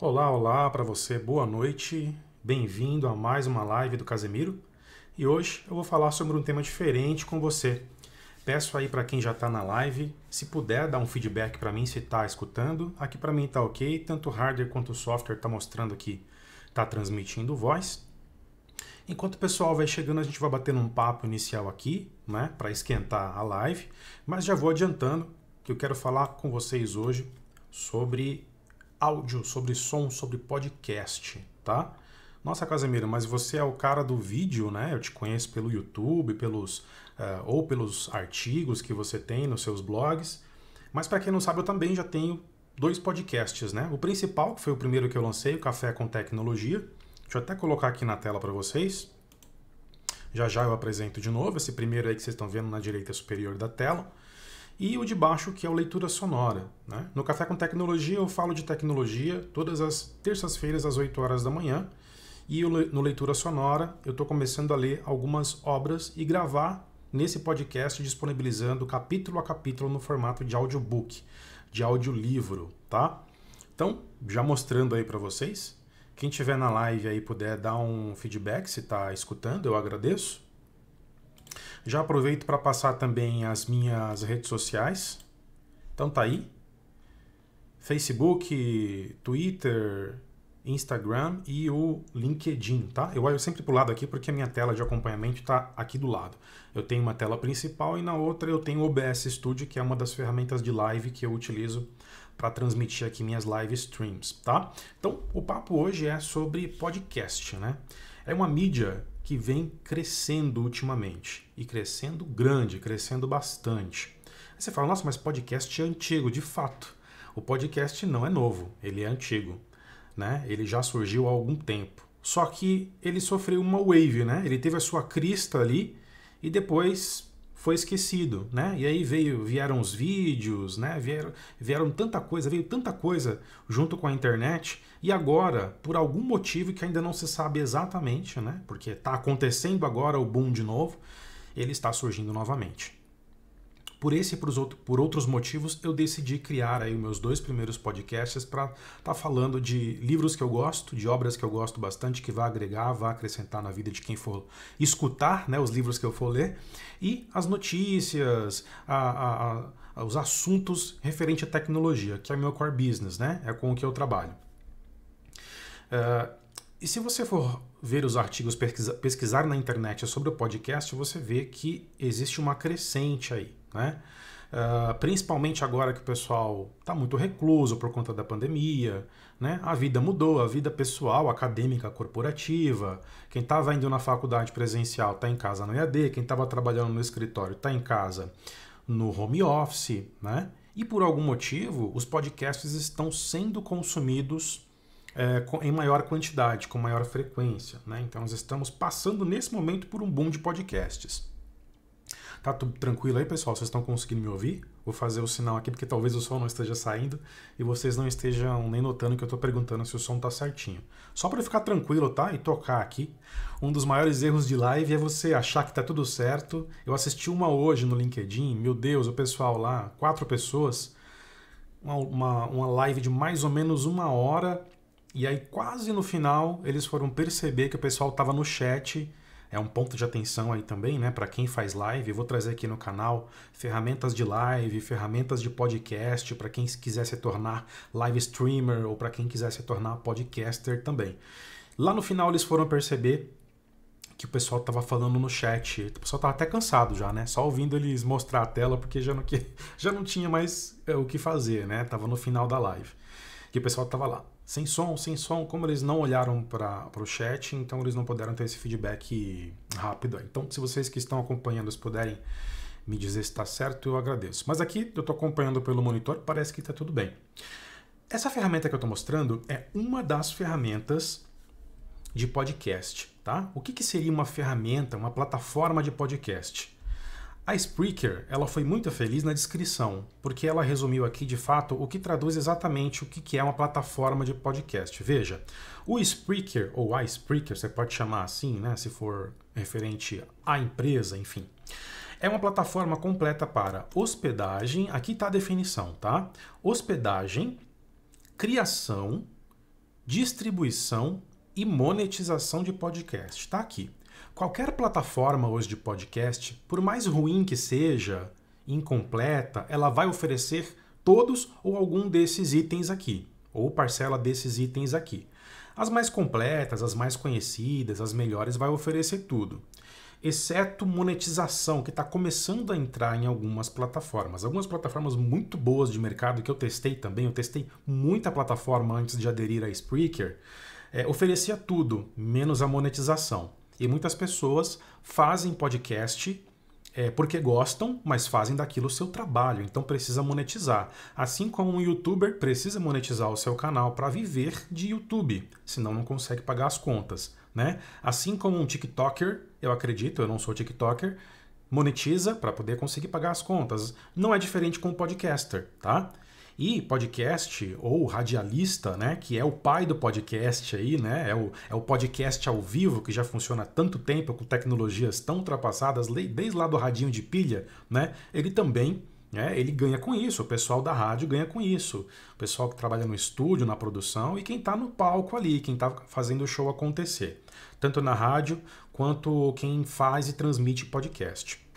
Olá, olá para você, boa noite, bem-vindo a mais uma live do Casemiro. E hoje eu vou falar sobre um tema diferente com você. Peço aí para quem já está na live, se puder dar um feedback para mim se está escutando. Aqui para mim está ok, tanto o hardware quanto o software está mostrando que está transmitindo voz. Enquanto o pessoal vai chegando, a gente vai batendo um papo inicial aqui, né, para esquentar a live, mas já vou adiantando que eu quero falar com vocês hoje sobre áudio, sobre som, sobre podcast, tá? Nossa, Casemiro, mas você é o cara do vídeo, né? Eu te conheço pelo YouTube, pelos uh, ou pelos artigos que você tem nos seus blogs. Mas para quem não sabe, eu também já tenho dois podcasts, né? O principal, que foi o primeiro que eu lancei, o Café com Tecnologia. Deixa eu até colocar aqui na tela para vocês. Já já eu apresento de novo esse primeiro aí que vocês estão vendo na direita superior da tela e o de baixo, que é o Leitura Sonora. Né? No Café com Tecnologia eu falo de tecnologia todas as terças-feiras às 8 horas da manhã. E eu, no Leitura Sonora eu estou começando a ler algumas obras e gravar nesse podcast disponibilizando capítulo a capítulo no formato de audiobook, de audiolivro, tá? Então, já mostrando aí para vocês. Quem tiver na live aí puder dar um feedback se está escutando, eu agradeço. Já aproveito para passar também as minhas redes sociais. Então tá aí. Facebook, Twitter, Instagram e o LinkedIn, tá? Eu olho sempre para o lado aqui porque a minha tela de acompanhamento está aqui do lado. Eu tenho uma tela principal e na outra eu tenho o OBS Studio, que é uma das ferramentas de live que eu utilizo para transmitir aqui minhas live streams, tá? Então, o papo hoje é sobre podcast, né? É uma mídia que vem crescendo ultimamente e crescendo grande, crescendo bastante. Aí você fala, nossa, mas podcast é antigo, de fato. O podcast não é novo, ele é antigo, né? Ele já surgiu há algum tempo. Só que ele sofreu uma wave, né? Ele teve a sua crista ali e depois foi esquecido, né? E aí veio, vieram os vídeos, né? Vieram, vieram tanta coisa, veio tanta coisa junto com a internet. E agora, por algum motivo que ainda não se sabe exatamente, né? Porque está acontecendo agora o boom de novo, ele está surgindo novamente. Por esse e por outros motivos, eu decidi criar aí meus dois primeiros podcasts para estar tá falando de livros que eu gosto, de obras que eu gosto bastante, que vai agregar, vai acrescentar na vida de quem for escutar né, os livros que eu for ler, e as notícias, a, a, a, os assuntos referente à tecnologia, que é meu core business, né? É com o que eu trabalho. Uh, e se você for ver os artigos, pesquisar na internet sobre o podcast, você vê que existe uma crescente aí né? Uh, principalmente agora que o pessoal está muito recluso por conta da pandemia, né? A vida mudou, a vida pessoal, acadêmica, corporativa. Quem estava indo na faculdade presencial está em casa no EAD, quem estava trabalhando no escritório está em casa no home office, né? E por algum motivo, os podcasts estão sendo consumidos é, em maior quantidade, com maior frequência, né? Então, nós estamos passando nesse momento por um boom de podcasts. Tá tudo tranquilo aí, pessoal? Vocês estão conseguindo me ouvir? Vou fazer o sinal aqui porque talvez o som não esteja saindo e vocês não estejam nem notando que eu estou perguntando se o som está certinho. Só para ficar tranquilo, tá? E tocar aqui. Um dos maiores erros de live é você achar que tá tudo certo. Eu assisti uma hoje no LinkedIn, meu Deus, o pessoal lá, quatro pessoas, uma, uma, uma live de mais ou menos uma hora. E aí, quase no final, eles foram perceber que o pessoal estava no chat é um ponto de atenção aí também, né, para quem faz live. Eu vou trazer aqui no canal ferramentas de live, ferramentas de podcast para quem quiser se tornar live streamer ou para quem quiser se tornar podcaster também. Lá no final eles foram perceber que o pessoal tava falando no chat. O pessoal tava até cansado já, né? Só ouvindo eles mostrar a tela porque já não, que, já não tinha mais é, o que fazer, né? Tava no final da live. Que o pessoal tava lá sem som, sem som, como eles não olharam para o chat, então eles não puderam ter esse feedback rápido. Então, se vocês que estão acompanhando puderem me dizer se está certo, eu agradeço. Mas aqui eu estou acompanhando pelo monitor, parece que está tudo bem. Essa ferramenta que eu estou mostrando é uma das ferramentas de podcast, tá? O que, que seria uma ferramenta, uma plataforma de podcast? A Spreaker ela foi muito feliz na descrição, porque ela resumiu aqui de fato o que traduz exatamente o que é uma plataforma de podcast. Veja, o Spreaker, ou a Spreaker, você pode chamar assim, né, se for referente à empresa, enfim. É uma plataforma completa para hospedagem, aqui está a definição, tá? Hospedagem, criação, distribuição e monetização de podcast. Está aqui. Qualquer plataforma hoje de podcast, por mais ruim que seja, incompleta, ela vai oferecer todos ou algum desses itens aqui, ou parcela desses itens aqui. As mais completas, as mais conhecidas, as melhores, vai oferecer tudo. Exceto monetização, que está começando a entrar em algumas plataformas. Algumas plataformas muito boas de mercado que eu testei também, eu testei muita plataforma antes de aderir a Spreaker, é, oferecia tudo, menos a monetização. E muitas pessoas fazem podcast é, porque gostam, mas fazem daquilo o seu trabalho, então precisa monetizar. Assim como um youtuber precisa monetizar o seu canal para viver de YouTube, senão não consegue pagar as contas. Né? Assim como um TikToker, eu acredito, eu não sou TikToker, monetiza para poder conseguir pagar as contas. Não é diferente com um podcaster, tá? E podcast, ou radialista, né, que é o pai do podcast aí, né, é o, é o podcast ao vivo que já funciona há tanto tempo com tecnologias tão ultrapassadas, desde lá do radinho de pilha, né, ele também né, ele ganha com isso, o pessoal da rádio ganha com isso, o pessoal que trabalha no estúdio, na produção e quem está no palco ali, quem está fazendo o show acontecer, tanto na rádio quanto quem faz e transmite podcast.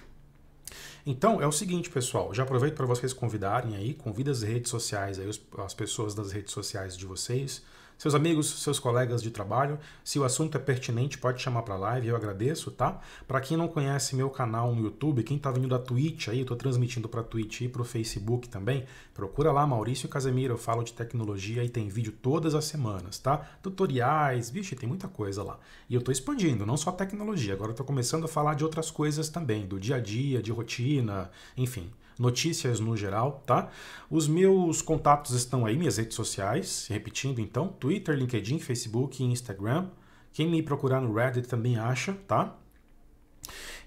Então, é o seguinte, pessoal, já aproveito para vocês convidarem aí, convida as redes sociais aí, as pessoas das redes sociais de vocês, seus amigos, seus colegas de trabalho. Se o assunto é pertinente, pode chamar para live, eu agradeço, tá? Para quem não conhece meu canal no YouTube, quem tá vindo da Twitch aí, eu tô transmitindo para Twitch e pro Facebook também, procura lá Maurício Casemiro, eu falo de tecnologia e tem vídeo todas as semanas, tá? Tutoriais, vixe, tem muita coisa lá. E eu tô expandindo, não só tecnologia, agora eu tô começando a falar de outras coisas também, do dia a dia, de rotina, enfim, notícias no geral, tá? Os meus contatos estão aí, minhas redes sociais, repetindo então, Twitter, LinkedIn, Facebook e Instagram. Quem me procurar no Reddit também acha, tá?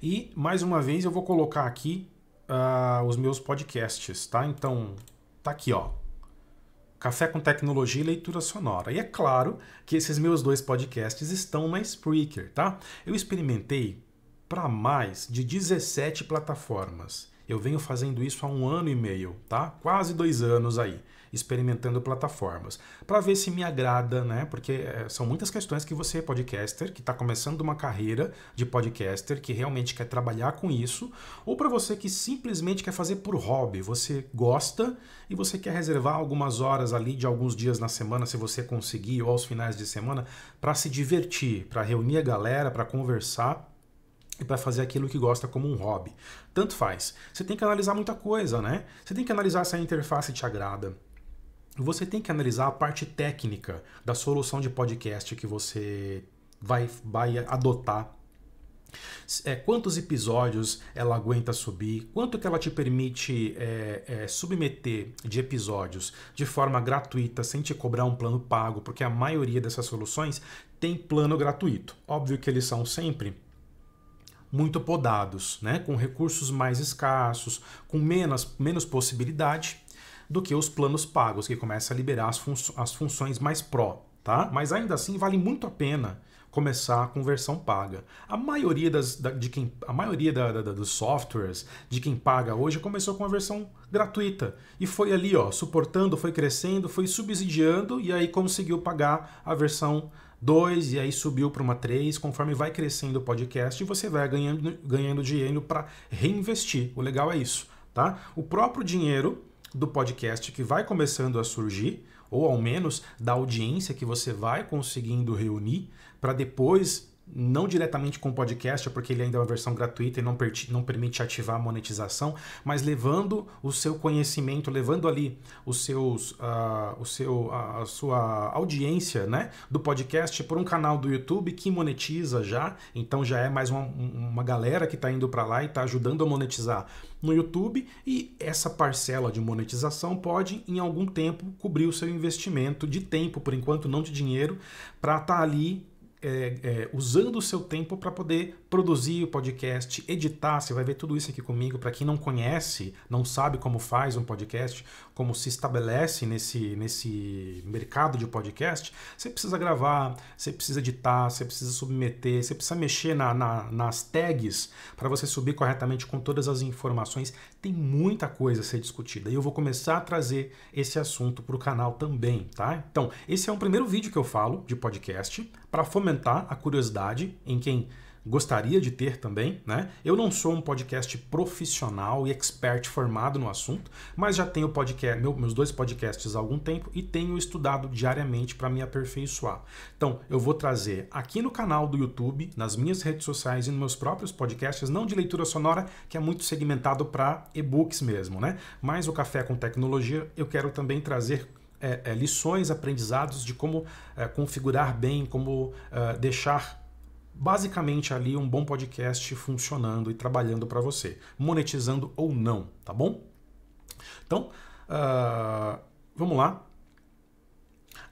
E mais uma vez eu vou colocar aqui uh, os meus podcasts, tá? Então, tá aqui, ó. Café com Tecnologia e Leitura Sonora. E é claro que esses meus dois podcasts estão na Spreaker, tá? Eu experimentei para mais de 17 plataformas eu venho fazendo isso há um ano e meio, tá? Quase dois anos aí, experimentando plataformas, para ver se me agrada, né? Porque eh, são muitas questões que você, é podcaster, que está começando uma carreira de podcaster, que realmente quer trabalhar com isso, ou para você que simplesmente quer fazer por hobby, você gosta e você quer reservar algumas horas ali de alguns dias na semana, se você conseguir, ou aos finais de semana, para se divertir, para reunir a galera, para conversar e para fazer aquilo que gosta como um hobby. Tanto faz. Você tem que analisar muita coisa, né? Você tem que analisar se a interface te agrada. Você tem que analisar a parte técnica da solução de podcast que você vai, vai adotar é, quantos episódios ela aguenta subir, quanto que ela te permite é, é, submeter de episódios de forma gratuita, sem te cobrar um plano pago, porque a maioria dessas soluções tem plano gratuito. Óbvio que eles são sempre muito podados, né? com recursos mais escassos, com menos, menos possibilidade do que os planos pagos, que começa a liberar as, as funções mais pró. Tá? Mas ainda assim vale muito a pena começar com versão paga. A maioria, das, da, de quem, a maioria da, da, dos softwares de quem paga hoje começou com a versão gratuita e foi ali ó, suportando, foi crescendo, foi subsidiando e aí conseguiu pagar a versão 2 e aí subiu para uma 3, conforme vai crescendo o podcast, você vai ganhando, ganhando dinheiro para reinvestir. O legal é isso, tá? O próprio dinheiro do podcast que vai começando a surgir, ou ao menos da audiência que você vai conseguindo reunir, para depois não diretamente com o podcast, porque ele ainda é uma versão gratuita e não, não permite ativar a monetização, mas levando o seu conhecimento, levando ali os seus, uh, o seu, a sua audiência né, do podcast por um canal do YouTube que monetiza já, então já é mais uma, uma galera que está indo para lá e está ajudando a monetizar no YouTube, e essa parcela de monetização pode, em algum tempo, cobrir o seu investimento de tempo, por enquanto não de dinheiro, para estar tá ali é, é, usando o seu tempo para poder produzir o podcast, editar, você vai ver tudo isso aqui comigo. Para quem não conhece, não sabe como faz um podcast, como se estabelece nesse, nesse mercado de podcast, você precisa gravar, você precisa editar, você precisa submeter, você precisa mexer na, na nas tags para você subir corretamente com todas as informações. Tem muita coisa a ser discutida e eu vou começar a trazer esse assunto para o canal também, tá? Então, esse é o primeiro vídeo que eu falo de podcast para fomentar a curiosidade em quem gostaria de ter também, né? Eu não sou um podcast profissional e expert formado no assunto, mas já tenho podcast, meu, meus dois podcasts há algum tempo e tenho estudado diariamente para me aperfeiçoar. Então, eu vou trazer aqui no canal do YouTube, nas minhas redes sociais e nos meus próprios podcasts, não de leitura sonora, que é muito segmentado para e-books mesmo, né? Mas o Café com Tecnologia eu quero também trazer é, é, lições, aprendizados de como é, configurar bem, como é, deixar basicamente ali um bom podcast funcionando e trabalhando para você, monetizando ou não, tá bom? Então, uh, vamos lá.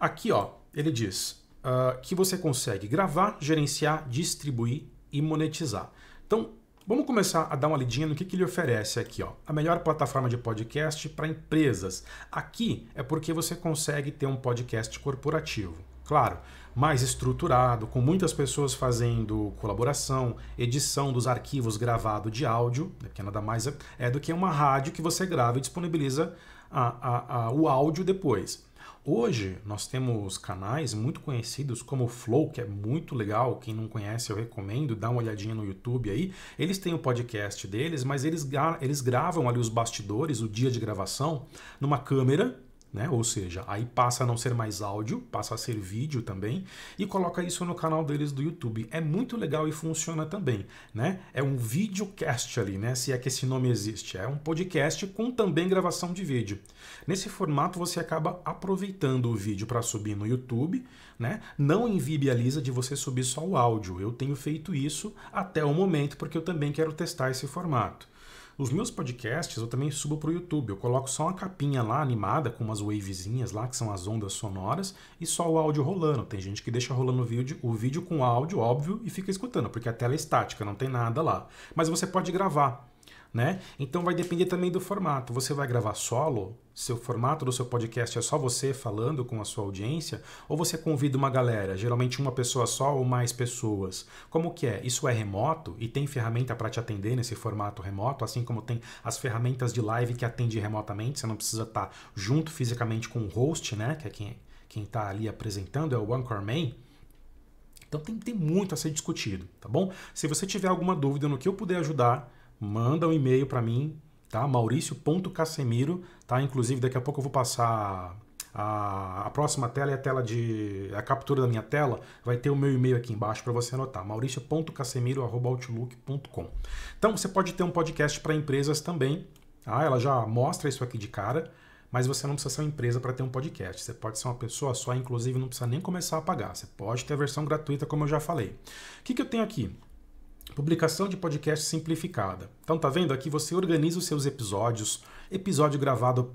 Aqui, ó, ele diz uh, que você consegue gravar, gerenciar, distribuir e monetizar. Então, Vamos começar a dar uma lidinha no que, que ele oferece aqui, ó. A melhor plataforma de podcast para empresas. Aqui é porque você consegue ter um podcast corporativo. Claro, mais estruturado, com muitas pessoas fazendo colaboração, edição dos arquivos gravado de áudio, né, que nada mais é, do que uma rádio que você grava e disponibiliza a, a, a, o áudio depois. Hoje nós temos canais muito conhecidos como o Flow, que é muito legal. Quem não conhece, eu recomendo, dá uma olhadinha no YouTube aí. Eles têm o podcast deles, mas eles, eles gravam ali os bastidores, o dia de gravação, numa câmera né? Ou seja, aí passa a não ser mais áudio, passa a ser vídeo também e coloca isso no canal deles do YouTube. É muito legal e funciona também, né? É um videocast ali, né? Se é que esse nome existe, é um podcast com também gravação de vídeo. Nesse formato você acaba aproveitando o vídeo para subir no YouTube, né? Não invibializa de você subir só o áudio. Eu tenho feito isso até o momento porque eu também quero testar esse formato. Os meus podcasts eu também subo para o YouTube. Eu coloco só uma capinha lá animada com umas wavezinhas lá, que são as ondas sonoras, e só o áudio rolando. Tem gente que deixa rolando o vídeo, o vídeo com áudio, óbvio, e fica escutando, porque a tela é estática, não tem nada lá. Mas você pode gravar né? Então vai depender também do formato. Você vai gravar solo? Seu formato do seu podcast é só você falando com a sua audiência? Ou você convida uma galera, geralmente uma pessoa só ou mais pessoas? Como que é? Isso é remoto e tem ferramenta para te atender nesse formato remoto, assim como tem as ferramentas de live que atende remotamente, você não precisa estar tá junto fisicamente com o host, né? Que é quem quem está ali apresentando é o main. Então tem, tem muito a ser discutido, tá bom? Se você tiver alguma dúvida no que eu puder ajudar, manda um e-mail para mim, tá? Maurício.casemiro, tá? Inclusive, daqui a pouco eu vou passar a, a, próxima tela é a tela de. a captura da minha tela, vai ter o meu e-mail aqui embaixo para você anotar, mauricio.casemiro.outlook.com. Então você pode ter um podcast para empresas também. Ah, ela já mostra isso aqui de cara, mas você não precisa ser uma empresa para ter um podcast. Você pode ser uma pessoa só, inclusive não precisa nem começar a pagar. Você pode ter a versão gratuita, como eu já falei. O que, que eu tenho aqui? Publicação de podcast simplificada. Então tá vendo aqui você organiza os seus episódios, episódio gravado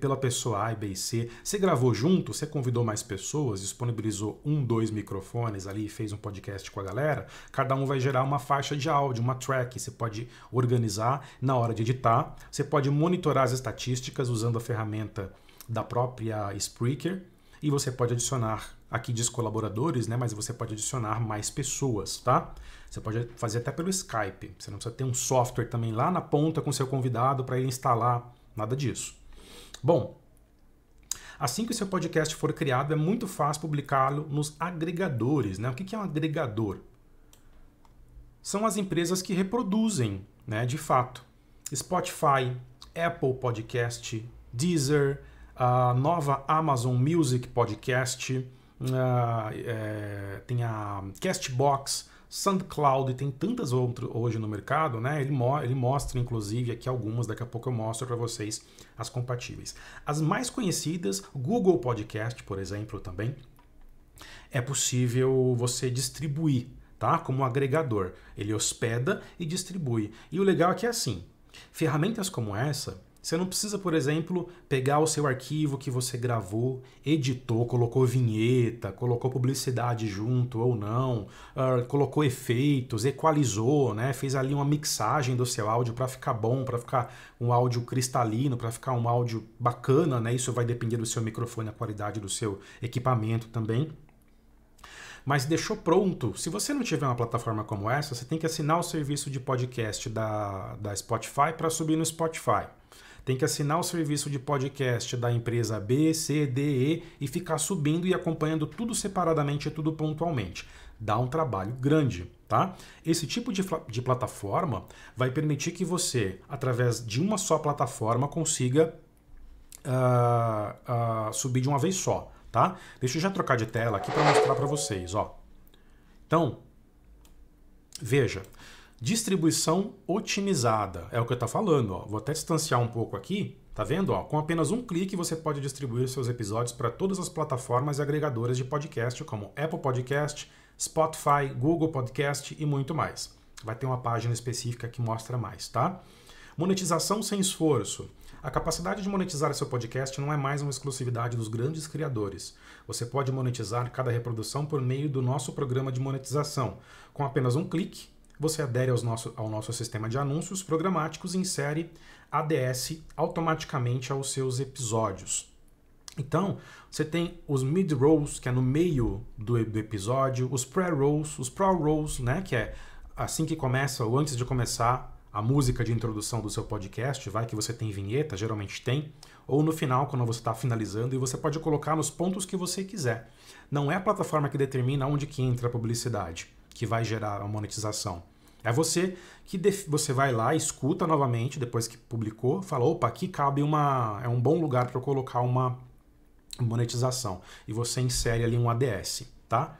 pela pessoa A B e C. Você gravou junto, você convidou mais pessoas, disponibilizou um, dois microfones ali e fez um podcast com a galera. Cada um vai gerar uma faixa de áudio, uma track. Você pode organizar na hora de editar. Você pode monitorar as estatísticas usando a ferramenta da própria Spreaker e você pode adicionar aqui diz colaboradores, né, mas você pode adicionar mais pessoas, tá? Você pode fazer até pelo Skype. Você não precisa ter um software também lá na ponta com seu convidado para ele instalar, nada disso. Bom, assim que o seu podcast for criado, é muito fácil publicá-lo nos agregadores. Né? O que é um agregador? São as empresas que reproduzem, né, de fato. Spotify, Apple Podcast, Deezer, a nova Amazon Music Podcast, a, ah, é, tem a Castbox, SoundCloud tem tantas outras hoje no mercado, né? Ele, mo ele mostra, inclusive, aqui algumas, daqui a pouco eu mostro para vocês as compatíveis. As mais conhecidas, Google Podcast, por exemplo, também, é possível você distribuir, tá? Como um agregador. Ele hospeda e distribui. E o legal é que é assim, ferramentas como essa você não precisa, por exemplo, pegar o seu arquivo que você gravou, editou, colocou vinheta, colocou publicidade junto ou não, uh, colocou efeitos, equalizou, né? fez ali uma mixagem do seu áudio para ficar bom, para ficar um áudio cristalino, para ficar um áudio bacana. Né? Isso vai depender do seu microfone, a qualidade do seu equipamento também mas deixou pronto. Se você não tiver uma plataforma como essa, você tem que assinar o serviço de podcast da, da Spotify para subir no Spotify tem que assinar o serviço de podcast da empresa B, C, D, E e ficar subindo e acompanhando tudo separadamente e tudo pontualmente. Dá um trabalho grande, tá? Esse tipo de, de plataforma vai permitir que você, através de uma só plataforma, consiga uh, uh, subir de uma vez só, tá? Deixa eu já trocar de tela aqui para mostrar para vocês, ó. Então, veja, Distribuição otimizada, é o que eu estou falando. Ó. Vou até distanciar um pouco aqui, tá vendo? Ó, com apenas um clique você pode distribuir seus episódios para todas as plataformas e agregadoras de podcast, como Apple Podcast, Spotify, Google Podcast e muito mais. Vai ter uma página específica que mostra mais, tá? Monetização sem esforço. A capacidade de monetizar seu podcast não é mais uma exclusividade dos grandes criadores. Você pode monetizar cada reprodução por meio do nosso programa de monetização. Com apenas um clique, você adere aos nosso, ao nosso sistema de anúncios programáticos e insere ADS automaticamente aos seus episódios. Então, você tem os mid-rolls, que é no meio do, do episódio, os pré-rolls, os pro-rolls, né, que é assim que começa ou antes de começar a música de introdução do seu podcast, vai que você tem vinheta, geralmente tem, ou no final, quando você está finalizando, e você pode colocar nos pontos que você quiser. Não é a plataforma que determina onde que entra a publicidade que vai gerar a monetização. É você que você vai lá, escuta novamente depois que publicou, fala, opa, aqui cabe uma, é um bom lugar para colocar uma monetização e você insere ali um ADS, tá?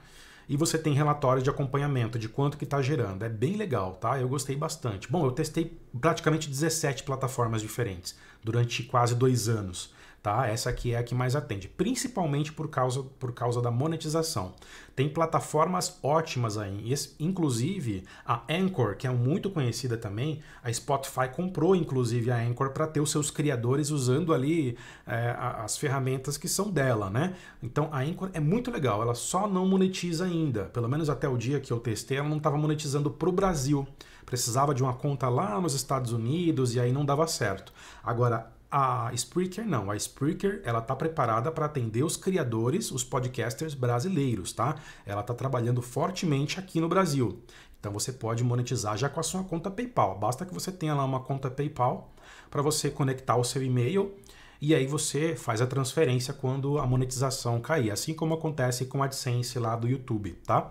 E você tem relatórios de acompanhamento de quanto que está gerando. É bem legal, tá? Eu gostei bastante. Bom, eu testei praticamente 17 plataformas diferentes durante quase dois anos tá? Essa aqui é a que mais atende, principalmente por causa, por causa da monetização. Tem plataformas ótimas aí, inclusive a Anchor, que é muito conhecida também. A Spotify comprou, inclusive, a Anchor para ter os seus criadores usando ali é, as ferramentas que são dela, né? Então a Anchor é muito legal, ela só não monetiza ainda. Pelo menos até o dia que eu testei, ela não estava monetizando para o Brasil. Precisava de uma conta lá nos Estados Unidos e aí não dava certo. Agora, a Spreaker não, a Spreaker ela está preparada para atender os criadores, os podcasters brasileiros, tá? Ela está trabalhando fortemente aqui no Brasil. Então você pode monetizar já com a sua conta PayPal. Basta que você tenha lá uma conta PayPal para você conectar o seu e-mail e aí você faz a transferência quando a monetização cair, assim como acontece com a AdSense lá do YouTube, tá?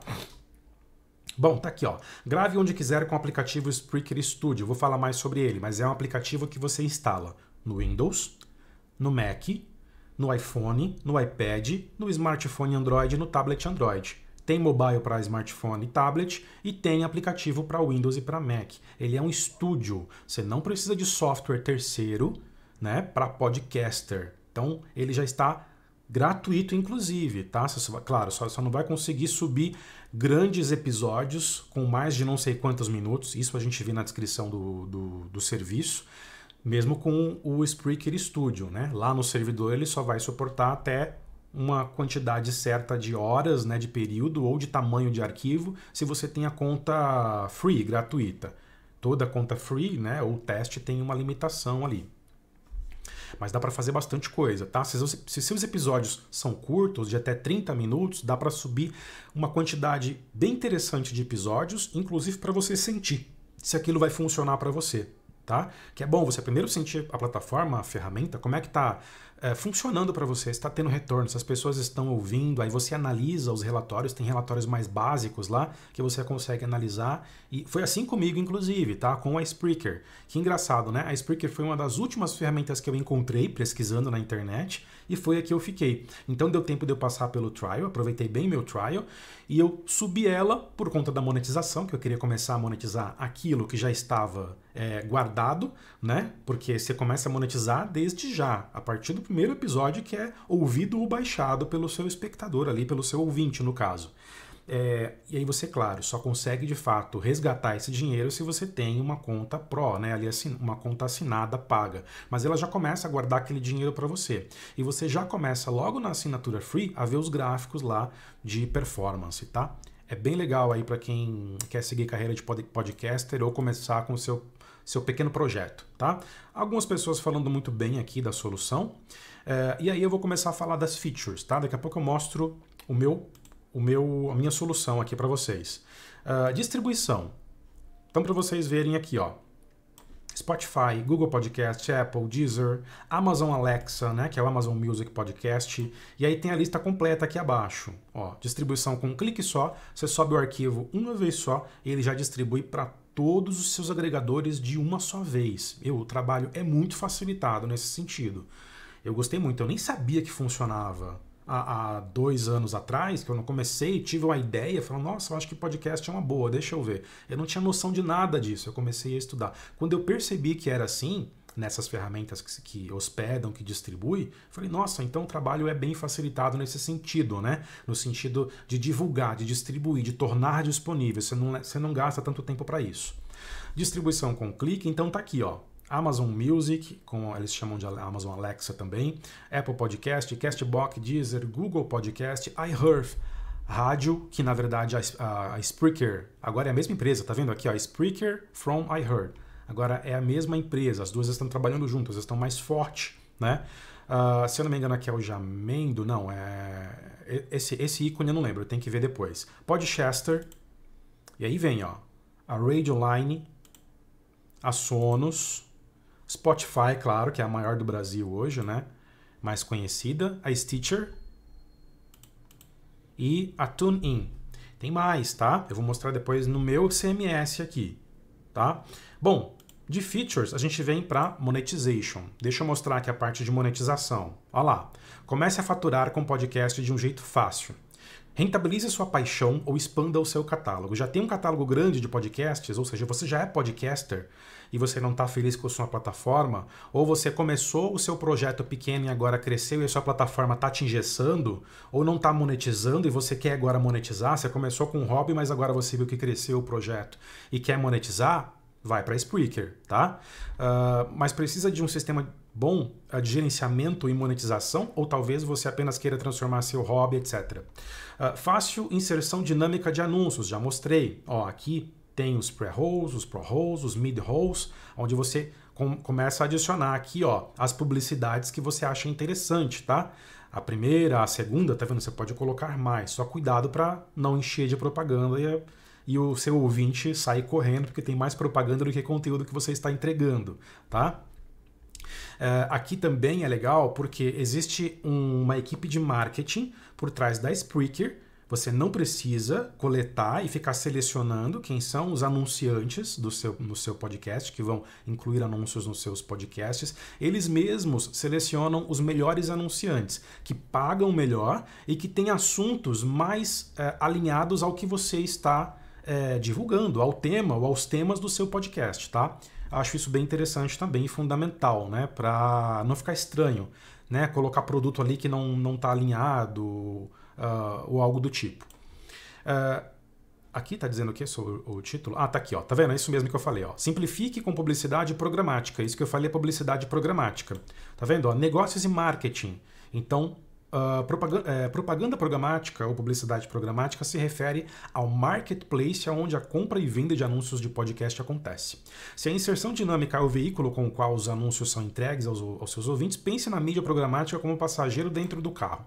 Bom, tá aqui, ó. Grave onde quiser com o aplicativo Spreaker Studio. Vou falar mais sobre ele, mas é um aplicativo que você instala no Windows, no Mac, no iPhone, no iPad, no smartphone Android e no tablet Android. Tem mobile para smartphone e tablet e tem aplicativo para Windows e para Mac. Ele é um estúdio. Você não precisa de software terceiro, né, para podcaster. Então, ele já está gratuito, inclusive, tá? Você, claro, só, só não vai conseguir subir grandes episódios com mais de não sei quantos minutos. Isso a gente vê na descrição do, do, do serviço mesmo com o Spreaker Studio, né? Lá no servidor ele só vai suportar até uma quantidade certa de horas, né, de período ou de tamanho de arquivo, se você tem a conta free, gratuita. Toda conta free, né, ou teste tem uma limitação ali. Mas dá para fazer bastante coisa, tá? Se, se seus episódios são curtos, de até 30 minutos, dá para subir uma quantidade bem interessante de episódios, inclusive para você sentir se aquilo vai funcionar para você tá? Que é bom você primeiro sentir a plataforma, a ferramenta, como é que tá é, funcionando para você, está tendo retorno, se as pessoas estão ouvindo, aí você analisa os relatórios, tem relatórios mais básicos lá que você consegue analisar. E foi assim comigo, inclusive, tá? Com a Spreaker. Que engraçado, né? A Spreaker foi uma das últimas ferramentas que eu encontrei pesquisando na internet e foi aqui que eu fiquei. Então deu tempo de eu passar pelo trial, aproveitei bem meu trial e eu subi ela por conta da monetização, que eu queria começar a monetizar aquilo que já estava é, guardado, né? Porque você começa a monetizar desde já, a partir do primeiro episódio que é ouvido ou baixado pelo seu espectador ali, pelo seu ouvinte, no caso. É, e aí você, claro, só consegue de fato resgatar esse dinheiro se você tem uma conta pró, né? Ali assim, uma conta assinada paga. Mas ela já começa a guardar aquele dinheiro para você. E você já começa logo na assinatura free a ver os gráficos lá de performance, tá? É bem legal aí para quem quer seguir carreira de podcaster ou começar com o seu, seu pequeno projeto, tá? Algumas pessoas falando muito bem aqui da solução. É, e aí eu vou começar a falar das features, tá? Daqui a pouco eu mostro o meu, o meu, a minha solução aqui para vocês. Uh, distribuição. Então, para vocês verem aqui, ó. Spotify, Google Podcast, Apple, Deezer, Amazon Alexa, né, que é o Amazon Music Podcast, e aí tem a lista completa aqui abaixo. Ó, distribuição com um clique só, você sobe o arquivo uma vez só e ele já distribui para todos os seus agregadores de uma só vez. Meu, o trabalho é muito facilitado nesse sentido. Eu gostei muito, eu nem sabia que funcionava há, dois anos atrás, que eu não comecei, tive uma ideia, falei, nossa, eu acho que podcast é uma boa, deixa eu ver. Eu não tinha noção de nada disso, eu comecei a estudar. Quando eu percebi que era assim, nessas ferramentas que, que hospedam, que distribui, falei, nossa, então o trabalho é bem facilitado nesse sentido, né? No sentido de divulgar, de distribuir, de tornar disponível. Você não, você não gasta tanto tempo para isso. Distribuição com clique, então tá aqui, ó. Amazon Music, como eles chamam de Amazon Alexa também, Apple Podcast, Castbox, Deezer, Google Podcast, iHearth, rádio, que na verdade a, a, a Spreaker, agora é a mesma empresa, tá vendo aqui, ó, Spreaker from iHeart. Agora, é a mesma empresa, as duas estão trabalhando juntas, estão mais forte, né? Uh, se eu não me engano, aqui é o Jamendo, não, é... Esse, esse ícone eu não lembro, tem que ver depois. Podchester, e aí vem, ó, a Radioline, a Sonos, Spotify, claro, que é a maior do Brasil hoje, né? Mais conhecida, a Stitcher e a TuneIn. Tem mais, tá? Eu vou mostrar depois no meu CMS aqui, tá? Bom, de features, a gente vem para monetization. Deixa eu mostrar aqui a parte de monetização. Olha lá. Comece a faturar com podcast de um jeito fácil. Rentabilize sua paixão ou expanda o seu catálogo. Já tem um catálogo grande de podcasts, ou seja, você já é podcaster e você não está feliz com a sua plataforma, ou você começou o seu projeto pequeno e agora cresceu e a sua plataforma está te engessando, ou não está monetizando e você quer agora monetizar, você começou com um hobby, mas agora você viu que cresceu o projeto e quer monetizar, vai para Spreaker, tá? Uh, mas precisa de um sistema bom ah, de gerenciamento e monetização, ou talvez você apenas queira transformar seu hobby, etc. Uh, ah, fácil inserção dinâmica de anúncios, já mostrei. Ó, aqui tem os pré-rolls, os pro-rolls, os mid-rolls, onde você com começa a adicionar aqui ó, as publicidades que você acha interessante, tá? A primeira, a segunda, tá vendo? Você pode colocar mais, só cuidado para não encher de propaganda e e o seu ouvinte sai correndo porque tem mais propaganda do que conteúdo que você está entregando, tá? É, aqui também é legal porque existe um, uma equipe de marketing por trás da Spreaker. Você não precisa coletar e ficar selecionando quem são os anunciantes do seu, no seu podcast, que vão incluir anúncios nos seus podcasts. Eles mesmos selecionam os melhores anunciantes, que pagam melhor e que têm assuntos mais é, alinhados ao que você está é, divulgando ao tema ou aos temas do seu podcast, tá? Acho isso bem interessante também e fundamental, né? Para não ficar estranho, né? Colocar produto ali que não não está alinhado uh, ou algo do tipo. Uh, Aqui está dizendo o que sobre o título? Ah, tá aqui, ó. Tá vendo? É isso mesmo que eu falei, ó. Simplifique com publicidade programática. É isso que eu falei é publicidade programática. Tá vendo? Ó, negócios e marketing. Então, ah, propaganda, é, eh, propaganda, programática ou publicidade programática se refere ao marketplace onde a compra e venda de anúncios de podcast acontece. Se a inserção dinâmica é o veículo com o qual os anúncios são entregues aos, aos seus ouvintes, pense na mídia programática como passageiro dentro do carro.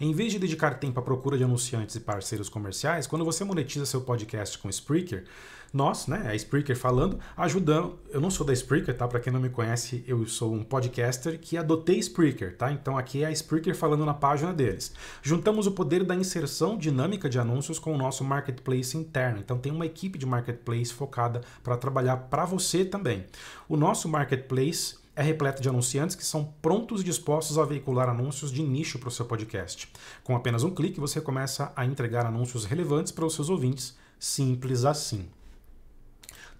Em vez de dedicar tempo à procura de anunciantes e parceiros comerciais, quando você monetiza seu podcast com Spreaker, nós, né, a Spreaker falando, ajudando. Eu não sou da Spreaker, tá? Para quem não me conhece, eu sou um podcaster que adotei Spreaker, tá? Então aqui é a Spreaker falando na página deles. Juntamos o poder da inserção dinâmica de anúncios com o nosso marketplace interno. Então tem uma equipe de marketplace focada para trabalhar para você também. O nosso marketplace é repleto de anunciantes que são prontos e dispostos a veicular anúncios de nicho para o seu podcast. Com apenas um clique, você começa a entregar anúncios relevantes para os seus ouvintes. Simples assim.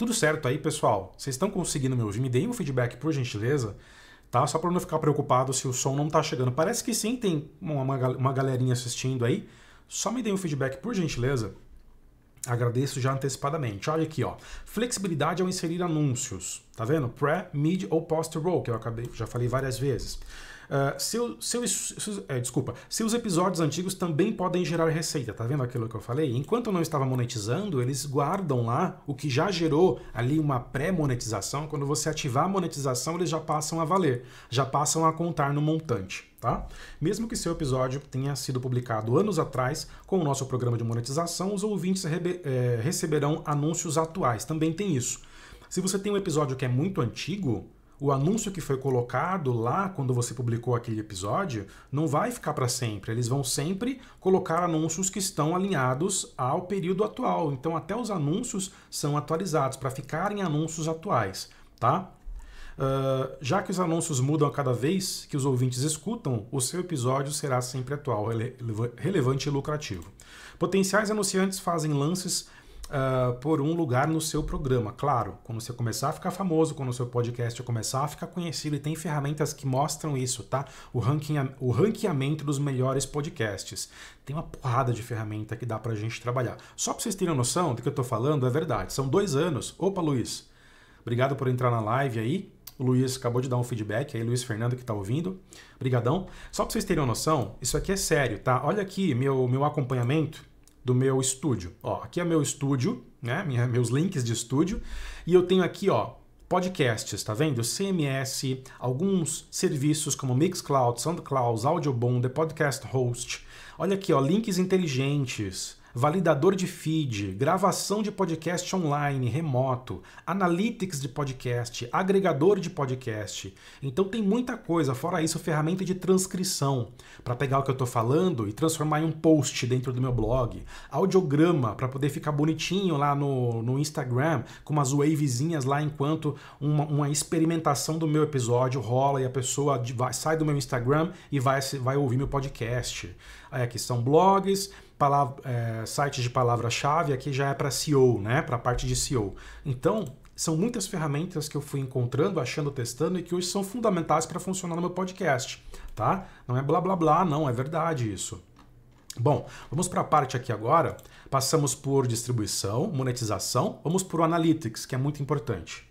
Tudo certo aí, pessoal? Vocês estão conseguindo me ouvir? Me deem um feedback, por gentileza, tá? Só para não ficar preocupado se o som não tá chegando. Parece que sim, tem uma, uma galerinha assistindo aí. Só me deem um feedback, por gentileza. Agradeço já antecipadamente. Olha aqui, ó. Flexibilidade ao inserir anúncios. Tá vendo? Pré, mid ou post roll, que eu acabei, já falei várias vezes. Ah, seu, seu, seus, é, desculpa, seus episódios antigos também podem gerar receita, tá vendo aquilo que eu falei? Enquanto eu não estava monetizando, eles guardam lá o que já gerou ali uma pré-monetização. Quando você ativar a monetização, eles já passam a valer, já passam a contar no montante. Tá? Mesmo que seu episódio tenha sido publicado anos atrás, com o nosso programa de monetização, os ouvintes é, receberão anúncios atuais. Também tem isso. Se você tem um episódio que é muito antigo, o anúncio que foi colocado lá quando você publicou aquele episódio não vai ficar para sempre. Eles vão sempre colocar anúncios que estão alinhados ao período atual. Então, até os anúncios são atualizados para ficarem anúncios atuais, tá? Uh, já que os anúncios mudam a cada vez que os ouvintes escutam, o seu episódio será sempre atual, rele relevante e lucrativo. Potenciais anunciantes fazem lances uh, por um lugar no seu programa. Claro, quando você começar a ficar famoso, quando o seu podcast começar a ficar conhecido, e tem ferramentas que mostram isso, tá? O, ranking, o ranqueamento dos melhores podcasts. Tem uma porrada de ferramenta que dá pra gente trabalhar. Só pra vocês terem noção do que eu tô falando, é verdade. São dois anos. Opa, Luiz. Obrigado por entrar na live aí. O Luiz acabou de dar um feedback aí, Luiz Fernando que está ouvindo. Brigadão. Só para vocês terem uma noção, isso aqui é sério, tá? Olha aqui meu, meu acompanhamento do meu estúdio. Ó, aqui é meu estúdio, né? Minha, meus links de estúdio. E eu tenho aqui, ó, podcasts, tá vendo? CMS, alguns serviços como Mixcloud, SoundCloud, Audioboom, The Podcast Host. Olha aqui, ó, links inteligentes validador de feed, gravação de podcast online, remoto, analytics de podcast, agregador de podcast. Então tem muita coisa, fora isso, ferramenta de transcrição para pegar o que eu estou falando e transformar em um post dentro do meu blog, audiograma para poder ficar bonitinho lá no, no Instagram, com umas wavezinhas lá enquanto uma, uma experimentação do meu episódio rola e a pessoa vai, sai do meu Instagram e vai, vai ouvir meu podcast. Aí é, aqui são blogs, palavra, é, sites de palavra-chave, aqui já é para SEO, né? Para a parte de SEO. Então, são muitas ferramentas que eu fui encontrando, achando, testando e que hoje são fundamentais para funcionar no meu podcast, tá? Não é blá blá blá, não, é verdade isso. Bom, vamos para a parte aqui agora. Passamos por distribuição, monetização, vamos para o analytics, que é muito importante.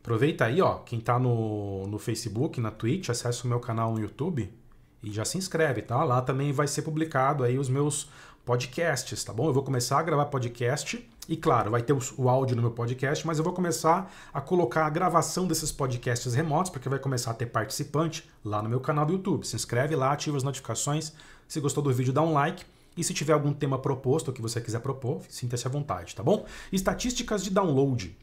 Aproveita aí, ó, quem está no, no Facebook, na Twitch, acessa o meu canal no YouTube. E já se inscreve, tá? Lá também vai ser publicado aí os meus podcasts, tá bom? Eu vou começar a gravar podcast e, claro, vai ter o áudio no meu podcast, mas eu vou começar a colocar a gravação desses podcasts remotos, porque vai começar a ter participante lá no meu canal do YouTube. Se inscreve lá, ativa as notificações. Se gostou do vídeo, dá um like. E se tiver algum tema proposto ou que você quiser propor, sinta-se à vontade, tá bom? Estatísticas de download.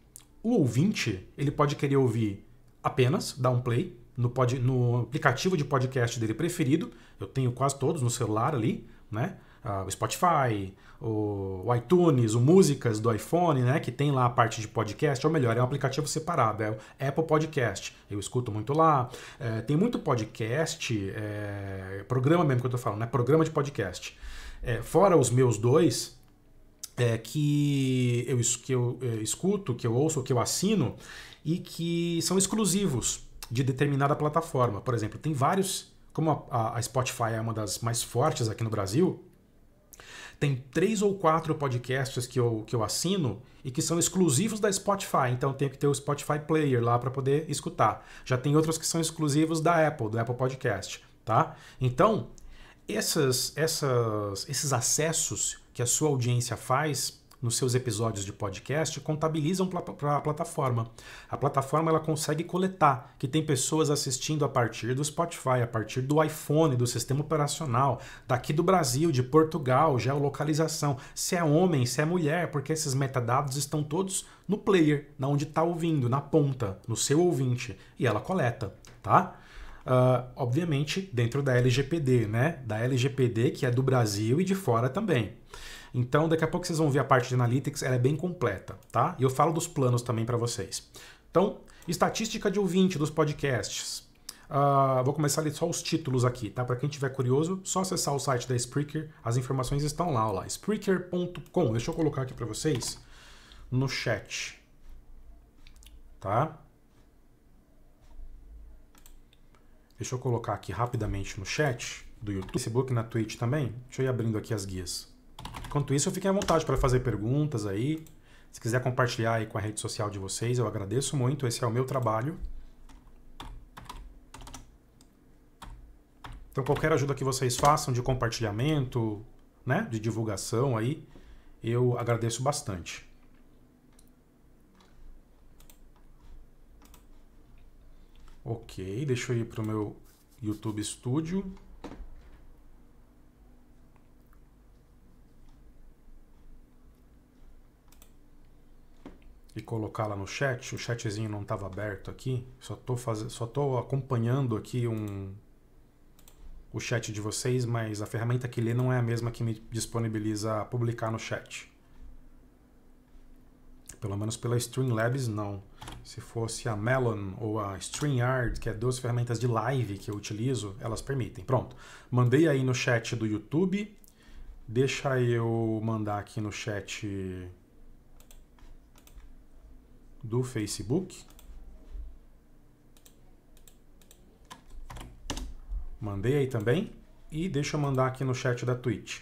O ouvinte, ele pode querer ouvir apenas, dar um play, no, pod, no aplicativo de podcast dele preferido. Eu tenho quase todos no celular ali, né? Ah, o Spotify, o, o, iTunes, o Músicas do iPhone, né? Que tem lá a parte de podcast, ou melhor, é um aplicativo separado, é o Apple Podcast. Eu escuto muito lá. É, tem muito podcast, é, programa mesmo que eu tô falando, né? Programa de podcast. É, fora os meus dois, é, que, eu, que eu é, escuto, que eu ouço, que eu assino e que são exclusivos de determinada plataforma. Por exemplo, tem vários, como a, a Spotify é uma das mais fortes aqui no Brasil, tem três ou quatro podcasts que eu, que eu assino e que são exclusivos da Spotify, então tem que ter o Spotify Player lá para poder escutar. Já tem outros que são exclusivos da Apple, do Apple Podcast, tá? Então, essas, essas, esses acessos que a sua audiência faz nos seus episódios de podcast contabilizam para a plataforma. A plataforma ela consegue coletar que tem pessoas assistindo a partir do Spotify, a partir do iPhone, do sistema operacional, daqui do Brasil, de Portugal, geolocalização, se é homem, se é mulher, porque esses metadados estão todos no player, na onde está ouvindo, na ponta, no seu ouvinte, e ela coleta, tá? Uh, obviamente dentro da LGPD, né? Da LGPD que é do Brasil e de fora também. Então, daqui a pouco vocês vão ver a parte de analytics, ela é bem completa, tá? E eu falo dos planos também para vocês. Então, estatística de ouvinte dos podcasts. Uh, vou começar ali só os títulos aqui, tá? Para quem tiver curioso, só acessar o site da Spreaker, as informações estão lá, ó, Spreaker.com. Deixa eu colocar aqui para vocês no chat, tá? Deixa eu colocar aqui rapidamente no chat do YouTube, Facebook, na Twitch também. Deixa eu ir abrindo aqui as guias. Enquanto isso, fiquem à vontade para fazer perguntas aí. Se quiser compartilhar aí com a rede social de vocês, eu agradeço muito. Esse é o meu trabalho. Então, qualquer ajuda que vocês façam de compartilhamento, né, de divulgação aí, eu agradeço bastante. Ok, deixa eu ir para o meu YouTube Studio. e colocá-la no chat. O chatzinho não estava aberto aqui. Só estou fazendo, só tô acompanhando aqui um o chat de vocês, mas a ferramenta que lê não é a mesma que me disponibiliza publicar no chat. Pelo menos pela Streamlabs não. Se fosse a Melon ou a StreamYard, que é duas ferramentas de live que eu utilizo, elas permitem. Pronto. Mandei aí no chat do YouTube. Deixa eu mandar aqui no chat do Facebook. Mandei aí também. E deixa eu mandar aqui no chat da Twitch.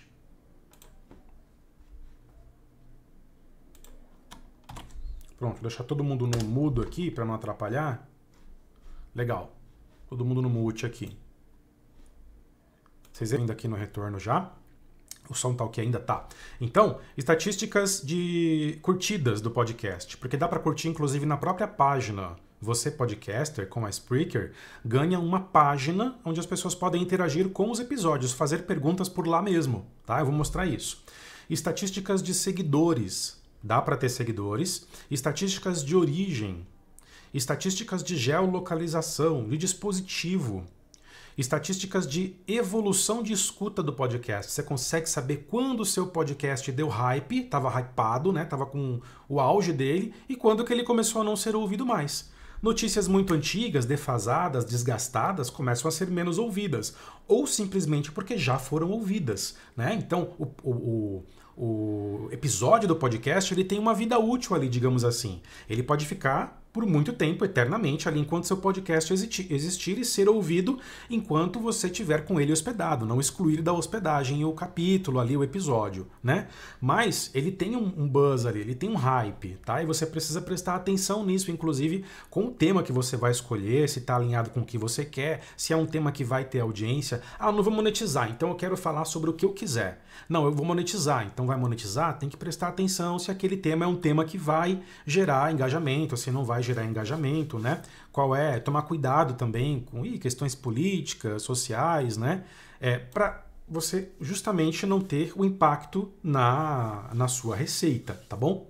Pronto, deixa deixar todo mundo no mudo aqui para não atrapalhar. Legal. Todo mundo no mute aqui. Vocês ainda aqui no retorno já? O som tal que ainda tá. Então, estatísticas de curtidas do podcast, porque dá para curtir inclusive na própria página. Você, podcaster, com a Spreaker, ganha uma página onde as pessoas podem interagir com os episódios, fazer perguntas por lá mesmo, tá? Eu vou mostrar isso. Estatísticas de seguidores, dá para ter seguidores. Estatísticas de origem, estatísticas de geolocalização, de dispositivo, estatísticas de evolução de escuta do podcast. Você consegue saber quando o seu podcast deu hype, estava hypado, né? Tava com o auge dele e quando que ele começou a não ser ouvido mais. Notícias muito antigas, defasadas, desgastadas começam a ser menos ouvidas, ou simplesmente porque já foram ouvidas, né? Então, o, o, o episódio do podcast ele tem uma vida útil ali, digamos assim. Ele pode ficar por muito tempo, eternamente, ali enquanto seu podcast existir e ser ouvido enquanto você tiver com ele hospedado, não excluir da hospedagem o capítulo ali, o episódio, né? Mas ele tem um, buzz ali, ele tem um hype, tá? E você precisa prestar atenção nisso, inclusive com o tema que você vai escolher, se está alinhado com o que você quer, se é um tema que vai ter audiência. Ah, não vou monetizar, então eu quero falar sobre o que eu quiser. Não, eu vou monetizar, então vai monetizar, tem que prestar atenção se aquele tema é um tema que vai gerar engajamento, se não vai gerar engajamento, né? Qual é tomar cuidado também com ih, questões políticas, sociais, né? É, para você justamente não ter o impacto na, na sua receita, tá bom?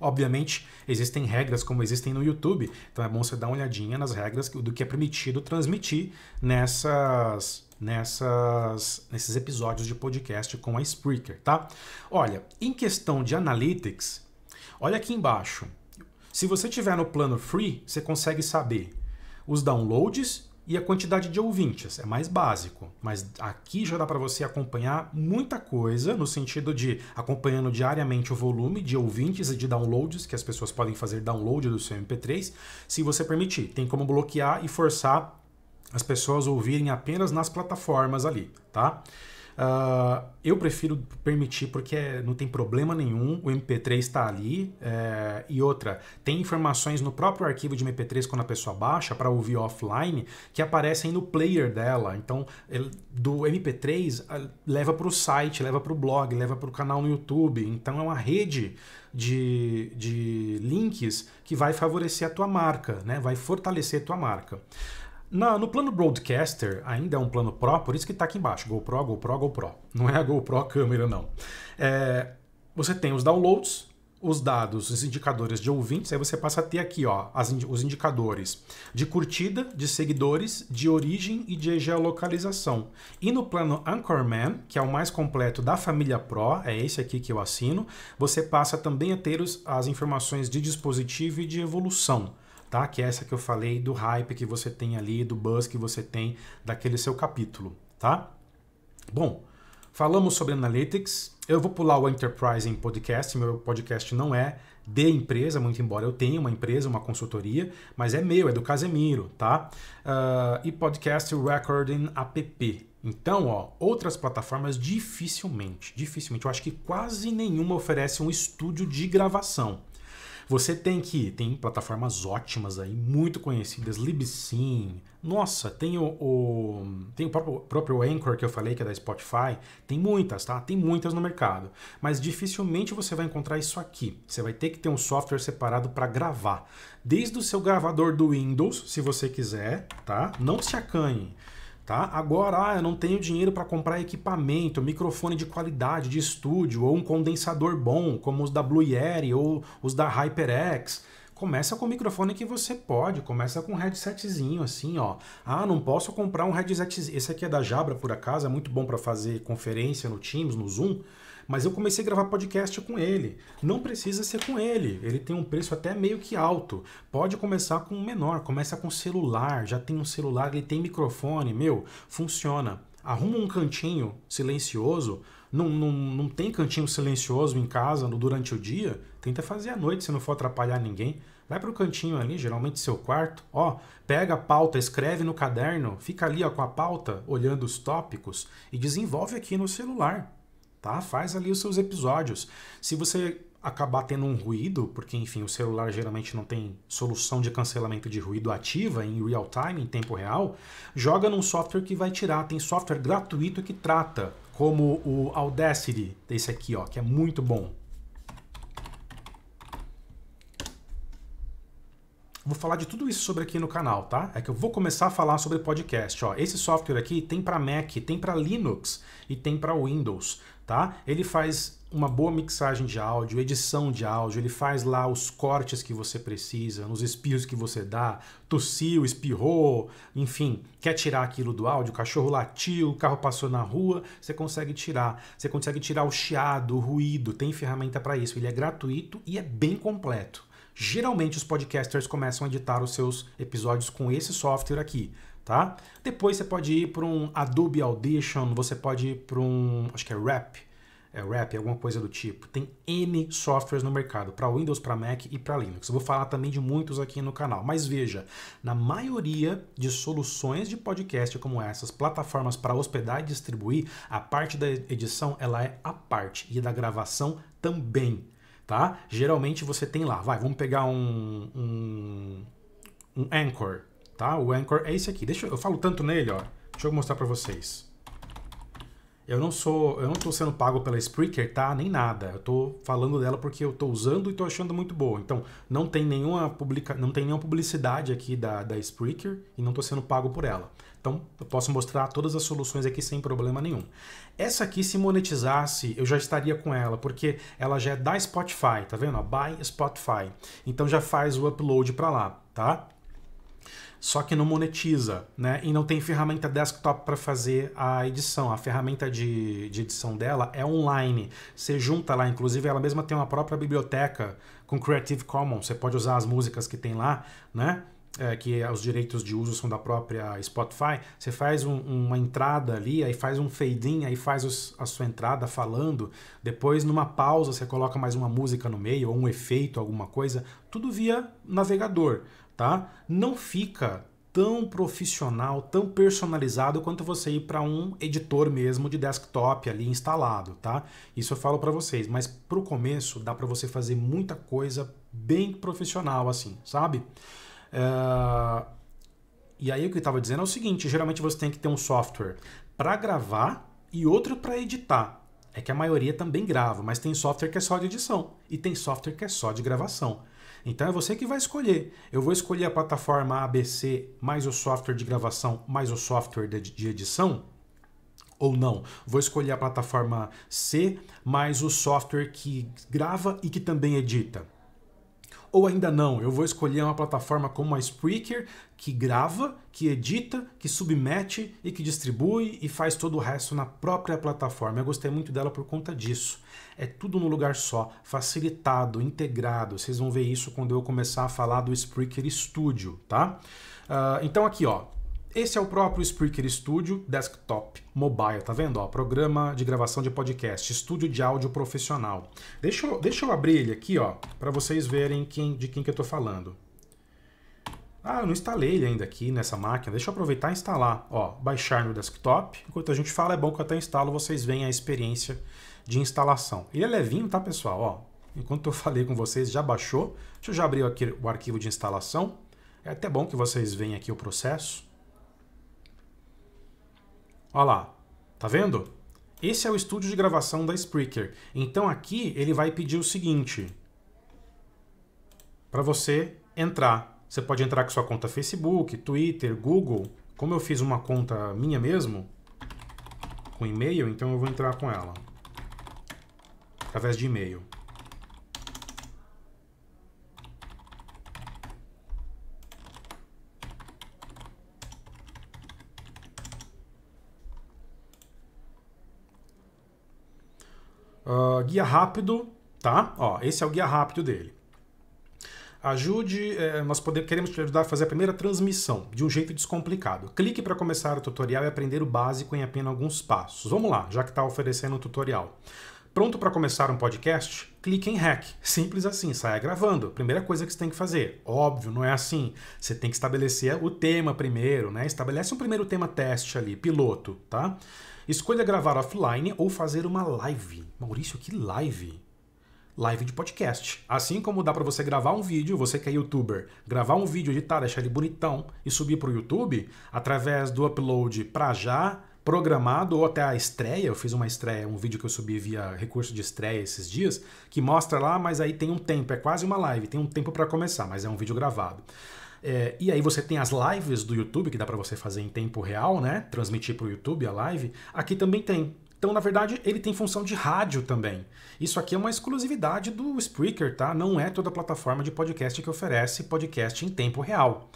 Obviamente, existem regras como existem no YouTube, então é bom você dar uma olhadinha nas regras do que é permitido transmitir nessas, nessas, nesses episódios de podcast com a Spreaker, tá? Olha, em questão de analytics, olha aqui embaixo. Se você tiver no plano free, você consegue saber os downloads e a quantidade de ouvintes. É mais básico, mas aqui já dá para você acompanhar muita coisa no sentido de acompanhando diariamente o volume de ouvintes e de downloads que as pessoas podem fazer download do seu MP3, se você permitir. Tem como bloquear e forçar as pessoas ouvirem apenas nas plataformas ali, tá? Ah, eu prefiro permitir porque não tem problema nenhum, o MP3 está ali. É, e outra, tem informações no próprio arquivo de MP3 quando a pessoa baixa para ouvir offline que aparecem no player dela. Então, ele, do MP3 leva para o site, leva para o blog, leva para o canal no YouTube. Então, é uma rede de, de links que vai favorecer a tua marca, né? vai fortalecer a tua marca no plano Broadcaster, ainda é um plano Pro, por isso que está aqui embaixo, GoPro, GoPro, GoPro. Não é a GoPro câmera, não. É, você tem os downloads, os dados, os indicadores de ouvintes, aí você passa a ter aqui ó, as, os indicadores de curtida, de seguidores, de origem e de geolocalização. E no plano Anchorman, que é o mais completo da família Pro, é esse aqui que eu assino, você passa também a ter os, as informações de dispositivo e de evolução tá? Que é essa que eu falei do hype que você tem ali, do buzz que você tem daquele seu capítulo, tá? Bom, falamos sobre analytics. Eu vou pular o Enterprise em podcast. Meu podcast não é de empresa, muito embora eu tenha uma empresa, uma consultoria, mas é meu, é do Casemiro, tá? Uh, e podcast Recording App. Então, ó, outras plataformas dificilmente, dificilmente, eu acho que quase nenhuma oferece um estúdio de gravação. Você tem que. Tem plataformas ótimas aí, muito conhecidas, Libsyn. Nossa, tem o, o tem o próprio, próprio, Anchor que eu falei, que é da Spotify. Tem muitas, tá? Tem muitas no mercado. Mas dificilmente você vai encontrar isso aqui. Você vai ter que ter um software separado para gravar. Desde o seu gravador do Windows, se você quiser, tá? Não se acanhe. Tá? Agora, ah, eu não tenho dinheiro para comprar equipamento, microfone de qualidade, de estúdio, ou um condensador bom, como os da Blue Yeti ou os da HyperX. Começa com o microfone que você pode, começa com um headsetzinho assim, ó. Ah, não posso comprar um headset. Esse aqui é da Jabra, por acaso, é muito bom para fazer conferência no Teams, no Zoom. Mas eu comecei a gravar podcast com ele. Não precisa ser com ele. Ele tem um preço até meio que alto. Pode começar com o menor, começa com celular, já tem um celular, ele tem microfone, meu, funciona. Arruma um cantinho silencioso. Não, não, não tem cantinho silencioso em casa durante o dia? Tenta fazer à noite se não for atrapalhar ninguém. Vai para o cantinho ali, geralmente seu quarto, ó, pega a pauta, escreve no caderno, fica ali ó, com a pauta, olhando os tópicos e desenvolve aqui no celular tá? Faz ali os seus episódios. Se você acabar tendo um ruído, porque enfim, o celular geralmente não tem solução de cancelamento de ruído ativa em real time, em tempo real, joga num software que vai tirar. Tem software gratuito que trata, como o Audacity, esse aqui, ó, que é muito bom. Vou falar de tudo isso sobre aqui no canal, tá? É que eu vou começar a falar sobre podcast, ó. Esse software aqui tem para Mac, tem para Linux e tem para Windows tá? Ele faz uma boa mixagem de áudio, edição de áudio, ele faz lá os cortes que você precisa, nos espirros que você dá, tossiu, espirrou, enfim, quer tirar aquilo do áudio, o cachorro latiu, o carro passou na rua, você consegue tirar. Você consegue tirar o chiado, o ruído, tem ferramenta para isso. Ele é gratuito e é bem completo. Geralmente os podcasters começam a editar os seus episódios com esse software aqui tá? Depois você pode ir para um Adobe Audition, você pode ir para um, acho que é Rap, é Rap, alguma coisa do tipo. Tem N softwares no mercado, para Windows, para Mac e para Linux. Eu vou falar também de muitos aqui no canal. Mas veja, na maioria de soluções de podcast como essas, plataformas para hospedar e distribuir, a parte da edição ela é a parte e da gravação também. Tá? Geralmente você tem lá, vai, vamos pegar um, um, um Anchor, Tá? O Anchor é esse aqui. Deixa eu, eu falo tanto nele, ó. Deixa eu mostrar para vocês. Eu não sou, eu não tô sendo pago pela Spreaker, tá? Nem nada. Eu tô falando dela porque eu tô usando e tô achando muito boa. Então, não tem nenhuma publica, não tem nenhuma publicidade aqui da da Spreaker e não tô sendo pago por ela. Então, eu posso mostrar todas as soluções aqui sem problema nenhum. Essa aqui, se monetizasse, eu já estaria com ela, porque ela já é da Spotify, tá vendo? By Spotify. Então já faz o upload para lá, tá? só que não monetiza, né? E não tem ferramenta desktop para fazer a edição. A ferramenta de, de edição dela é online. Você junta lá, inclusive ela mesma tem uma própria biblioteca com Creative Commons. Você pode usar as músicas que tem lá, né? É, que é os direitos de uso são da própria Spotify, você faz um, uma entrada ali, aí faz um fade-in, aí faz os, a sua entrada falando, depois numa pausa você coloca mais uma música no meio, ou um efeito, alguma coisa, tudo via navegador tá? Não fica tão profissional, tão personalizado quanto você ir para um editor mesmo de desktop ali instalado, tá? Isso eu falo para vocês, mas para o começo dá para você fazer muita coisa bem profissional assim, sabe? Eh, e aí o que eu estava dizendo é o seguinte, geralmente você tem que ter um software para gravar e outro para editar. É que a maioria também grava, mas tem software que é só de edição e tem software que é só de gravação. Então é você que vai escolher. Eu vou escolher a plataforma ABC mais o software de gravação mais o software de edição? Ou não? Vou escolher a plataforma C mais o software que grava e que também edita ou ainda não? Eu vou escolher uma plataforma como a Spreaker, que grava, que edita, que submete e que distribui e faz todo o resto na própria plataforma. Eu gostei muito dela por conta disso. É tudo no lugar só, facilitado, integrado. Vocês vão ver isso quando eu começar a falar do Spreaker Studio, tá? Uh, então aqui, ó, esse é o próprio Spreaker Studio Desktop Mobile, tá vendo? Ó, programa de gravação de podcast, estúdio de áudio profissional. Deixa eu, deixa eu abrir ele aqui, ó, para vocês verem quem, de quem que eu tô falando. Ah, eu não instalei ele ainda aqui nessa máquina. Deixa eu aproveitar e instalar. Ó, baixar no desktop. Enquanto a gente fala, é bom que eu até instalo, vocês veem a experiência de instalação. Ele é levinho, tá, pessoal? Ó, enquanto eu falei com vocês, já baixou. Deixa eu já abrir aqui o arquivo de instalação. É até bom que vocês veem aqui o processo. Olha lá, tá vendo? Esse é o estúdio de gravação da Spreaker. Então aqui ele vai pedir o seguinte, para você entrar. Você pode entrar com sua conta Facebook, Twitter, Google. Como eu fiz uma conta minha mesmo, com e-mail, então eu vou entrar com ela através de e-mail. Ah, guia rápido, tá? Ó, esse é o guia rápido dele. Ajude, é, nós poder, queremos te ajudar a fazer a primeira transmissão de um jeito descomplicado. Clique para começar o tutorial e aprender o básico em apenas alguns passos. Vamos lá, já que está oferecendo um tutorial. Pronto para começar um podcast? Clique em REC. Simples assim, saia gravando. Primeira coisa que você tem que fazer. Óbvio, não é assim. Você tem que estabelecer o tema primeiro, né? Estabelece um primeiro tema teste ali, piloto, tá? Escolha gravar offline ou fazer uma live. Maurício, que live? Live de podcast. Assim como dá para você gravar um vídeo, você que é youtuber, gravar um vídeo, editar, deixar ele bonitão e subir para o YouTube através do upload para já, programado ou até a estreia. Eu fiz uma estreia, um vídeo que eu subi via recurso de estreia esses dias, que mostra lá, mas aí tem um tempo, é quase uma live, tem um tempo para começar, mas é um vídeo gravado. É, e aí você tem as lives do YouTube, que dá para você fazer em tempo real, né? Transmitir para o YouTube a live. Aqui também tem. Então, na verdade, ele tem função de rádio também. Isso aqui é uma exclusividade do Spreaker, tá? Não é toda plataforma de podcast que oferece podcast em tempo real.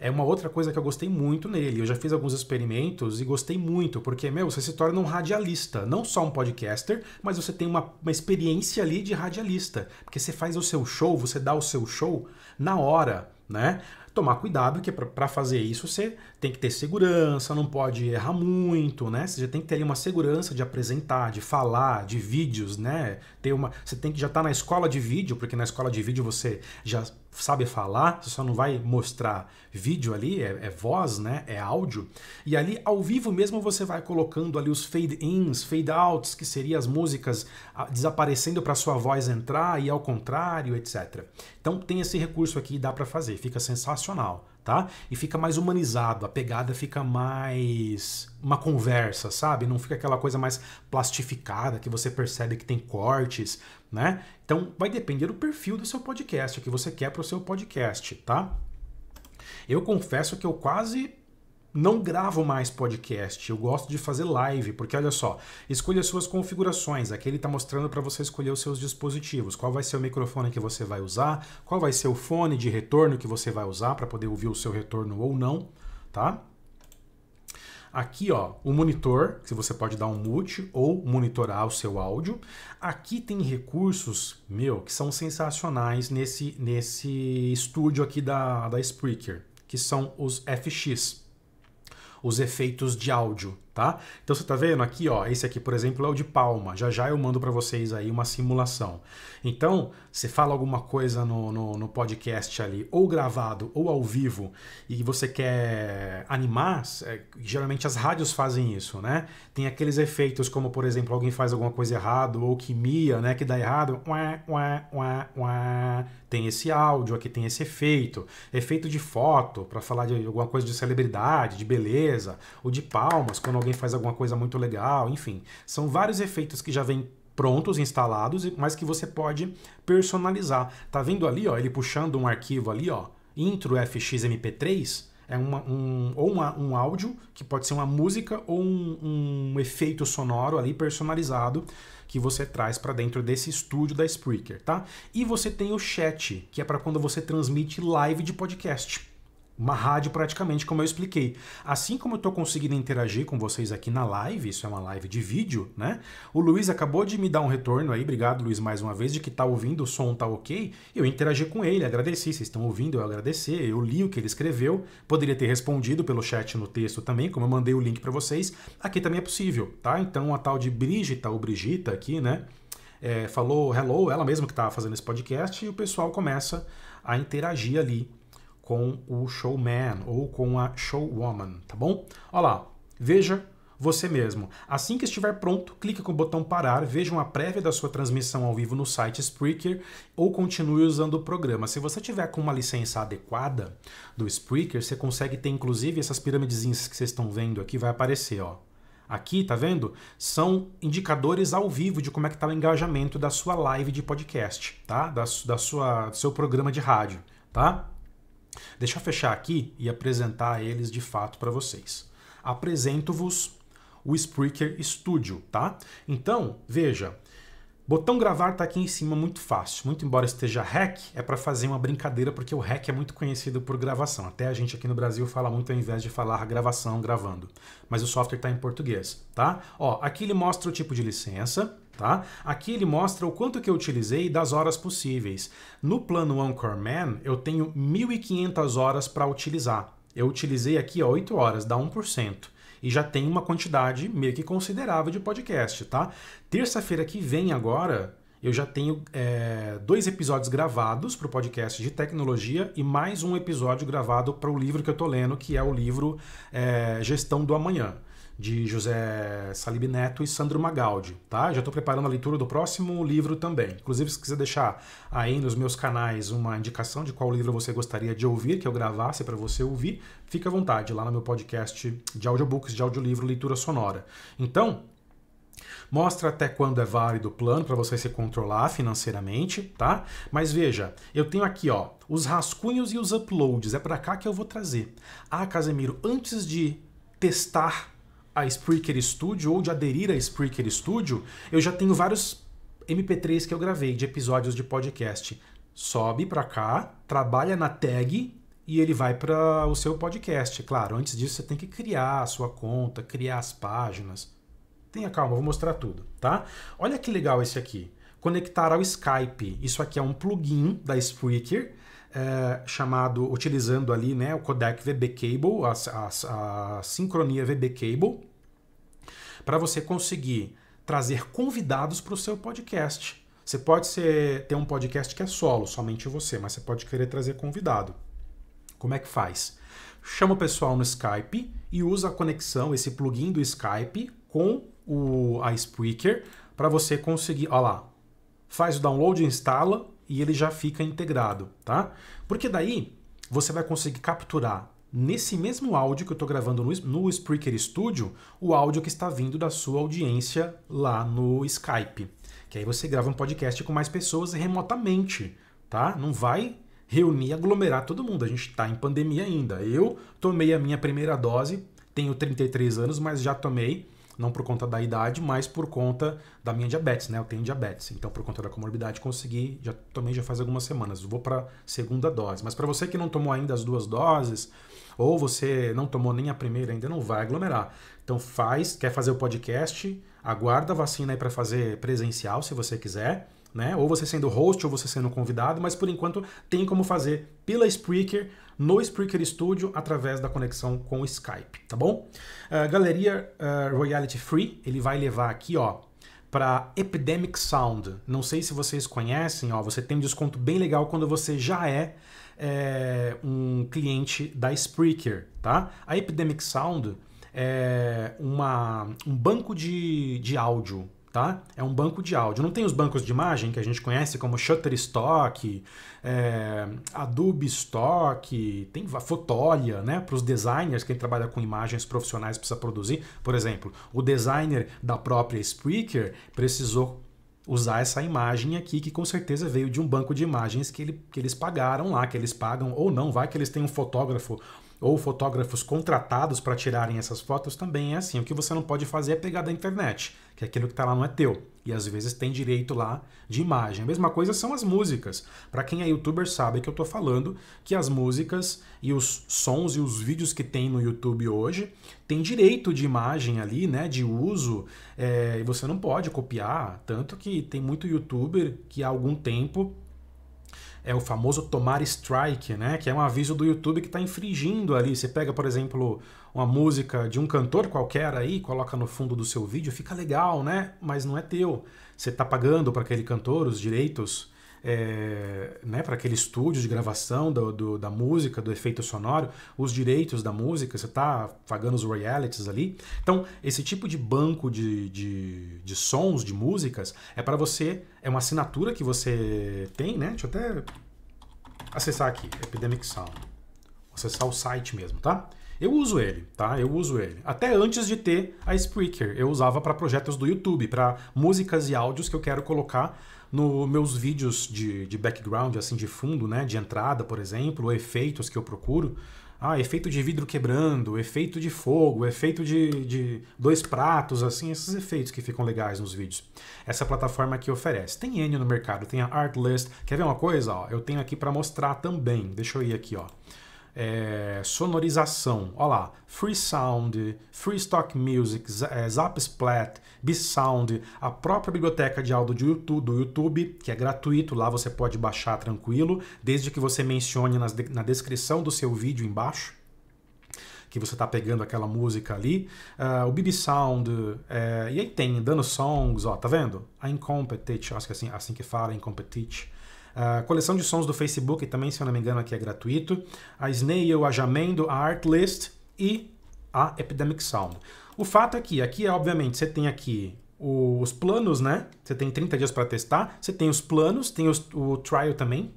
É uma outra coisa que eu gostei muito nele. Eu já fiz alguns experimentos e gostei muito, porque, meu, você se torna um radialista. Não só um podcaster, mas você tem uma, uma experiência ali de radialista. Porque você faz o seu show, você dá o seu show na hora, né? tomar cuidado, que é para fazer isso você tem que ter segurança, não pode errar muito, né? Você já tem que ter uma segurança de apresentar, de falar, de vídeos, né? Ter uma, você tem que já estar tá na escola de vídeo, porque na escola de vídeo você já sabe falar, você só não vai mostrar vídeo ali, é, é, voz, né? É áudio. E ali ao vivo mesmo você vai colocando ali os fade-ins, fade-outs, que seriam as músicas ah, desaparecendo para sua voz entrar e ao contrário, etc. Então tem esse recurso aqui, dá para fazer, fica sensacional tá? E fica mais humanizado, a pegada fica mais uma conversa, sabe? Não fica aquela coisa mais plastificada que você percebe que tem cortes, né? Então vai depender do perfil do seu podcast, o que você quer para o seu podcast, tá? Eu confesso que eu quase não gravo mais podcast, eu gosto de fazer live, porque olha só, escolha suas configurações. Aqui ele está mostrando para você escolher os seus dispositivos. Qual vai ser o microfone que você vai usar, qual vai ser o fone de retorno que você vai usar para poder ouvir o seu retorno ou não, tá? Aqui, ó, o monitor, que você pode dar um mute ou monitorar o seu áudio. Aqui tem recursos, meu, que são sensacionais nesse, nesse estúdio aqui da, da Spreaker, que são os FX os efeitos de áudio tá? Então você está vendo aqui, ó, esse aqui, por exemplo, é o de palma. Já já eu mando para vocês aí uma simulação. Então, você fala alguma coisa no, no, no, podcast ali, ou gravado ou ao vivo, e você quer animar, é, geralmente as rádios fazem isso, né? Tem aqueles efeitos como, por exemplo, alguém faz alguma coisa errada, ou que mia, né, que dá errado. Ué, ué, ué, ué. Tem esse áudio, aqui tem esse efeito. Efeito de foto, para falar de alguma coisa de celebridade, de beleza, ou de palmas, quando alguém faz alguma coisa muito legal, enfim. São vários efeitos que já vêm prontos, instalados, mas que você pode personalizar. Tá vendo ali, ó, ele puxando um arquivo ali, ó, intro fxmp3, é uma, um, ou uma, um áudio, que pode ser uma música ou um, um efeito sonoro ali personalizado que você traz para dentro desse estúdio da Spreaker, tá? E você tem o chat, que é para quando você transmite live de podcast uma rádio praticamente, como eu expliquei. Assim como eu estou conseguindo interagir com vocês aqui na live, isso é uma live de vídeo, né? O Luiz acabou de me dar um retorno aí, obrigado Luiz mais uma vez, de que tá ouvindo, o som tá ok. Eu interagi com ele, agradeci, vocês estão ouvindo, eu agradecer, eu li o que ele escreveu, poderia ter respondido pelo chat no texto também, como eu mandei o link para vocês, aqui também é possível, tá? Então a tal de Brigita ou Brigita aqui, né? É, falou hello, ela mesma que estava fazendo esse podcast, e o pessoal começa a interagir ali com o showman ou com a showwoman, tá bom? Olha lá, veja você mesmo. Assim que estiver pronto, clique com o botão parar, veja uma prévia da sua transmissão ao vivo no site Spreaker ou continue usando o programa. Se você tiver com uma licença adequada do Spreaker, você consegue ter inclusive essas pirâmidezinhas que vocês estão vendo aqui, vai aparecer, ó. Aqui, tá vendo? São indicadores ao vivo de como é que tá o engajamento da sua live de podcast, tá? Da, da sua, do seu programa de rádio, tá? Deixa eu fechar aqui e apresentar eles de fato para vocês. Apresento-vos o Spreaker Studio, tá? Então, veja, botão gravar tá aqui em cima muito fácil, muito embora esteja REC, é para fazer uma brincadeira porque o REC é muito conhecido por gravação. Até a gente aqui no Brasil fala muito ao invés de falar gravação, gravando. Mas o software está em português, tá? Ó, aqui ele mostra o tipo de licença, tá? Aqui ele mostra o quanto que eu utilizei das horas possíveis. No plano Anchorman, eu tenho 1.500 horas para utilizar. Eu utilizei aqui ó, 8 horas, dá 1%. E já tem uma quantidade meio que considerável de podcast, tá? Terça-feira que vem agora, eu já tenho é, dois episódios gravados para o podcast de tecnologia e mais um episódio gravado para o livro que eu estou lendo, que é o livro é, Gestão do Amanhã de José Salib Neto e Sandro Magaldi, tá? Já estou preparando a leitura do próximo livro também. Inclusive, se quiser deixar aí nos meus canais uma indicação de qual livro você gostaria de ouvir, que eu gravasse para você ouvir, fica à vontade lá no meu podcast de audiobooks, de audiolivro, leitura sonora. Então, Mostra até quando é válido o plano para você se controlar financeiramente, tá? Mas veja, eu tenho aqui, ó, os rascunhos e os uploads, é para cá que eu vou trazer. Ah, Casemiro, antes de testar a Spreaker Studio ou de aderir a Spreaker Studio, eu já tenho vários MP3 que eu gravei de episódios de podcast. Sobe para cá, trabalha na tag e ele vai para o seu podcast. Claro, antes disso você tem que criar a sua conta, criar as páginas. Tenha calma, vou mostrar tudo, tá? Olha que legal esse aqui. Conectar ao Skype. Isso aqui é um plugin da Spreaker é, chamado, utilizando ali né, o codec VB Cable, a, a, a sincronia VB Cable, para você conseguir trazer convidados para o seu podcast. Você pode ser, ter um podcast que é solo, somente você, mas você pode querer trazer convidado. Como é que faz? Chama o pessoal no Skype e usa a conexão, esse plugin do Skype com o a Spreaker para você conseguir. Olha lá, faz o download, instala, e ele já fica integrado, tá? Porque daí você vai conseguir capturar nesse mesmo áudio que eu estou gravando no, no Spreaker Studio, o áudio que está vindo da sua audiência lá no Skype. Que aí você grava um podcast com mais pessoas remotamente, tá? Não vai reunir, aglomerar todo mundo. A gente está em pandemia ainda. Eu tomei a minha primeira dose, tenho 33 anos, mas já tomei não por conta da idade, mas por conta da minha diabetes, né? Eu tenho diabetes, então por conta da comorbidade consegui, já tomei já faz algumas semanas, vou para segunda dose. Mas para você que não tomou ainda as duas doses, ou você não tomou nem a primeira ainda, não vai aglomerar. Então faz, quer fazer o podcast, aguarda a vacina aí para fazer presencial, se você quiser. Né? Ou você sendo host ou você sendo convidado, mas por enquanto tem como fazer pela Spreaker no Spreaker Studio através da conexão com o Skype, tá bom? Uh, galeria uh, Royalty Free, ele vai levar aqui, ó, para Epidemic Sound. Não sei se vocês conhecem, ó, você tem um desconto bem legal quando você já é é, um cliente da Spreaker, tá? A Epidemic Sound é uma, um banco de, de áudio tá? É um banco de áudio. Não tem os bancos de imagem que a gente conhece como Shutterstock, é, Adobe Stock, tem Fotolia, né? Para os designers, quem trabalha com imagens profissionais precisa produzir. Por exemplo, o designer da própria Spreaker precisou usar essa imagem aqui, que com certeza veio de um banco de imagens que, ele, que eles pagaram lá, que eles pagam ou não, vai que eles têm um fotógrafo ou fotógrafos contratados para tirarem essas fotos também é assim. O que você não pode fazer é pegar da internet, que aquilo que está lá não é teu. E às vezes tem direito lá de imagem. A mesma coisa são as músicas. Para quem é youtuber sabe que eu estou falando que as músicas e os sons e os vídeos que tem no YouTube hoje tem direito de imagem ali, né, de uso, é, e você não pode copiar. Tanto que tem muito youtuber que há algum tempo é o famoso tomar strike, né? Que é um aviso do YouTube que está infringindo ali. Você pega, por exemplo, uma música de um cantor qualquer aí, coloca no fundo do seu vídeo, fica legal, né? Mas não é teu. Você está pagando para aquele cantor os direitos é, né, para aquele estúdio de gravação do, do, da música, do efeito sonoro, os direitos da música, você está pagando os royalties ali. Então, esse tipo de banco de, de, de sons, de músicas, é para você, é uma assinatura que você tem, né? Deixa eu até acessar aqui, Epidemic Sound. Vou acessar o site mesmo, tá? Eu uso ele, tá? Eu uso ele. Até antes de ter a Spreaker, eu usava para projetos do YouTube, para músicas e áudios que eu quero colocar nos meus vídeos de, de background, assim, de fundo, né? De entrada, por exemplo, efeitos que eu procuro. Ah, efeito de vidro quebrando, efeito de fogo, efeito de, de dois pratos, assim, esses efeitos que ficam legais nos vídeos. Essa plataforma aqui oferece. Tem N no mercado, tem a Artlist. Quer ver uma coisa? Ó, eu tenho aqui para mostrar também. Deixa eu ir aqui, ó é, sonorização. Olha lá, Free Sound, Free Stock Music, é, Zapsplat, sound, a própria biblioteca de áudio do YouTube, do YouTube, que é gratuito, lá você pode baixar tranquilo, desde que você mencione nas, na descrição do seu vídeo embaixo que você está pegando aquela música ali. Uh, o BB Sound, uh, e aí tem dando Songs, ó, tá vendo? A Incompetent, acho que é assim, assim que fala, Incompetent. A coleção de sons do Facebook também, se eu não me engano, aqui é gratuito. A Snail, a Jamendo, a Artlist e a Epidemic Sound. O fato é que aqui, obviamente, você tem aqui os planos, né? Você tem 30 dias para testar, você tem os planos, tem os, o trial também,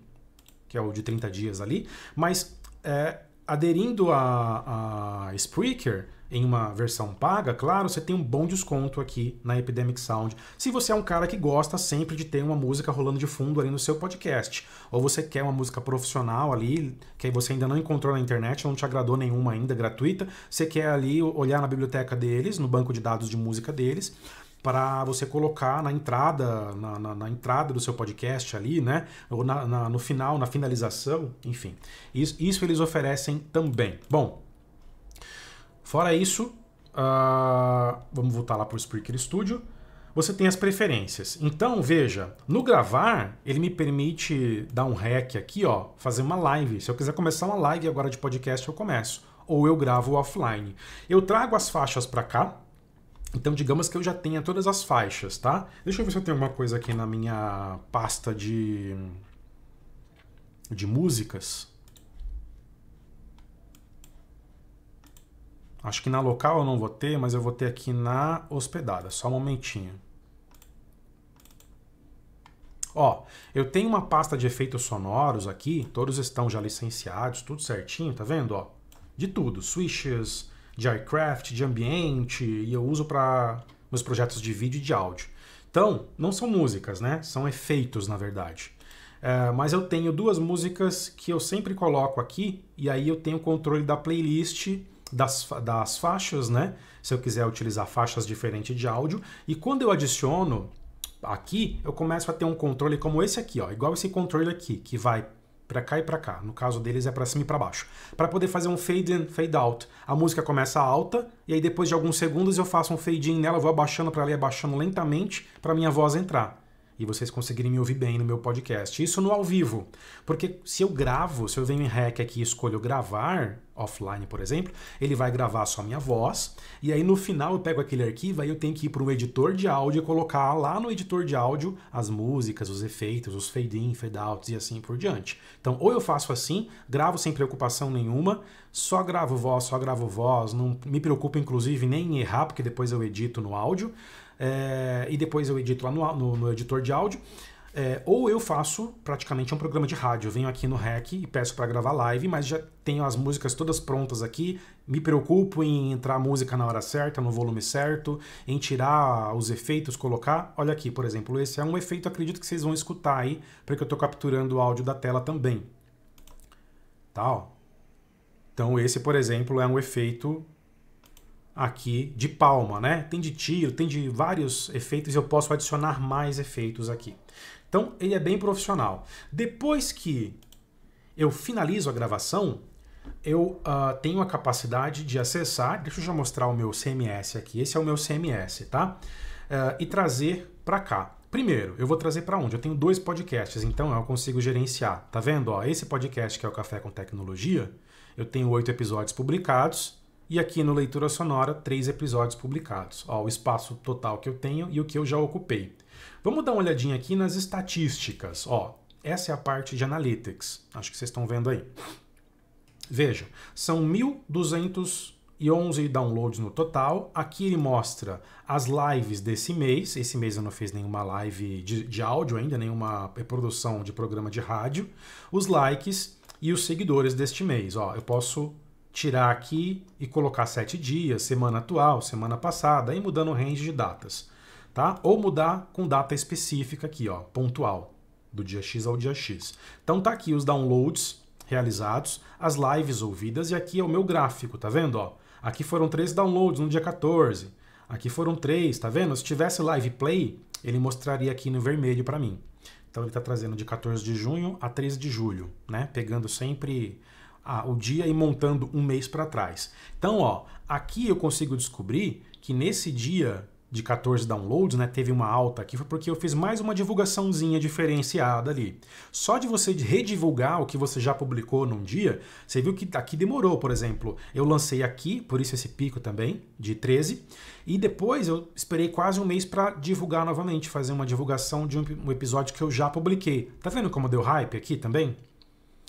que é o de 30 dias ali, mas é, aderindo a, a Spreaker, em uma versão paga, claro, você tem um bom desconto aqui na Epidemic Sound. Se você é um cara que gosta sempre de ter uma música rolando de fundo ali no seu podcast, ou você quer uma música profissional ali, que você ainda não encontrou na internet, não te agradou nenhuma ainda, gratuita, você quer ali olhar na biblioteca deles, no banco de dados de música deles, para você colocar na entrada, na, na, na, entrada do seu podcast ali, né? Ou na, no final, na finalização, enfim. Isso, isso eles oferecem também. Bom, Fora isso, uh, vamos voltar lá para o Spreaker Studio. Você tem as preferências. Então, veja, no gravar, ele me permite dar um rec aqui, ó, fazer uma live. Se eu quiser começar uma live agora de podcast, eu começo. Ou eu gravo offline. Eu trago as faixas para cá, então, digamos que eu já tenha todas as faixas, tá? Deixa eu ver se eu tenho alguma coisa aqui na minha pasta de, de músicas. Acho que na local eu não vou ter, mas eu vou ter aqui na hospedada. Só um momentinho. Ó, eu tenho uma pasta de efeitos sonoros aqui, todos estão já licenciados, tudo certinho, tá vendo? Ó, de tudo, switches, de aircraft, de ambiente, e eu uso para meus projetos de vídeo e de áudio. Então, não são músicas, né? São efeitos, na verdade. É, mas eu tenho duas músicas que eu sempre coloco aqui, e aí eu tenho o controle da playlist das, das faixas, né? Se eu quiser utilizar faixas diferentes de áudio. E quando eu adiciono aqui, eu começo a ter um controle como esse aqui, ó, igual esse controle aqui, que vai para cá e para cá. No caso deles é para cima e para baixo. Para poder fazer um fade in, fade out. A música começa alta e aí depois de alguns segundos eu faço um fade in nela, vou abaixando para ali, abaixando lentamente para minha voz entrar e vocês conseguirem me ouvir bem no meu podcast. Isso no ao vivo, porque se eu gravo, se eu venho em REC aqui e escolho gravar offline, por exemplo, ele vai gravar só minha voz, e aí no final eu pego aquele arquivo e eu tenho que ir para o editor de áudio e colocar lá no editor de áudio as músicas, os efeitos, os fade-in, fade-outs e assim por diante. Então, ou eu faço assim, gravo sem preocupação nenhuma, só gravo voz, só gravo voz, não me preocupo inclusive nem em errar, porque depois eu edito no áudio, é, e depois eu edito lá no, no, no editor de áudio. É, ou eu faço praticamente um programa de rádio. Eu venho aqui no REC e peço para gravar live, mas já tenho as músicas todas prontas aqui. Me preocupo em entrar a música na hora certa, no volume certo, em tirar os efeitos, colocar. Olha aqui, por exemplo, esse é um efeito, acredito que vocês vão escutar aí, porque eu estou capturando o áudio da tela também. Tá, ó. Então esse, por exemplo, é um efeito aqui de palma, né? Tem de tiro, tem de vários efeitos, eu posso adicionar mais efeitos aqui. Então ele é bem profissional. Depois que eu finalizo a gravação, eu uh, tenho a capacidade de acessar, deixa eu já mostrar o meu CMS aqui, esse é o meu CMS, tá? Uh, e trazer para cá. Primeiro, eu vou trazer para onde? Eu tenho dois podcasts, então eu consigo gerenciar. Tá vendo? Ó, esse podcast que é o Café com Tecnologia, eu tenho oito episódios publicados, e aqui no Leitura Sonora, três episódios publicados. Ó, o espaço total que eu tenho e o que eu já ocupei. Vamos dar uma olhadinha aqui nas estatísticas. Ó, essa é a parte de Analytics. Acho que vocês estão vendo aí. Veja, são 1.211 downloads no total. Aqui ele mostra as lives desse mês. Esse mês eu não fiz nenhuma live de, de áudio ainda, nenhuma reprodução de programa de rádio. Os likes e os seguidores deste mês. Ó, eu posso tirar aqui e colocar sete dias, semana atual, semana passada, e mudando o range de datas, tá? Ou mudar com data específica aqui, ó, pontual, do dia X ao dia X. Então tá aqui os downloads realizados, as lives ouvidas e aqui é o meu gráfico, tá vendo, ó? Aqui foram três downloads no dia 14. Aqui foram três, tá vendo? Se tivesse live play, ele mostraria aqui no vermelho para mim. Então ele está trazendo de 14 de junho a 13 de julho, né? Pegando sempre a, o dia e montando um mês para trás. Então, ó, aqui eu consigo descobrir que nesse dia de 14 downloads, né, teve uma alta aqui, foi porque eu fiz mais uma divulgaçãozinha diferenciada ali. Só de você redivulgar o que você já publicou num dia, você viu que aqui demorou, por exemplo, eu lancei aqui, por isso esse pico também, de 13, e depois eu esperei quase um mês para divulgar novamente, fazer uma divulgação de um episódio que eu já publiquei. Tá vendo como deu hype aqui também?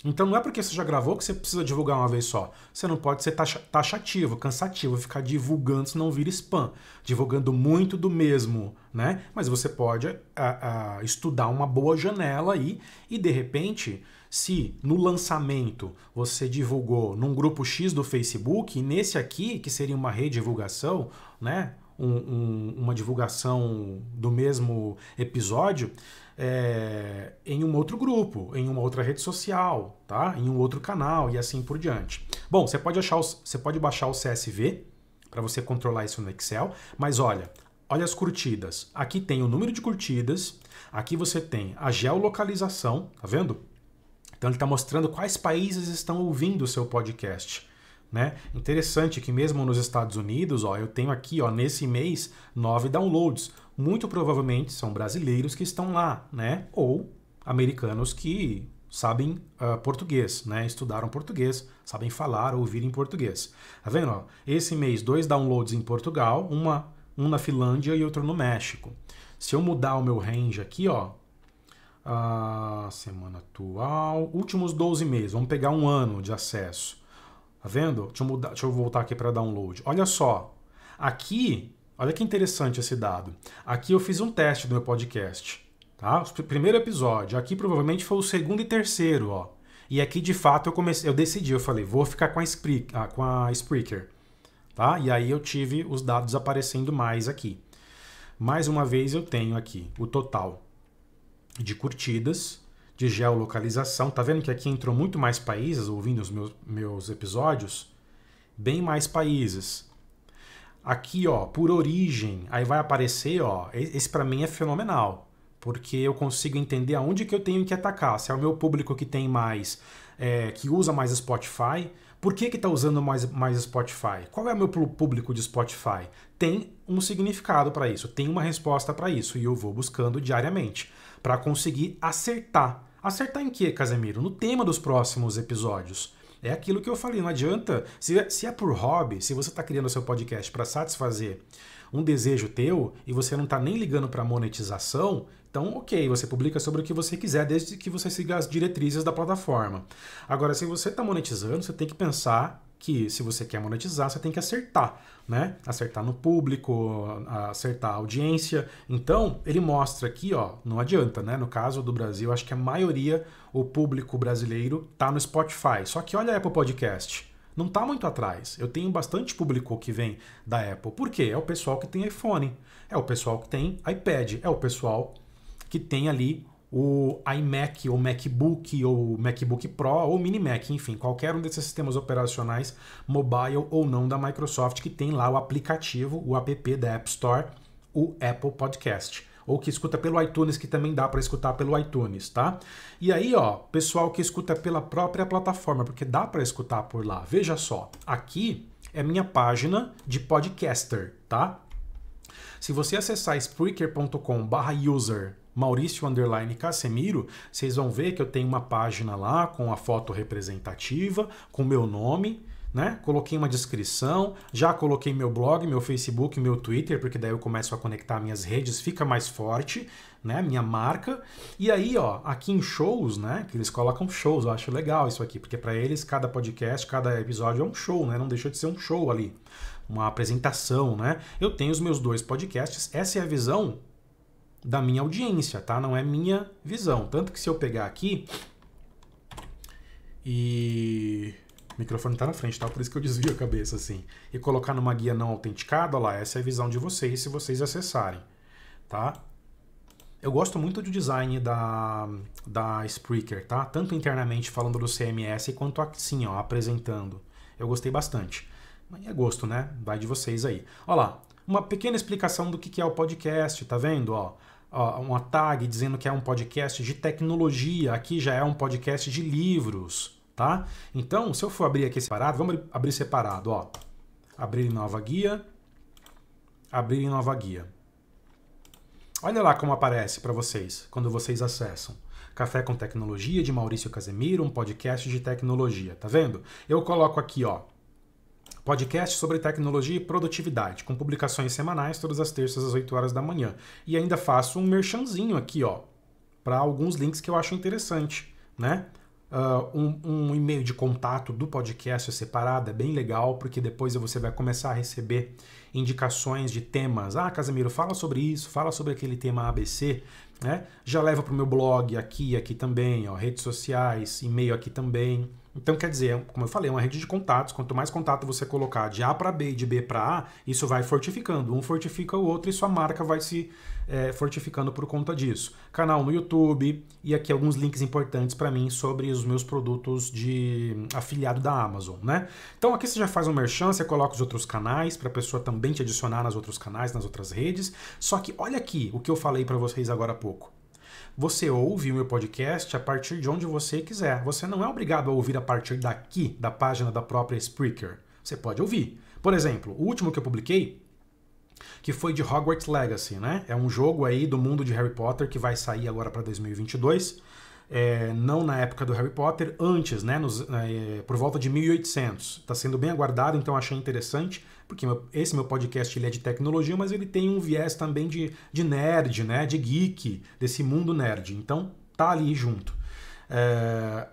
Então não é porque você já gravou que você precisa divulgar uma vez só. Você não pode ser taxa, taxativo, cansativo, ficar divulgando se não vira spam, divulgando muito do mesmo, né? Mas você pode a, eh, a, eh, estudar uma boa janela aí e de repente, se no lançamento você divulgou num grupo X do Facebook, e nesse aqui, que seria uma redivulgação, né? um, uma divulgação do mesmo episódio é, em um outro grupo, em uma outra rede social, tá? Em um outro canal e assim por diante. Bom, você pode achar, você pode baixar o CSV para você controlar isso no Excel, mas olha, olha as curtidas. Aqui tem o número de curtidas, aqui você tem a geolocalização, tá vendo? Então ele está mostrando quais países estão ouvindo o seu podcast. Né? Interessante que mesmo nos Estados Unidos, ó, eu tenho aqui ó, nesse mês nove downloads. Muito provavelmente são brasileiros que estão lá, né? Ou americanos que sabem uh, português, né? Estudaram português, sabem falar, ou ouvir em português. Tá vendo? Ó? Esse mês dois downloads em Portugal, uma um na Finlândia e outro no México. Se eu mudar o meu range aqui, ó, a ah, semana atual, últimos 12 meses, vamos pegar um ano de acesso. Tá vendo? Deixa eu, mudar, deixa eu voltar aqui para download. Olha só. Aqui, olha que interessante esse dado. Aqui eu fiz um teste do meu podcast. Tá? O primeiro episódio. Aqui provavelmente foi o segundo e terceiro. Ó. E aqui, de fato, eu comecei, eu decidi. Eu falei, vou ficar com a, Spreak, ah, com a Spreaker. Tá? E aí eu tive os dados aparecendo mais aqui. Mais uma vez eu tenho aqui o total de curtidas, de geolocalização. Tá vendo que aqui entrou muito mais países ouvindo os meus, meus episódios? Bem mais países. Aqui, ó, por origem, aí vai aparecer, ó, esse para mim é fenomenal, porque eu consigo entender aonde que eu tenho que atacar. Se é o meu público que tem mais, é, que usa mais Spotify, por que que tá usando mais, mais Spotify? Qual é o meu público de Spotify? Tem um significado para isso, tem uma resposta para isso e eu vou buscando diariamente para conseguir acertar Acertar em quê, Casemiro? No tema dos próximos episódios. É aquilo que eu falei, não adianta. Se, é, se é por hobby, se você está criando seu podcast para satisfazer um desejo teu e você não está nem ligando para monetização, então, ok, você publica sobre o que você quiser, desde que você siga as diretrizes da plataforma. Agora, se você está monetizando, você tem que pensar que se você quer monetizar, você tem que acertar, né? Acertar no público, acertar a audiência. Então, ele mostra aqui, ó, não adianta, né? No caso do Brasil, acho que a maioria, o público brasileiro, tá no Spotify. Só que olha a Apple Podcast. Não tá muito atrás. Eu tenho bastante público que vem da Apple. Por quê? É o pessoal que tem iPhone, é o pessoal que tem iPad, é o pessoal que tem ali o iMac ou MacBook ou MacBook Pro ou Mini Mac, enfim, qualquer um desses sistemas operacionais mobile ou não da Microsoft que tem lá o aplicativo, o app da App Store, o Apple Podcast, ou que escuta pelo iTunes que também dá para escutar pelo iTunes, tá? E aí, ó, pessoal que escuta pela própria plataforma, porque dá para escutar por lá. Veja só, aqui é minha página de podcaster, tá? Se você acessar spreaker.com/user Maurício Underline Casemiro, vocês vão ver que eu tenho uma página lá com a foto representativa, com meu nome, né? Coloquei uma descrição, já coloquei meu blog, meu Facebook, meu Twitter, porque daí eu começo a conectar minhas redes, fica mais forte, né? Minha marca. E aí, ó, aqui em shows, né? Que eles colocam shows, eu acho legal isso aqui, porque para eles cada podcast, cada episódio é um show, né? Não deixa de ser um show ali, uma apresentação, né? Eu tenho os meus dois podcasts, essa é a visão da minha audiência, tá? Não é minha visão. Tanto que se eu pegar aqui e o microfone está na frente, tá? Por isso que eu desvio a cabeça assim. E colocar numa guia não autenticada, lá, essa é a visão de vocês se vocês acessarem, tá? Eu gosto muito do design da, da Spreaker, tá? Tanto internamente falando do CMS quanto assim, ó, apresentando. Eu gostei bastante. Mas é gosto, né? Vai de vocês aí. Olha lá, uma pequena explicação do que é o podcast, tá vendo? Ó, uma tag dizendo que é um podcast de tecnologia, aqui já é um podcast de livros, tá? Então, se eu for abrir aqui separado, vamos abrir separado, ó. Abrir em nova guia, abrir em nova guia. Olha lá como aparece para vocês quando vocês acessam. Café com Tecnologia de Maurício Casemiro, um podcast de tecnologia, tá vendo? Eu coloco aqui, ó, podcast sobre tecnologia e produtividade, com publicações semanais todas as terças às 8 horas da manhã. E ainda faço um merchanzinho aqui, ó, para alguns links que eu acho interessante, né? Uh, um, um e-mail de contato do podcast separado é bem legal, porque depois você vai começar a receber indicações de temas. Ah, Casemiro, fala sobre isso, fala sobre aquele tema ABC, né? Já leva para o meu blog aqui, aqui também, ó, redes sociais, e-mail aqui também. Então, quer dizer, é como eu falei, é uma rede de contatos. Quanto mais contato você colocar de A para B e de B para A, isso vai fortificando. Um fortifica o outro e sua marca vai se é, fortificando por conta disso. Canal no YouTube e aqui alguns links importantes para mim sobre os meus produtos de afiliado da Amazon, né? Então aqui você já faz um merchan, você coloca os outros canais para a pessoa também te adicionar nas outros canais, nas outras redes. Só que olha aqui o que eu falei para vocês agora há pouco. Você ouve o meu podcast a partir de onde você quiser. Você não é obrigado a ouvir a partir daqui, da página da própria Spreaker. Você pode ouvir. Por exemplo, o último que eu publiquei, que foi de Hogwarts Legacy, né? É um jogo aí do mundo de Harry Potter que vai sair agora para 2022. É, não na época do Harry Potter, antes, né, nos, é, por volta de 1800. Está sendo bem aguardado, então achei interessante porque esse meu podcast ele é de tecnologia, mas ele tem um viés também de, de nerd, né? De geek, desse mundo nerd. Então tá ali junto. É,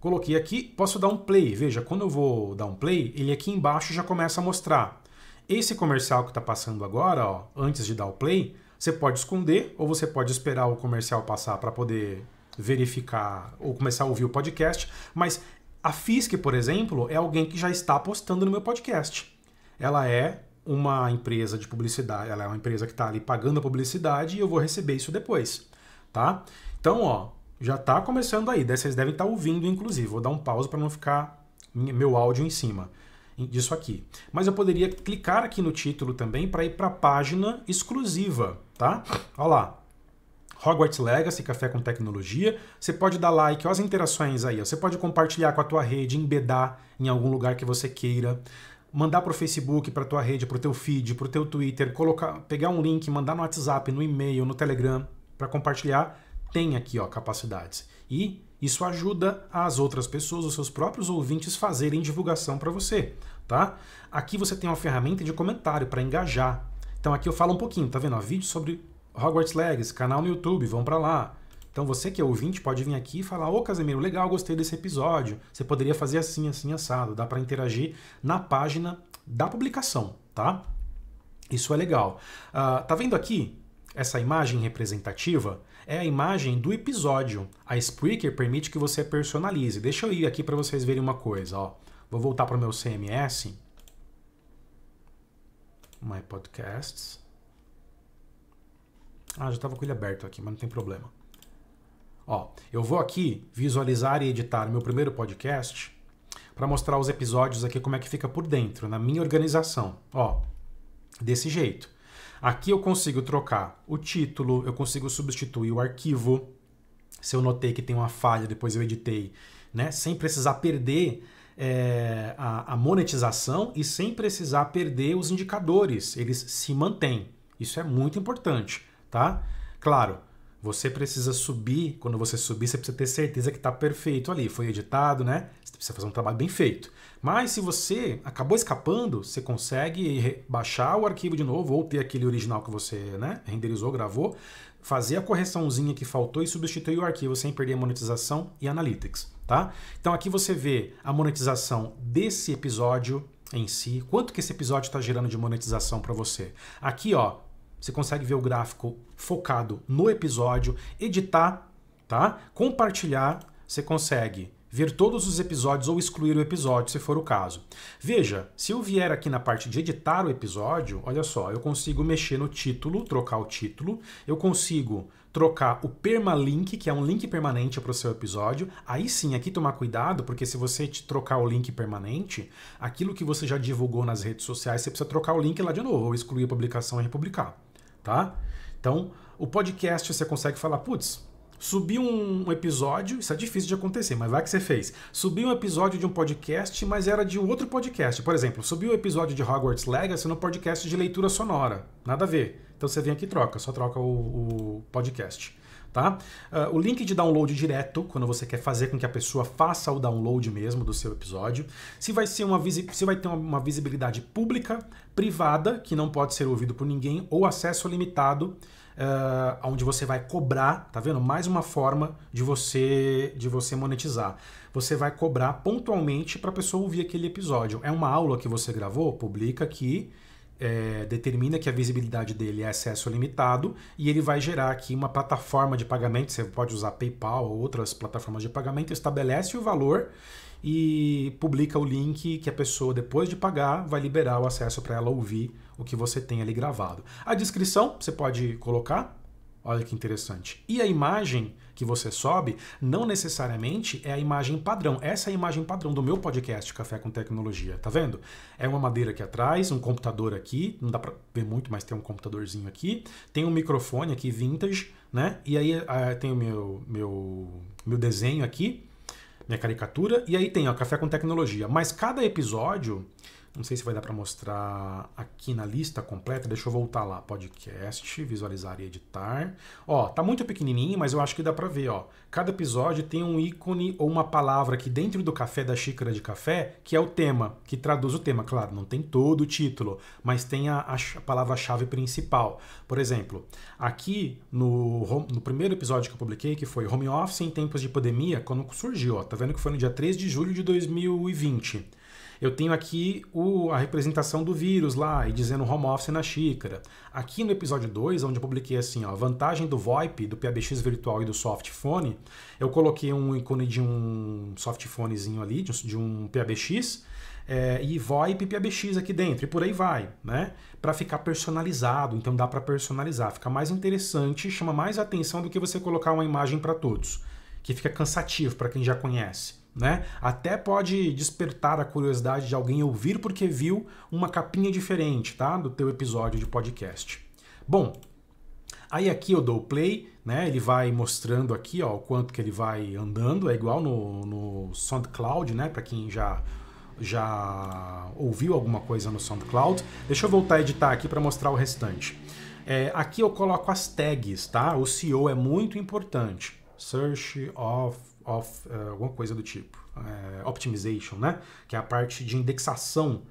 coloquei aqui, posso dar um play. Veja, quando eu vou dar um play, ele aqui embaixo já começa a mostrar. Esse comercial que está passando agora, ó, antes de dar o play, você pode esconder ou você pode esperar o comercial passar para poder verificar ou começar a ouvir o podcast. Mas a Fiske por exemplo, é alguém que já está postando no meu podcast. Ela é uma empresa de publicidade, ela é uma empresa que está ali pagando a publicidade e eu vou receber isso depois, tá? Então, ó, já está começando aí, vocês devem estar tá ouvindo, inclusive. Vou dar um pause para não ficar meu áudio em cima disso aqui. Mas eu poderia clicar aqui no título também para ir para a página exclusiva, tá? Olha lá. Hogwarts Legacy, Café com Tecnologia. Você pode dar like, olha as interações aí. Ó. Você pode compartilhar com a tua rede, embedar em algum lugar que você queira mandar para o Facebook, para tua rede, para o teu feed, para o teu Twitter, colocar, pegar um link, mandar no WhatsApp, no e-mail, no Telegram para compartilhar, tem aqui ó, capacidades. E isso ajuda as outras pessoas, os seus próprios ouvintes, fazerem divulgação para você, tá? Aqui você tem uma ferramenta de comentário para engajar. Então aqui eu falo um pouquinho, tá vendo? Ó, vídeo sobre Hogwarts Legacy, canal no YouTube, vão para lá. Então você que é ouvinte pode vir aqui e falar: Ô Casemiro, legal, gostei desse episódio. Você poderia fazer assim, assim, assado. Dá para interagir na página da publicação, tá? Isso é legal. Uh, tá vendo aqui? Essa imagem representativa é a imagem do episódio. A Spreaker permite que você personalize. Deixa eu ir aqui para vocês verem uma coisa. Ó. Vou voltar para o meu CMS. My Podcasts. Ah, já estava com ele aberto aqui, mas não tem problema. Ó, eu vou aqui visualizar e editar meu primeiro podcast para mostrar os episódios aqui como é que fica por dentro, na minha organização. Ó, desse jeito. Aqui eu consigo trocar o título, eu consigo substituir o arquivo. Se eu notei que tem uma falha, depois eu editei, né? Sem precisar perder é, a, a monetização e sem precisar perder os indicadores. Eles se mantêm. Isso é muito importante, tá? Claro, você precisa subir, quando você subir, você precisa ter certeza que está perfeito ali, foi editado, né? Você precisa fazer um trabalho bem feito. Mas se você acabou escapando, você consegue baixar o arquivo de novo ou ter aquele original que você né, renderizou, gravou, fazer a correçãozinha que faltou e substituir o arquivo sem perder a monetização e analytics, tá? Então aqui você vê a monetização desse episódio em si, quanto que esse episódio está gerando de monetização para você. Aqui, ó, você consegue ver o gráfico focado no episódio, editar, tá? Compartilhar, você consegue ver todos os episódios ou excluir o episódio, se for o caso. Veja, se eu vier aqui na parte de editar o episódio, olha só, eu consigo mexer no título, trocar o título, eu consigo trocar o permalink, que é um link permanente para o seu episódio. Aí sim, aqui tomar cuidado, porque se você trocar o link permanente, aquilo que você já divulgou nas redes sociais, você precisa trocar o link lá de novo, ou excluir a publicação e republicar, tá? Então, o podcast você consegue falar, putz, subi um episódio, isso é difícil de acontecer, mas vai que você fez. Subi um episódio de um podcast, mas era de outro podcast. Por exemplo, subi um episódio de Hogwarts Legacy no podcast de leitura sonora. Nada a ver. Então você vem aqui e troca, só troca o, o podcast. Tá? Uh, o link de download direto, quando você quer fazer com que a pessoa faça o download mesmo do seu episódio, se vai, ser uma se vai ter uma, visibilidade pública, privada, que não pode ser ouvido por ninguém, ou acesso limitado, uh, onde você vai cobrar, tá vendo? Mais uma forma de você de você monetizar. Você vai cobrar pontualmente para a pessoa ouvir aquele episódio. É uma aula que você gravou, publica aqui é, determina que a visibilidade dele é acesso limitado e ele vai gerar aqui uma plataforma de pagamento. Você pode usar PayPal ou outras plataformas de pagamento, estabelece o valor e publica o link que a pessoa, depois de pagar, vai liberar o acesso para ela ouvir o que você tem ali gravado. A descrição você pode colocar Olha que interessante. E a imagem que você sobe não necessariamente é a imagem padrão. Essa é a imagem padrão do meu podcast Café com Tecnologia, tá vendo? É uma madeira aqui atrás, um computador aqui, não dá para ver muito, mas tem um computadorzinho aqui, tem um microfone aqui vintage, né? E aí ah, tem o meu meu meu desenho aqui, minha caricatura, e aí tem o Café com Tecnologia. Mas cada episódio não sei se vai dar para mostrar aqui na lista completa. Deixa eu voltar lá. Podcast, visualizar e editar. Ó, tá muito pequenininho, mas eu acho que dá para ver, ó. Cada episódio tem um ícone ou uma palavra aqui dentro do café da xícara de café, que é o tema, que traduz o tema, claro, não tem todo o título, mas tem a, a palavra-chave principal. Por exemplo, aqui no, no primeiro episódio que eu publiquei, que foi Home Office em tempos de pandemia, quando surgiu, ó, tá vendo que foi no dia 3 de julho de 2020. Eu tenho aqui o, a representação do vírus lá e dizendo home office na xícara. Aqui no episódio 2, onde eu publiquei assim, ó, vantagem do VoIP, do PBX virtual e do softphone, eu coloquei um ícone de um softphonezinho ali, de um, de um PBX, é, e VoIP e PBX aqui dentro, e por aí vai, né? Para ficar personalizado, então dá para personalizar, fica mais interessante, chama mais atenção do que você colocar uma imagem para todos, que fica cansativo para quem já conhece né? Até pode despertar a curiosidade de alguém ouvir porque viu uma capinha diferente, tá? Do teu episódio de podcast. Bom, aí aqui eu dou play, né? Ele vai mostrando aqui, ó, o quanto que ele vai andando, é igual no, no SoundCloud, né? Para quem já já ouviu alguma coisa no SoundCloud. Deixa eu voltar a editar aqui para mostrar o restante. É, aqui eu coloco as tags, tá? O SEO é muito importante. Search of of uh, alguma coisa do tipo, uh, optimization, né? Que é a parte de indexação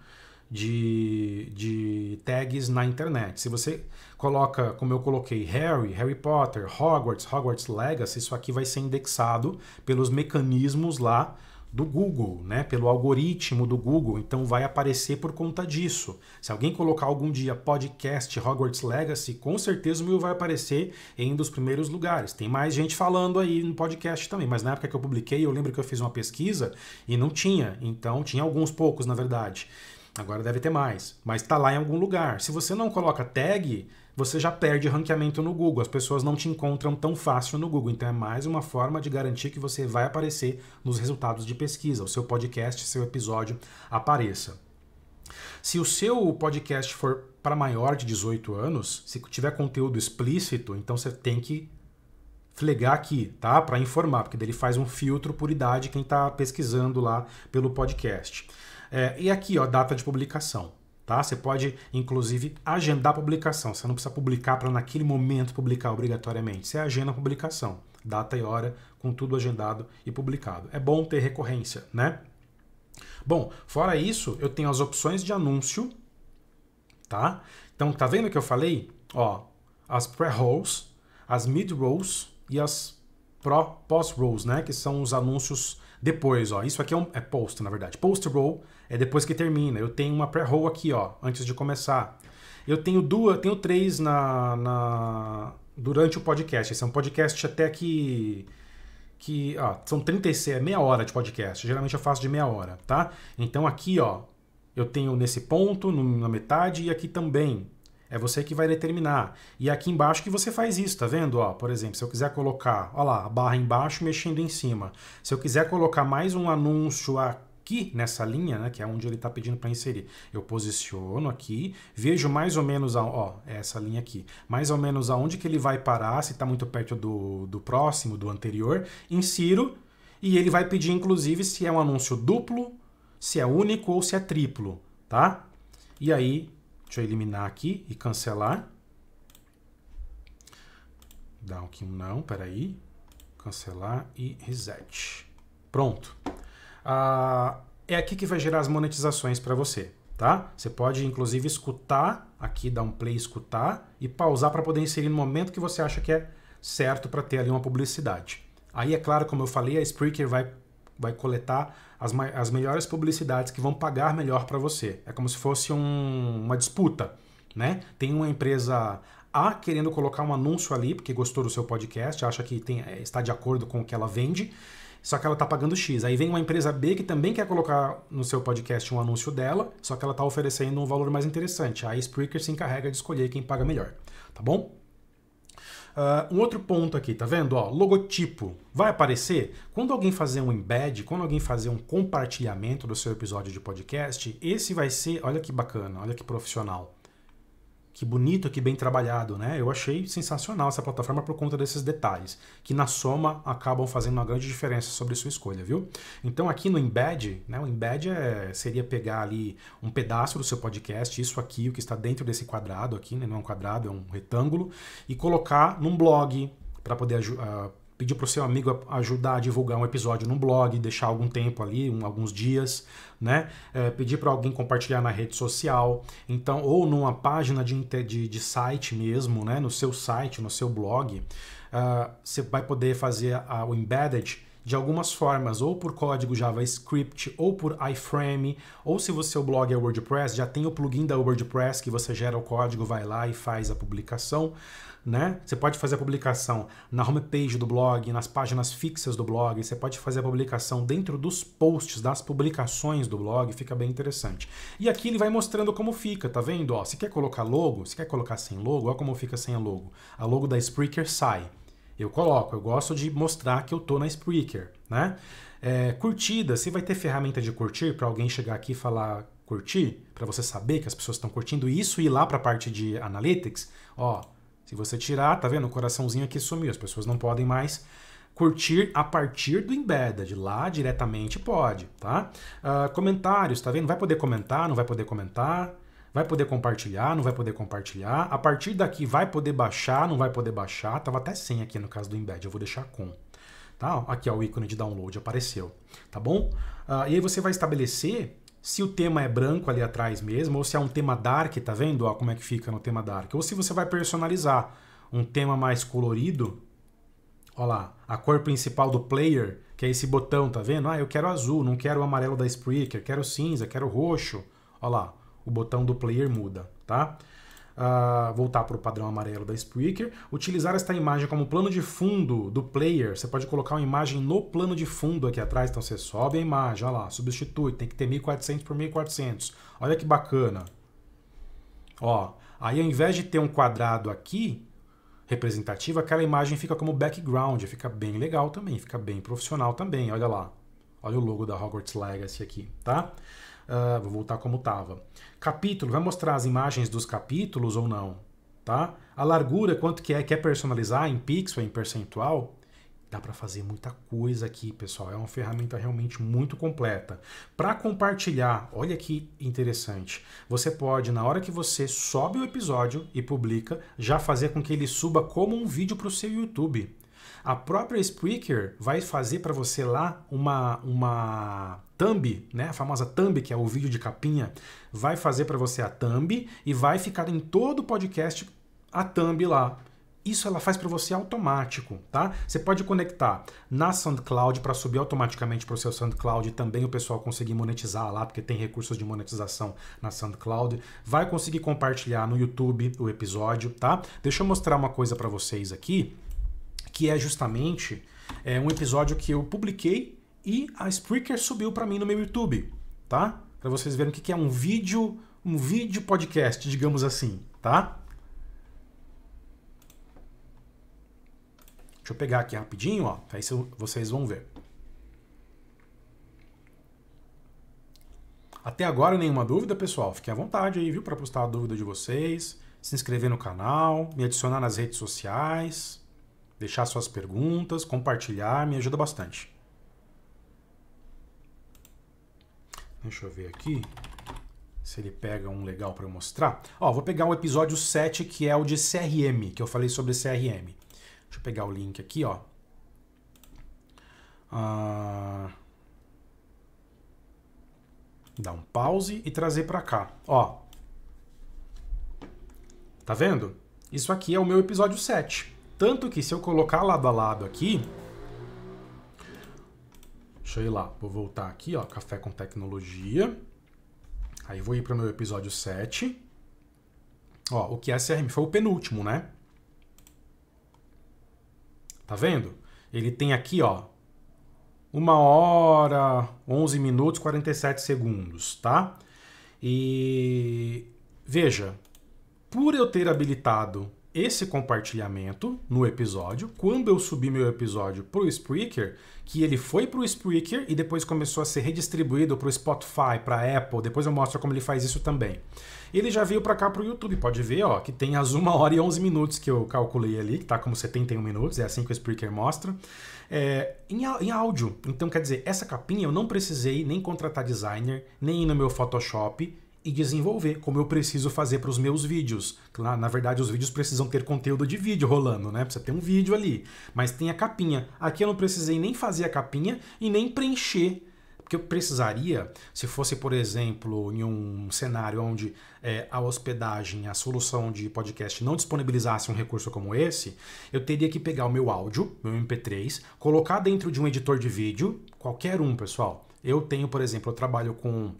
de, de tags na internet. Se você coloca, como eu coloquei, Harry, Harry Potter, Hogwarts, Hogwarts Legacy, isso aqui vai ser indexado pelos mecanismos lá do Google, né? Pelo algoritmo do Google, então vai aparecer por conta disso. Se alguém colocar algum dia podcast Hogwarts Legacy, com certeza o meu vai aparecer em um dos primeiros lugares. Tem mais gente falando aí no podcast também, mas na época que eu publiquei, eu lembro que eu fiz uma pesquisa e não tinha. Então tinha alguns poucos, na verdade. Agora deve ter mais, mas está lá em algum lugar. Se você não coloca tag, você já perde ranqueamento no Google. As pessoas não te encontram tão fácil no Google. Então é mais uma forma de garantir que você vai aparecer nos resultados de pesquisa, o seu podcast, seu episódio apareça. Se o seu podcast for para maior de 18 anos, se tiver conteúdo explícito, então você tem que flegar aqui, tá? Para informar, porque ele faz um filtro por idade quem está pesquisando lá pelo podcast. É, e aqui, ó, data de publicação tá? Você pode, inclusive, agendar a publicação. Você não precisa publicar para naquele momento publicar obrigatoriamente. Você agenda a publicação, data e hora, com tudo agendado e publicado. É bom ter recorrência, né? Bom, fora isso, eu tenho as opções de anúncio, tá? Então, tá vendo que eu falei? Ó, as pre-rolls, as mid-rolls e as pós-rolls, né? Que são os anúncios depois, ó. Isso aqui é, um, é post, na verdade. Post-roll é depois que termina. Eu tenho uma pré-roll aqui, ó, antes de começar. Eu tenho duas, tenho três na, na durante o podcast. Esse é um podcast até que que, ó, são 36, é meia hora de podcast. Geralmente eu faço de meia hora, tá? Então aqui, ó, eu tenho nesse ponto, no, na metade e aqui também. É você que vai determinar. E aqui embaixo que você faz isso, tá vendo? Ó, por exemplo, se eu quiser colocar, ó lá, a barra embaixo mexendo em cima. Se eu quiser colocar mais um anúncio a aqui nessa linha, né, que é onde ele está pedindo para inserir. Eu posiciono aqui, vejo mais ou menos, a, ó, é essa linha aqui, mais ou menos aonde que ele vai parar, se está muito perto do, do próximo, do anterior, insiro e ele vai pedir, inclusive, se é um anúncio duplo, se é único ou se é triplo, tá? E aí, deixa eu eliminar aqui e cancelar. Dá aqui um não, peraí. Cancelar e reset. Pronto. Ah, é aqui que vai gerar as monetizações para você, tá? Você pode inclusive escutar aqui, dar um play, escutar e pausar para poder inserir no momento que você acha que é certo para ter ali uma publicidade. Aí é claro, como eu falei, a Spreaker vai vai coletar as, as melhores publicidades que vão pagar melhor para você. É como se fosse um, uma disputa, né? Tem uma empresa a querendo colocar um anúncio ali, porque gostou do seu podcast, acha que tem, é, está de acordo com o que ela vende, só que ela está pagando X. Aí vem uma empresa B que também quer colocar no seu podcast um anúncio dela, só que ela está oferecendo um valor mais interessante. Aí a Spreaker se encarrega de escolher quem paga melhor, tá bom? Uh, um outro ponto aqui, tá vendo? Ó, logotipo. Vai aparecer? Quando alguém fazer um embed, quando alguém fazer um compartilhamento do seu episódio de podcast, esse vai ser, olha que bacana, olha que profissional que bonito, que bem trabalhado, né? Eu achei sensacional essa plataforma por conta desses detalhes, que na soma acabam fazendo uma grande diferença sobre sua escolha, viu? Então aqui no embed, né? O embed é, seria pegar ali um pedaço do seu podcast, isso aqui, o que está dentro desse quadrado aqui, né? Não é um quadrado, é um retângulo, e colocar num blog para poder uh, pedir para o seu amigo ajudar a divulgar um episódio num blog, deixar algum tempo ali, um, alguns dias, né? É, pedir para alguém compartilhar na rede social, então ou numa página de, de, de site mesmo, né? No seu site, no seu blog, uh, você vai poder fazer a, o embedded de algumas formas, ou por código JavaScript, ou por iframe, ou se o seu blog é WordPress, já tem o plugin da WordPress que você gera o código, vai lá e faz a publicação né? Você pode fazer a publicação na homepage do blog, nas páginas fixas do blog, você pode fazer a publicação dentro dos posts, das publicações do blog, fica bem interessante. E aqui ele vai mostrando como fica, tá vendo? Ó, se quer colocar logo, se quer colocar sem logo, olha como fica sem a logo. A logo da Spreaker sai. Eu coloco, eu gosto de mostrar que eu tô na Spreaker, né? É, curtida, você vai ter ferramenta de curtir para alguém chegar aqui e falar curtir, para você saber que as pessoas estão curtindo isso e ir lá para a parte de analytics, ó, se você tirar, tá vendo? O coraçãozinho aqui sumiu. As pessoas não podem mais curtir a partir do embedded. Lá diretamente pode, tá? Uh, comentários, tá vendo? Vai poder comentar, não vai poder comentar. Vai poder compartilhar, não vai poder compartilhar. A partir daqui vai poder baixar, não vai poder baixar. Tava até sem aqui no caso do embed, eu vou deixar com. Tá? Aqui é o ícone de download apareceu, tá bom? Uh, e aí você vai estabelecer se o tema é branco ali atrás mesmo, ou se é um tema dark, tá vendo? Ó, como é que fica no tema dark. Ou se você vai personalizar um tema mais colorido, ó lá, a cor principal do player, que é esse botão, tá vendo? Ah, eu quero azul, não quero o amarelo da Spreaker, quero cinza, quero roxo. Ó lá, o botão do player muda, tá? uh, voltar para o padrão amarelo da Spreaker, utilizar esta imagem como plano de fundo do player. Você pode colocar uma imagem no plano de fundo aqui atrás, então você sobe a imagem, olha lá, substitui, tem que ter 1400 por 1400. Olha que bacana. Ó, aí ao invés de ter um quadrado aqui, representativo, aquela imagem fica como background, fica bem legal também, fica bem profissional também, olha lá. Olha o logo da Hogwarts Legacy aqui, tá? Uh, vou voltar como estava. Capítulo, vai mostrar as imagens dos capítulos ou não? Tá? A largura, quanto que é? Quer personalizar em pixel, em percentual? Dá para fazer muita coisa aqui, pessoal. É uma ferramenta realmente muito completa. Para compartilhar, olha que interessante. Você pode, na hora que você sobe o episódio e publica, já fazer com que ele suba como um vídeo para o seu YouTube. A própria Spreaker vai fazer para você lá uma, uma thumb, né? A famosa thumb, que é o vídeo de capinha, vai fazer para você a thumb e vai ficar em todo o podcast a thumb lá. Isso ela faz para você automático, tá? Você pode conectar na SoundCloud para subir automaticamente para o seu SoundCloud e também o pessoal conseguir monetizar lá, porque tem recursos de monetização na SoundCloud. Vai conseguir compartilhar no YouTube o episódio, tá? Deixa eu mostrar uma coisa para vocês aqui que é justamente é, um episódio que eu publiquei e a Spreaker subiu para mim no meu YouTube, tá? Para vocês verem o que é um vídeo, um vídeo podcast, digamos assim, tá? Deixa eu pegar aqui rapidinho, ó. Aí vocês vão ver. Até agora nenhuma dúvida, pessoal. Fiquem à vontade aí, viu, para postar a dúvida de vocês, se inscrever no canal, me adicionar nas redes sociais deixar suas perguntas, compartilhar, me ajuda bastante. Deixa eu ver aqui se ele pega um legal para eu mostrar. Ó, vou pegar o episódio 7, que é o de CRM, que eu falei sobre CRM. Deixa eu pegar o link aqui, ó. Ah, um pause e trazer para cá. Ó. Tá vendo? Isso aqui é o meu episódio 7. Tanto que se eu colocar lado a lado aqui... Deixa eu ir lá, vou voltar aqui, ó, Café com Tecnologia. Aí vou ir para o meu episódio 7. Ó, o que é CRM? Foi o penúltimo, né? Tá vendo? Ele tem aqui, ó, uma hora, 11 minutos, 47 segundos, tá? E veja, por eu ter habilitado esse compartilhamento no episódio. Quando eu subi meu episódio para o Spreaker, que ele foi para o Spreaker e depois começou a ser redistribuído para o Spotify, para Apple. Depois eu mostro como ele faz isso também. Ele já veio para cá para o YouTube, pode ver, ó, que tem as 1 hora e 11 minutos que eu calculei ali, que tá como 71 minutos, é assim que o Spreaker mostra. É, em, em, áudio. Então, quer dizer, essa capinha eu não precisei nem contratar designer, nem ir no meu Photoshop e desenvolver, como eu preciso fazer para os meus vídeos. Na, na verdade, os vídeos precisam ter conteúdo de vídeo rolando, né? Precisa ter um vídeo ali, mas tem a capinha. Aqui eu não precisei nem fazer a capinha e nem preencher que eu precisaria, se fosse, por exemplo, em um cenário onde é, a hospedagem, a solução de podcast não disponibilizasse um recurso como esse, eu teria que pegar o meu áudio, meu MP3, colocar dentro de um editor de vídeo, qualquer um, pessoal. Eu tenho, por exemplo, eu trabalho com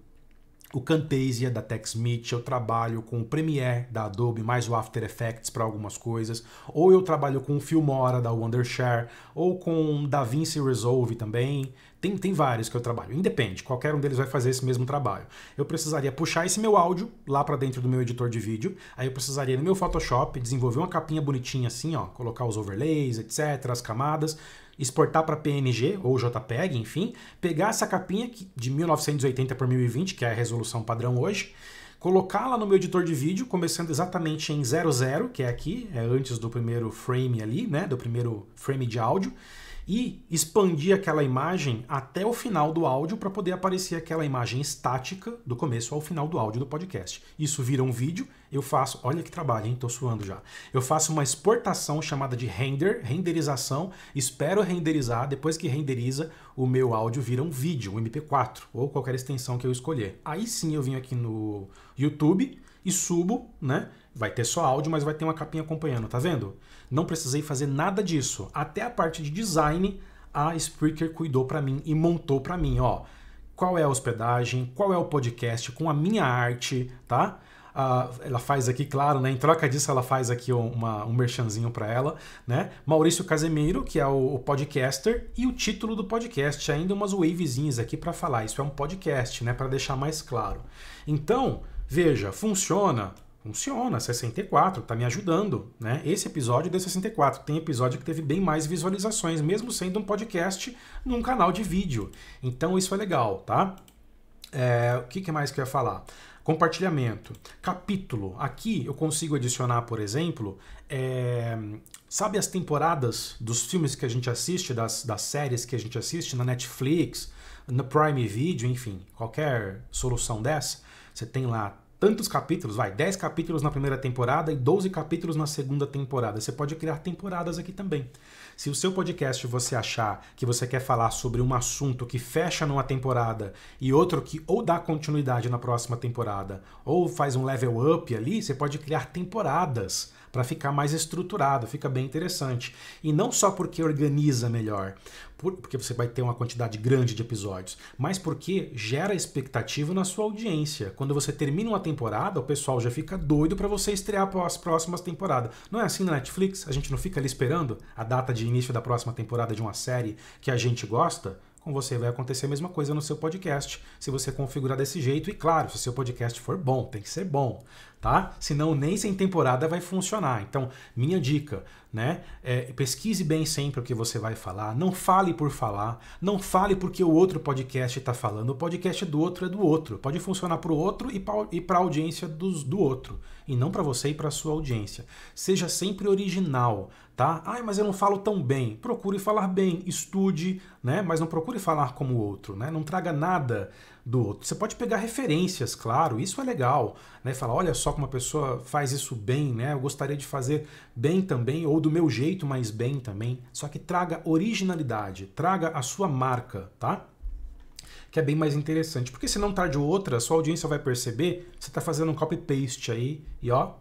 o Camtasia da Tex eu trabalho com o Premiere da Adobe, mais o After Effects para algumas coisas, ou eu trabalho com o Filmora da Wondershare, ou com o DaVinci Resolve também. Tem, tem vários que eu trabalho, independe, qualquer um deles vai fazer esse mesmo trabalho. Eu precisaria puxar esse meu áudio lá para dentro do meu editor de vídeo, aí eu precisaria no meu Photoshop desenvolver uma capinha bonitinha assim, ó, colocar os overlays, etc, as camadas, exportar para PNG ou JPEG, enfim, pegar essa capinha de 1980 por 1020, que é a resolução padrão hoje, colocá-la no meu editor de vídeo, começando exatamente em 00, que é aqui, é antes do primeiro frame ali, né, do primeiro frame de áudio, e expandir aquela imagem até o final do áudio para poder aparecer aquela imagem estática do começo ao final do áudio do podcast. Isso vira um vídeo, eu faço, olha que trabalho, hein? Tô suando já. Eu faço uma exportação chamada de render, renderização, espero renderizar, depois que renderiza, o meu áudio vira um vídeo, um MP4 ou qualquer extensão que eu escolher. Aí sim eu vim aqui no YouTube e subo, né? Vai ter só áudio, mas vai ter uma capinha acompanhando, tá vendo? Não precisei fazer nada disso. Até a parte de design, a Spreaker cuidou para mim e montou para mim, ó. Qual é a hospedagem, qual é o podcast com a minha arte, tá? Uh, ela faz aqui, claro, né? Em troca disso, ela faz aqui uma, um merchanzinho para ela, né? Maurício Casemiro, que é o, o, podcaster, e o título do podcast, ainda umas wavezinhas aqui para falar. Isso é um podcast, né? Para deixar mais claro. Então, veja, funciona. Funciona, 64, tá me ajudando, né? Esse episódio deu 64. Tem episódio que teve bem mais visualizações, mesmo sendo um podcast num canal de vídeo. Então isso é legal, tá? É, o que, que mais que eu ia falar? Compartilhamento. Capítulo. Aqui eu consigo adicionar, por exemplo, é, sabe as temporadas dos filmes que a gente assiste, das, das séries que a gente assiste na Netflix, no Prime Video, enfim, qualquer solução dessa? Você tem lá tantos capítulos, vai, 10 capítulos na primeira temporada e 12 capítulos na segunda temporada. Você pode criar temporadas aqui também. Se o seu podcast você achar que você quer falar sobre um assunto que fecha numa temporada e outro que ou dá continuidade na próxima temporada ou faz um level up ali, você pode criar temporadas para ficar mais estruturado, fica bem interessante. E não só porque organiza melhor, por, porque você vai ter uma quantidade grande de episódios, mas porque gera expectativa na sua audiência. Quando você termina uma temporada, o pessoal já fica doido para você estrear as próximas temporadas. Não é assim na Netflix? A gente não fica ali esperando a data de início da próxima temporada de uma série que a gente gosta? com você vai acontecer a mesma coisa no seu podcast, se você configurar desse jeito. E claro, se o seu podcast for bom, tem que ser bom tá? Senão nem sem temporada vai funcionar. Então, minha dica, né? É, pesquise bem sempre o que você vai falar, não fale por falar, não fale porque o outro podcast está falando, o podcast do outro é do outro, pode funcionar para o outro e para a audiência do do outro, e não para você e para sua audiência. Seja sempre original, tá? Ai, mas eu não falo tão bem. Procure falar bem, estude, né? Mas não procure falar como o outro, né? Não traga nada do outro. Você pode pegar referências, claro, isso é legal, né? Falar, olha só como uma pessoa faz isso bem, né? Eu gostaria de fazer bem também, ou do meu jeito, mas bem também. Só que traga originalidade, traga a sua marca, tá? Que é bem mais interessante, porque se não tarde tá ou outra, sua audiência vai perceber, você está fazendo um copy-paste aí e ó,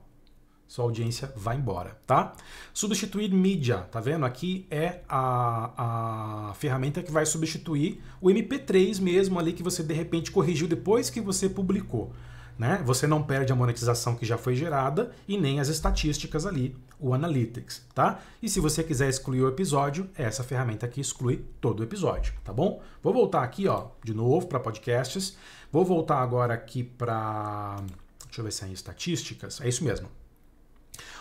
sua audiência vai embora, tá? Substituir mídia, tá vendo? Aqui é a, a ferramenta que vai substituir o MP3 mesmo ali que você de repente corrigiu depois que você publicou. Né? Você não perde a monetização que já foi gerada e nem as estatísticas ali, o Analytics, tá? E se você quiser excluir o episódio, é essa ferramenta que exclui todo o episódio, tá bom? Vou voltar aqui, ó, de novo para podcasts. Vou voltar agora aqui para Deixa eu ver se é em estatísticas. É isso mesmo.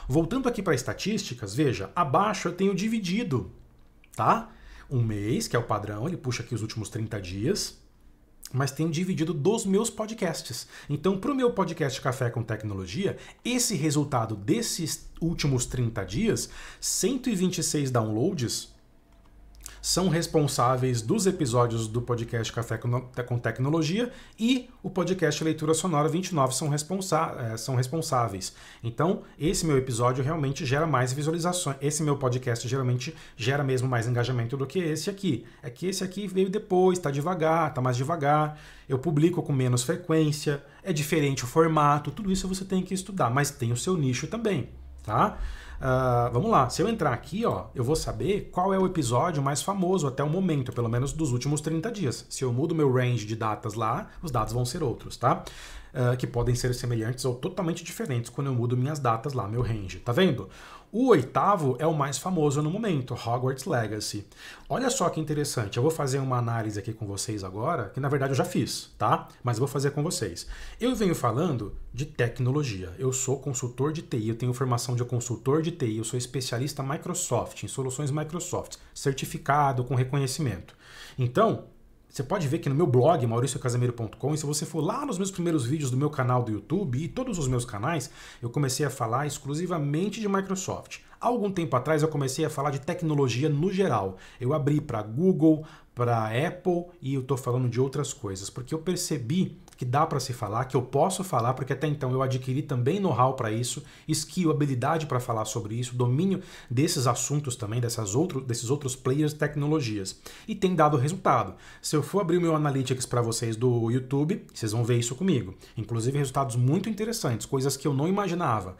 Voltando aqui para estatísticas, veja, abaixo eu tenho dividido, tá? Um mês, que é o padrão, ele puxa aqui os últimos 30 dias, mas tenho dividido dos meus podcasts. Então, para o meu podcast Café com Tecnologia, esse resultado desses últimos 30 dias, 126 downloads, são responsáveis dos episódios do podcast Café com Tecnologia e o podcast Leitura Sonora 29 são, responsa eh, são responsáveis. Então, esse meu episódio realmente gera mais visualizações. Esse meu podcast geralmente gera mesmo mais engajamento do que esse aqui. É que esse aqui veio depois, está devagar, está mais devagar, eu publico com menos frequência, é diferente o formato, tudo isso você tem que estudar, mas tem o seu nicho também, tá? Uh, vamos lá, se eu entrar aqui, ó, eu vou saber qual é o episódio mais famoso até o momento, pelo menos dos últimos 30 dias. Se eu mudo meu range de datas lá, os dados vão ser outros, tá? Uh, que podem ser semelhantes ou totalmente diferentes quando eu mudo minhas datas lá, meu range, tá vendo? O oitavo é o mais famoso no momento, Hogwarts Legacy. Olha só que interessante, eu vou fazer uma análise aqui com vocês agora, que na verdade eu já fiz, tá? Mas eu vou fazer com vocês. Eu venho falando de tecnologia. Eu sou consultor de TI, eu tenho formação de consultor de TI, eu sou especialista Microsoft, em soluções Microsoft, certificado com reconhecimento. Então, você pode ver que no meu blog, mauriciocasemiro.com, se você for lá nos meus primeiros vídeos do meu canal do YouTube e todos os meus canais, eu comecei a falar exclusivamente de Microsoft. Há algum tempo atrás eu comecei a falar de tecnologia no geral. Eu abri para Google, para Apple e eu estou falando de outras coisas, porque eu percebi que dá para se falar, que eu posso falar, porque até então eu adquiri também know-how para isso, skill, habilidade para falar sobre isso, domínio desses assuntos também, dessas outro, desses outros players, tecnologias. E tem dado resultado. Se eu for abrir o meu Analytics para vocês do YouTube, vocês vão ver isso comigo. Inclusive resultados muito interessantes, coisas que eu não imaginava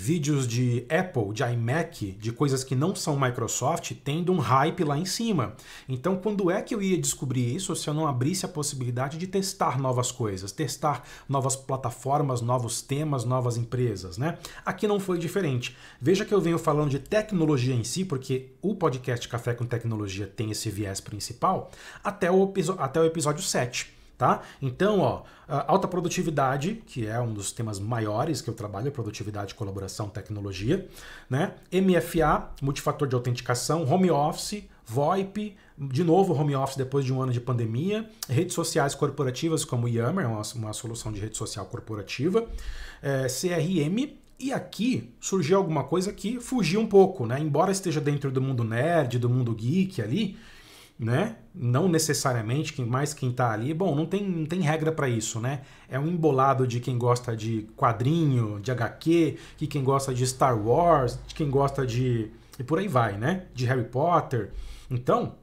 vídeos de Apple, de iMac, de coisas que não são Microsoft, tendo um hype lá em cima. Então, quando é que eu ia descobrir isso se eu não abrisse a possibilidade de testar novas coisas, testar novas plataformas, novos temas, novas empresas, né? Aqui não foi diferente. Veja que eu venho falando de tecnologia em si, porque o podcast Café com Tecnologia tem esse viés principal, até o, até o episódio 7. Tá? Então, ó, alta produtividade, que é um dos temas maiores que eu trabalho, produtividade, colaboração, tecnologia, né? MFA, multifator de autenticação, home office, VoIP, de novo home office depois de um ano de pandemia, redes sociais corporativas como Yammer, uma, uma solução de rede social corporativa, é, CRM, e aqui surgiu alguma coisa que fugiu um pouco, né? Embora esteja dentro do mundo nerd, do mundo geek ali, né? Não necessariamente, quem mais quem tá ali. Bom, não tem, não tem regra para isso, né? É um embolado de quem gosta de quadrinho, de HQ, que quem gosta de Star Wars, de quem gosta de. E por aí vai, né? De Harry Potter. Então,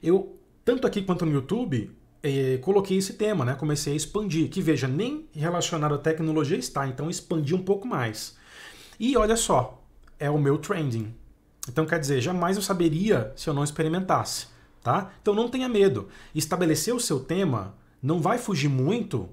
eu, tanto aqui quanto no YouTube, eh, coloquei esse tema, né? Comecei a expandir. Que veja, nem relacionado à tecnologia está, então expandi um pouco mais. E olha só, é o meu trending. Então, quer dizer, jamais eu saberia se eu não experimentasse, tá? Então, não tenha medo. Estabelecer o seu tema não vai fugir muito,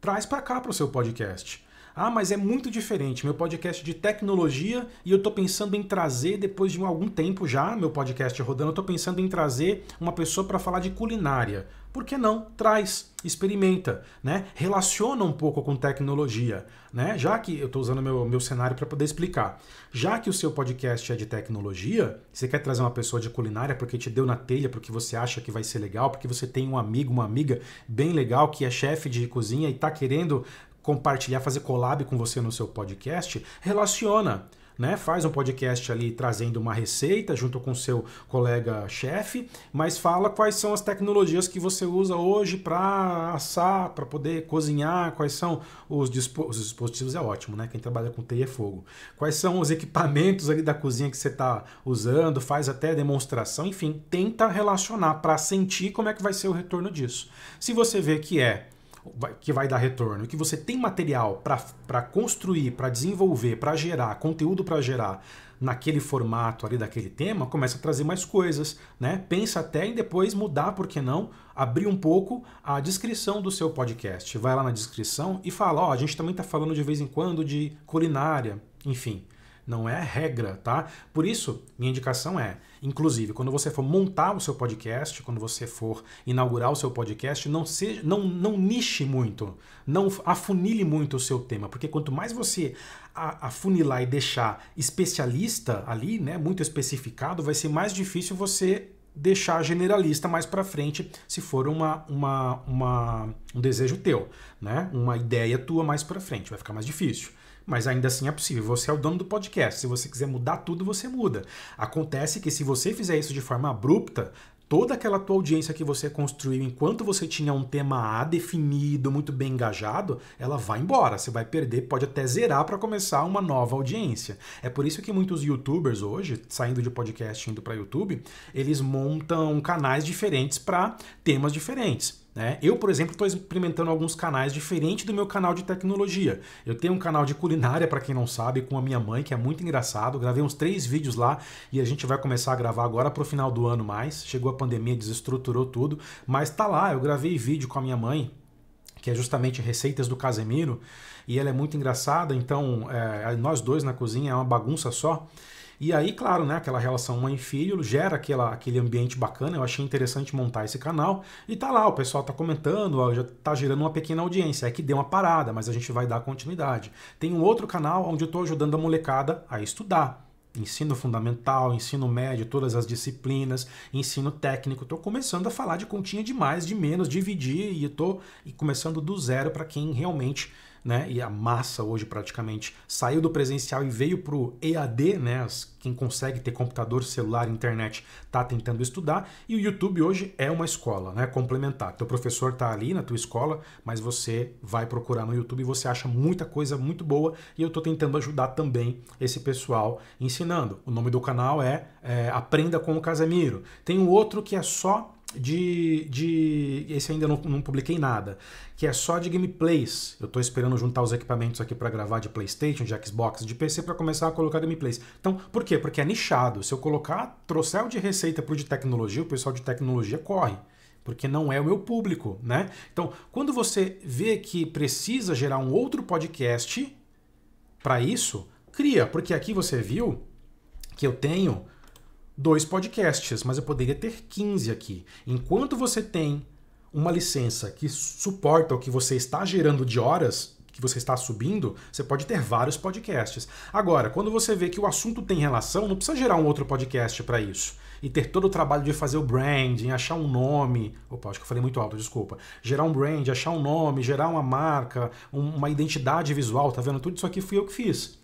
traz para cá para o seu podcast. Ah, mas é muito diferente. Meu podcast é de tecnologia e eu estou pensando em trazer, depois de algum tempo já, meu podcast rodando, eu estou pensando em trazer uma pessoa para falar de culinária. Por que não? Traz, experimenta, né? Relaciona um pouco com tecnologia, né? Já que eu estou usando meu, meu cenário para poder explicar. Já que o seu podcast é de tecnologia, você quer trazer uma pessoa de culinária porque te deu na telha, porque você acha que vai ser legal, porque você tem um amigo, uma amiga bem legal que é chefe de cozinha e está querendo compartilhar, fazer collab com você no seu podcast, relaciona. Né, faz um podcast ali trazendo uma receita junto com seu colega chefe, mas fala quais são as tecnologias que você usa hoje para assar, para poder cozinhar, quais são os, dispo os, dispositivos é ótimo, né? Quem trabalha com TI é fogo. Quais são os equipamentos ali da cozinha que você está usando, faz até demonstração, enfim, tenta relacionar para sentir como é que vai ser o retorno disso. Se você vê que é que vai dar retorno, que você tem material para construir, para desenvolver, para gerar, conteúdo para gerar naquele formato ali daquele tema, começa a trazer mais coisas, né? Pensa até em depois mudar, por que não, abrir um pouco a descrição do seu podcast. Vai lá na descrição e fala, ó, oh, a gente também está falando de vez em quando de culinária, enfim, não é regra, tá? Por isso, minha indicação é Inclusive, quando você for montar o seu podcast, quando você for inaugurar o seu podcast, não, se, não, não niche muito, não afunile muito o seu tema, porque quanto mais você afunilar e deixar especialista ali, né, muito especificado, vai ser mais difícil você deixar generalista mais para frente, se for uma, uma, uma, um desejo teu, né? Uma ideia tua mais para frente, vai ficar mais difícil. Mas ainda assim é possível. Você é o dono do podcast. Se você quiser mudar tudo, você muda. Acontece que se você fizer isso de forma abrupta, toda aquela tua audiência que você construiu enquanto você tinha um tema A definido, muito bem engajado, ela vai embora, você vai perder, pode até zerar para começar uma nova audiência. É por isso que muitos youtubers hoje, saindo de podcast indo para YouTube, eles montam canais diferentes para temas diferentes. Né? Eu, por exemplo, estou experimentando alguns canais diferentes do meu canal de tecnologia. Eu tenho um canal de culinária, para quem não sabe, com a minha mãe, que é muito engraçado. Gravei uns três vídeos lá e a gente vai começar a gravar agora para o final do ano mais. Chegou a pandemia, desestruturou tudo, mas tá lá. Eu gravei vídeo com a minha mãe, que é justamente Receitas do Casemiro, e ela é muito engraçada, então é, nós dois na cozinha é uma bagunça só. E aí, claro, né, aquela relação mãe filho gera aquela, aquele ambiente bacana. Eu achei interessante montar esse canal. E tá lá, o pessoal tá comentando, ó, já tá gerando uma pequena audiência. É que deu uma parada, mas a gente vai dar continuidade. Tem um outro canal onde eu estou ajudando a molecada a estudar. Ensino fundamental, ensino médio, todas as disciplinas, ensino técnico. Estou começando a falar de continha de mais, de menos, dividir e estou começando do zero para quem realmente né? E a massa hoje praticamente saiu do presencial e veio para o EAD, né? Quem consegue ter computador, celular, internet está tentando estudar e o YouTube hoje é uma escola, né? Complementar. Teu professor está ali na tua escola, mas você vai procurar no YouTube e você acha muita coisa muito boa e eu estou tentando ajudar também esse pessoal ensinando. O nome do canal é, é Aprenda com o Casemiro. Tem um outro que é só de, de. Esse ainda não, não publiquei nada, que é só de gameplays. Eu estou esperando juntar os equipamentos aqui para gravar de PlayStation, de Xbox, de PC para começar a colocar gameplays. Então, por quê? Porque é nichado. Se eu colocar trocel de receita pro de tecnologia, o pessoal de tecnologia corre porque não é o meu público, né? Então, quando você vê que precisa gerar um outro podcast para isso, cria, porque aqui você viu que eu tenho dois podcasts, mas eu poderia ter 15 aqui. Enquanto você tem uma licença que suporta o que você está gerando de horas, que você está subindo, você pode ter vários podcasts. Agora, quando você vê que o assunto tem relação, não precisa gerar um outro podcast para isso. E ter todo o trabalho de fazer o branding, achar um nome. Opa, acho que eu falei muito alto, desculpa. Gerar um brand, achar um nome, gerar uma marca, um, uma identidade visual, tá vendo? Tudo isso aqui fui eu que fiz.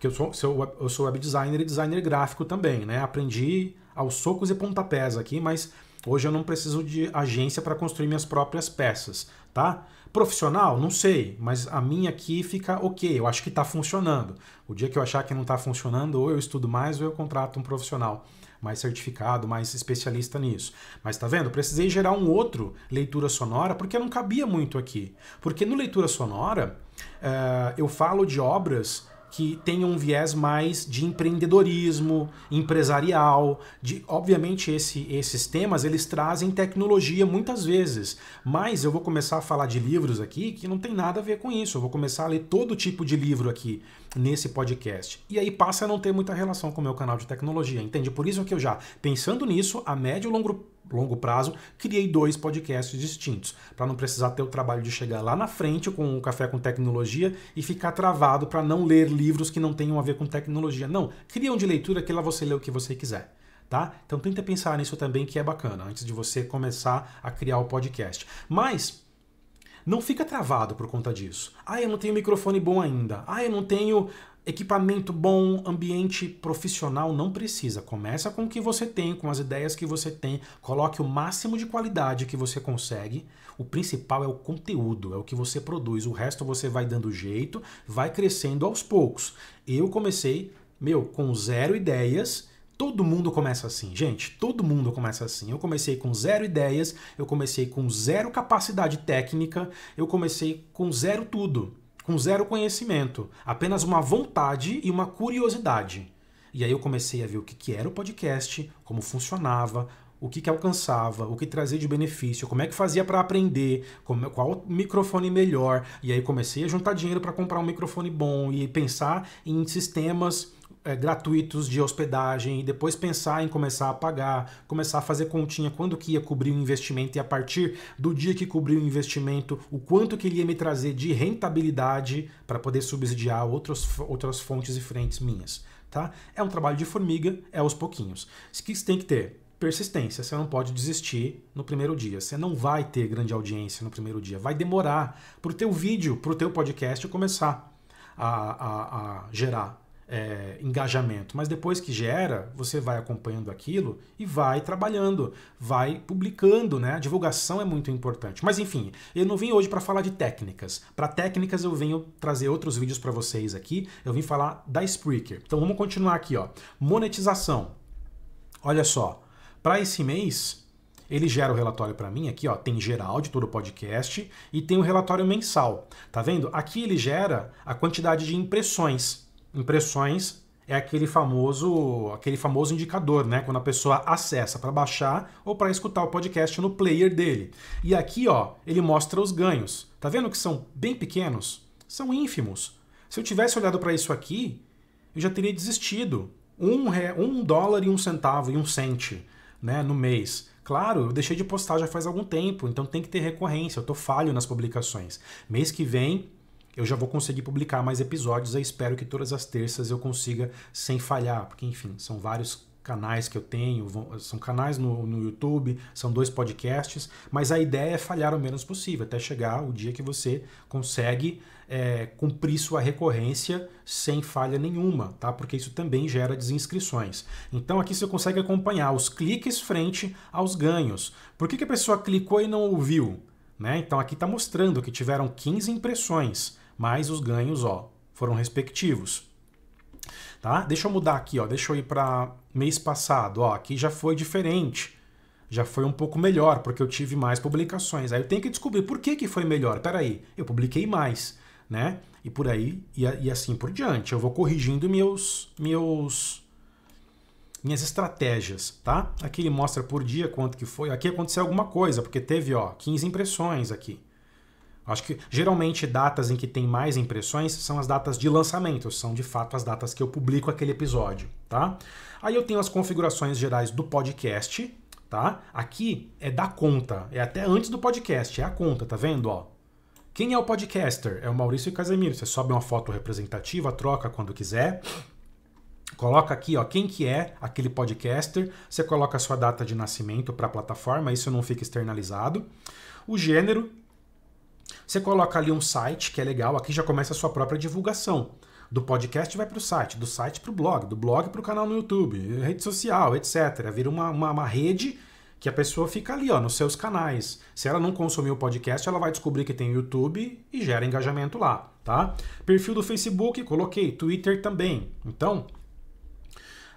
Porque eu sou, sou, eu sou web designer e designer gráfico também, né? Aprendi aos socos e pontapés aqui, mas hoje eu não preciso de agência para construir minhas próprias peças, tá? Profissional? Não sei, mas a minha aqui fica ok, eu acho que está funcionando. O dia que eu achar que não está funcionando, ou eu estudo mais ou eu contrato um profissional mais certificado, mais especialista nisso. Mas tá vendo? Precisei gerar um outro leitura sonora porque não cabia muito aqui. Porque no leitura sonora eh, eu falo de obras que tenha um viés mais de empreendedorismo, empresarial, de obviamente esse, esses temas eles trazem tecnologia muitas vezes, mas eu vou começar a falar de livros aqui que não tem nada a ver com isso. Eu vou começar a ler todo tipo de livro aqui nesse podcast. E aí passa a não ter muita relação com o meu canal de tecnologia, entende? Por isso que eu já pensando nisso, a médio e longo longo prazo, criei dois podcasts distintos, para não precisar ter o trabalho de chegar lá na frente com o café com tecnologia e ficar travado para não ler livros que não tenham a ver com tecnologia. Não, cria um de leitura que lá você lê o que você quiser. Tá? Então tenta pensar nisso também que é bacana antes de você começar a criar o podcast. Mas não fica travado por conta disso. Ah, eu não tenho microfone bom ainda. Ah, eu não tenho Equipamento bom, ambiente profissional não precisa. Começa com o que você tem, com as ideias que você tem, coloque o máximo de qualidade que você consegue. O principal é o conteúdo, é o que você produz. O resto você vai dando jeito, vai crescendo aos poucos. Eu comecei, meu, com zero ideias. Todo mundo começa assim, gente. Todo mundo começa assim. Eu comecei com zero ideias, eu comecei com zero capacidade técnica, eu comecei com zero tudo com zero conhecimento, apenas uma vontade e uma curiosidade. E aí eu comecei a ver o que, que era o podcast, como funcionava, o que, que alcançava, o que trazia de benefício, como é que fazia para aprender, como, qual microfone melhor. E aí comecei a juntar dinheiro para comprar um microfone bom e pensar em sistemas é, gratuitos de hospedagem e depois pensar em começar a pagar, começar a fazer continha quando que ia cobrir o investimento e a partir do dia que cobriu o investimento, o quanto que ele ia me trazer de rentabilidade para poder subsidiar outros, outras fontes e frentes minhas. Tá? É um trabalho de formiga, é aos pouquinhos. O que você tem que ter? persistência. Você não pode desistir no primeiro dia. Você não vai ter grande audiência no primeiro dia. Vai demorar para o teu vídeo, para o teu podcast começar a, a, a gerar é, engajamento, mas depois que gera, você vai acompanhando aquilo e vai trabalhando, vai publicando, né? A divulgação é muito importante. Mas enfim, eu não vim hoje para falar de técnicas. Para técnicas eu venho trazer outros vídeos para vocês aqui. Eu vim falar da Spreaker. Então vamos continuar aqui, ó. Monetização. Olha só, para esse mês ele gera o relatório para mim aqui, ó, tem geral de todo o podcast e tem o relatório mensal. Tá vendo? Aqui ele gera a quantidade de impressões Impressões é aquele famoso, aquele famoso indicador, né? Quando a pessoa acessa para baixar ou para escutar o podcast no player dele. E aqui, ó, ele mostra os ganhos. Tá vendo que são bem pequenos? São ínfimos. Se eu tivesse olhado para isso aqui, eu já teria desistido. Um, ré, um dólar e um centavo e um cente né, no mês. Claro, eu deixei de postar já faz algum tempo, então tem que ter recorrência. Eu tô falho nas publicações. Mês que vem eu já vou conseguir publicar mais episódios. Eu espero que todas as terças eu consiga sem falhar, porque enfim, são vários canais que eu tenho, são canais no, no YouTube, são dois podcasts, mas a ideia é falhar o menos possível, até chegar o dia que você consegue é, cumprir sua recorrência sem falha nenhuma, tá? Porque isso também gera desinscrições. Então aqui você consegue acompanhar os cliques frente aos ganhos. Por que, que a pessoa clicou e não ouviu? Né? Então aqui está mostrando que tiveram 15 impressões mas os ganhos ó, foram respectivos. Tá? Deixa eu mudar aqui, ó, deixa eu ir para mês passado. Ó, aqui já foi diferente, já foi um pouco melhor, porque eu tive mais publicações. Aí eu tenho que descobrir por que, que foi melhor. Peraí, eu publiquei mais, né? E por aí, e, e assim por diante. Eu vou corrigindo meus, meus, minhas estratégias, tá? Aqui ele mostra por dia quanto que foi. Aqui aconteceu alguma coisa, porque teve, ó, 15 impressões aqui. Acho que geralmente datas em que tem mais impressões são as datas de lançamento, são de fato as datas que eu publico aquele episódio, tá? Aí eu tenho as configurações gerais do podcast, tá? Aqui é da conta, é até antes do podcast, é a conta, tá vendo, ó? Quem é o podcaster? É o Maurício Casemiro. Você sobe uma foto representativa, troca quando quiser. Coloca aqui, ó, quem que é aquele podcaster. Você coloca a sua data de nascimento para a plataforma, isso não fica externalizado. O gênero, você coloca ali um site, que é legal, aqui já começa a sua própria divulgação. Do podcast vai para o site, do site para o blog, do blog para o canal no YouTube, rede social, etc. Vira uma, uma, uma rede que a pessoa fica ali, ó, nos seus canais. Se ela não consumiu o podcast, ela vai descobrir que tem YouTube e gera engajamento lá, tá? Perfil do Facebook, coloquei, Twitter também. Então,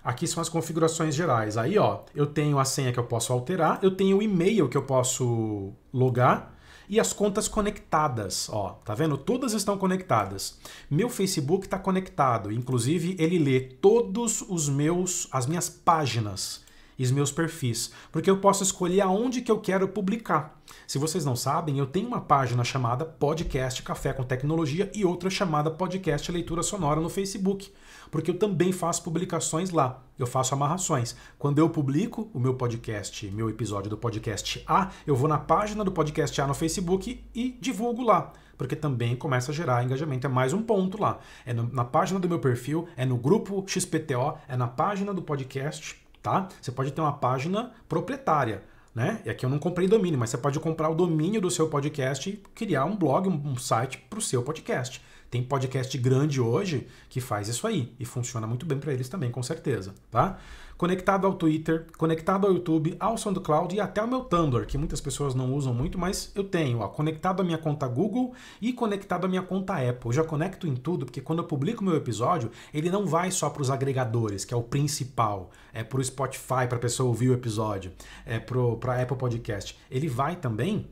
aqui são as configurações gerais. Aí, ó, eu tenho a senha que eu posso alterar, eu tenho o e-mail que eu posso logar, e as contas conectadas, ó, tá vendo? Todas estão conectadas. Meu Facebook está conectado, inclusive ele lê todos os meus, as minhas páginas e os meus perfis, porque eu posso escolher aonde que eu quero publicar. Se vocês não sabem, eu tenho uma página chamada Podcast Café com Tecnologia e outra chamada Podcast Leitura Sonora no Facebook, porque eu também faço publicações lá. Eu faço amarrações. Quando eu publico o meu podcast, meu episódio do podcast A, eu vou na página do podcast A no Facebook e divulgo lá porque também começa a gerar engajamento. É mais um ponto lá. É no, na página do meu perfil, é no grupo XPTO, é na página do podcast tá? Você pode ter uma página proprietária, né? E aqui eu não comprei domínio, mas você pode comprar o domínio do seu podcast e criar um blog, um site para o seu podcast. Tem podcast grande hoje que faz isso aí e funciona muito bem para eles também, com certeza, tá? conectado ao Twitter, conectado ao YouTube, ao SoundCloud e até ao meu Tumblr, que muitas pessoas não usam muito, mas eu tenho, ó, conectado à minha conta Google e conectado à minha conta Apple. Eu já conecto em tudo, porque quando eu publico meu episódio, ele não vai só para os agregadores, que é o principal, é para o Spotify, para a pessoa ouvir o episódio, é para Apple Podcast. Ele vai também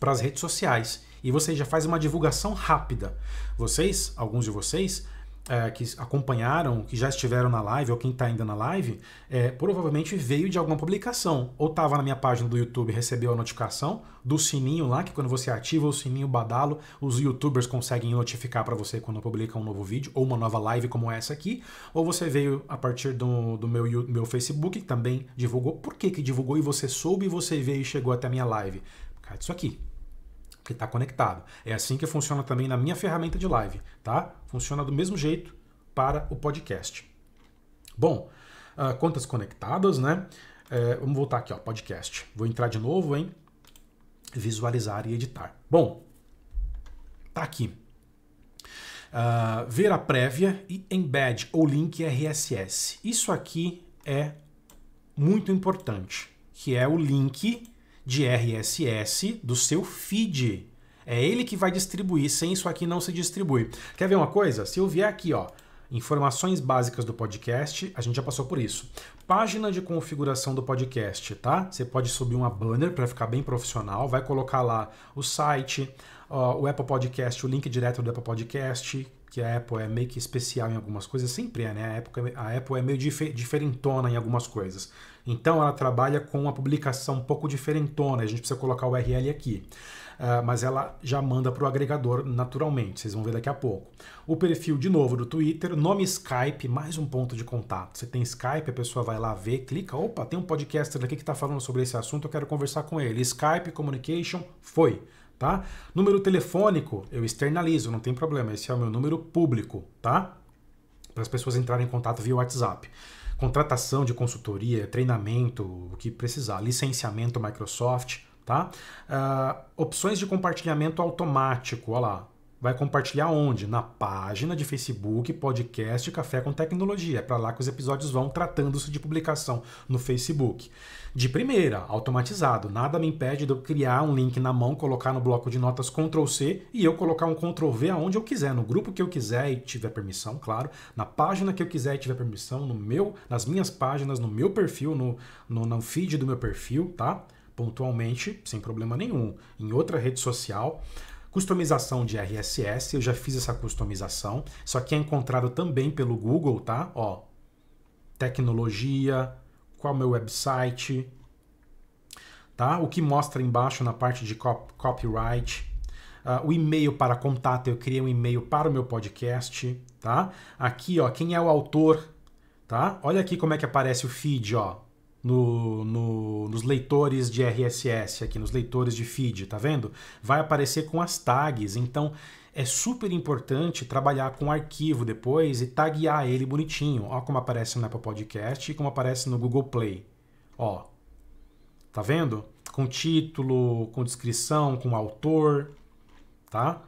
para as redes sociais e você já faz uma divulgação rápida. Vocês, alguns de vocês, é, que acompanharam, que já estiveram na live, ou quem está ainda na live, é, provavelmente veio de alguma publicação. Ou estava na minha página do YouTube recebeu a notificação do sininho lá, que quando você ativa o sininho badalo, os youtubers conseguem notificar para você quando publica um novo vídeo, ou uma nova live como essa aqui. Ou você veio a partir do, do meu, meu Facebook, que também divulgou. Por que, que divulgou e você soube e você veio e chegou até a minha live? Por causa disso aqui que está conectado. É assim que funciona também na minha ferramenta de live, tá? Funciona do mesmo jeito para o podcast. Bom, uh, contas conectadas, né? É, vamos voltar aqui, ó, podcast. Vou entrar de novo em visualizar e editar. Bom, tá aqui. Uh, ver a prévia e embed ou link RSS. Isso aqui é muito importante, que é o link de RSS do seu feed. É ele que vai distribuir, sem isso aqui não se distribui. Quer ver uma coisa? Se eu vier aqui, ó, informações básicas do podcast, a gente já passou por isso. Página de configuração do podcast, tá? Você pode subir uma banner para ficar bem profissional, vai colocar lá o site, ó, o Apple Podcast, o link direto do Apple Podcast, que a Apple é meio que especial em algumas coisas, sempre é, né? A, é, a Apple é meio dif diferentona em algumas coisas. Então ela trabalha com uma publicação um pouco diferentona, a gente precisa colocar o URL aqui. Uh, mas ela já manda para o agregador naturalmente, vocês vão ver daqui a pouco. O perfil, de novo, do Twitter, nome Skype, mais um ponto de contato. Você tem Skype, a pessoa vai lá ver, clica, opa, tem um podcaster aqui que está falando sobre esse assunto, eu quero conversar com ele. Skype, Communication, foi. Tá? Número telefônico, eu externalizo, não tem problema, esse é o meu número público, tá? Para as pessoas entrarem em contato via WhatsApp contratação de consultoria, treinamento, o que precisar, licenciamento Microsoft, tá? Uh, opções de compartilhamento automático, olha lá. Vai compartilhar onde? Na página de Facebook, podcast Café com Tecnologia. É para lá que os episódios vão tratando-se de publicação no Facebook de primeira, automatizado. Nada me impede de eu criar um link na mão, colocar no bloco de notas Ctrl C e eu colocar um Ctrl V aonde eu quiser, no grupo que eu quiser e tiver permissão, claro, na página que eu quiser e tiver permissão, no meu, nas minhas páginas, no meu perfil, no, no, no feed do meu perfil, tá? Pontualmente, sem problema nenhum. Em outra rede social. Customização de RSS, eu já fiz essa customização, só que é encontrado também pelo Google, tá? Ó, tecnologia, qual é o meu website, tá? O que mostra embaixo na parte de cop copyright, uh, o e-mail para contato, eu criei um e-mail para o meu podcast, tá? Aqui, ó, quem é o autor, tá? Olha aqui como é que aparece o feed, ó, no, no, nos leitores de RSS, aqui nos leitores de feed, tá vendo? Vai aparecer com as tags, então é super importante trabalhar com arquivo depois e taguear ele bonitinho. Ó como aparece no Apple Podcast e como aparece no Google Play. Ó, tá vendo? Com título, com descrição, com autor, tá?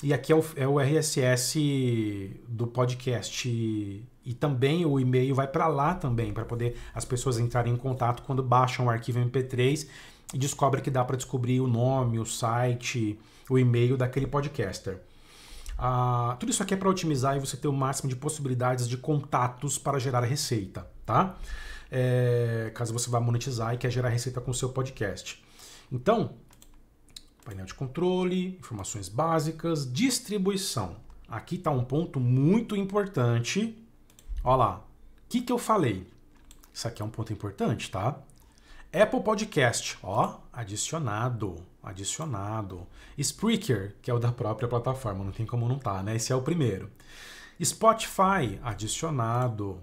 E aqui é o, é o RSS do podcast e, também o e-mail vai para lá também para poder as pessoas entrarem em contato quando baixam o arquivo MP3 e descobrem que dá para descobrir o nome, o site, o e-mail daquele podcaster. Ah, tudo isso aqui é para otimizar e você ter o máximo de possibilidades de contatos para gerar receita, tá? É, caso você vá monetizar e quer gerar receita com o seu podcast. Então, painel de controle, informações básicas, distribuição. Aqui está um ponto muito importante. Olha lá, o que, que eu falei? Isso aqui é um ponto importante, tá? Apple Podcast, ó, adicionado adicionado. Spreaker, que é o da própria plataforma, não tem como não estar, tá, né? Esse é o primeiro. Spotify, adicionado.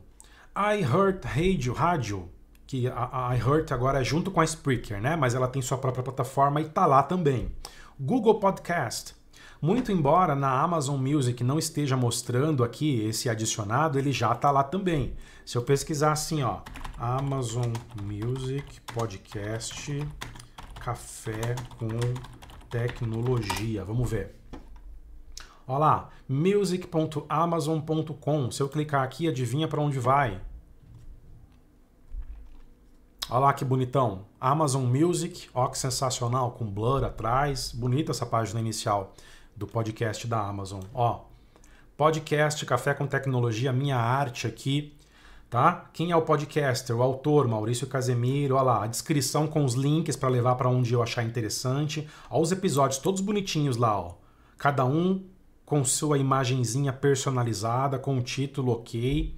iHeart Radio, rádio, que a, a iHeart agora é junto com a Spreaker, né? Mas ela tem sua própria plataforma e tá lá também. Google Podcast. Muito embora na Amazon Music não esteja mostrando aqui esse adicionado, ele já tá lá também. Se eu pesquisar assim, ó, Amazon Music Podcast Café com Tecnologia. Vamos ver. Olha lá, music.amazon.com. Se eu clicar aqui, adivinha para onde vai? Olha lá que bonitão. Amazon Music, ó que sensacional, com blur atrás. Bonita essa página inicial do podcast da Amazon. Ó, podcast Café com Tecnologia, minha arte aqui. Tá? Quem é o podcaster, o autor, Maurício Casemiro, olha lá, a descrição com os links para levar para onde eu achar interessante, olha os episódios todos bonitinhos lá, ó. Cada um com sua imagenzinha personalizada, com o título OK,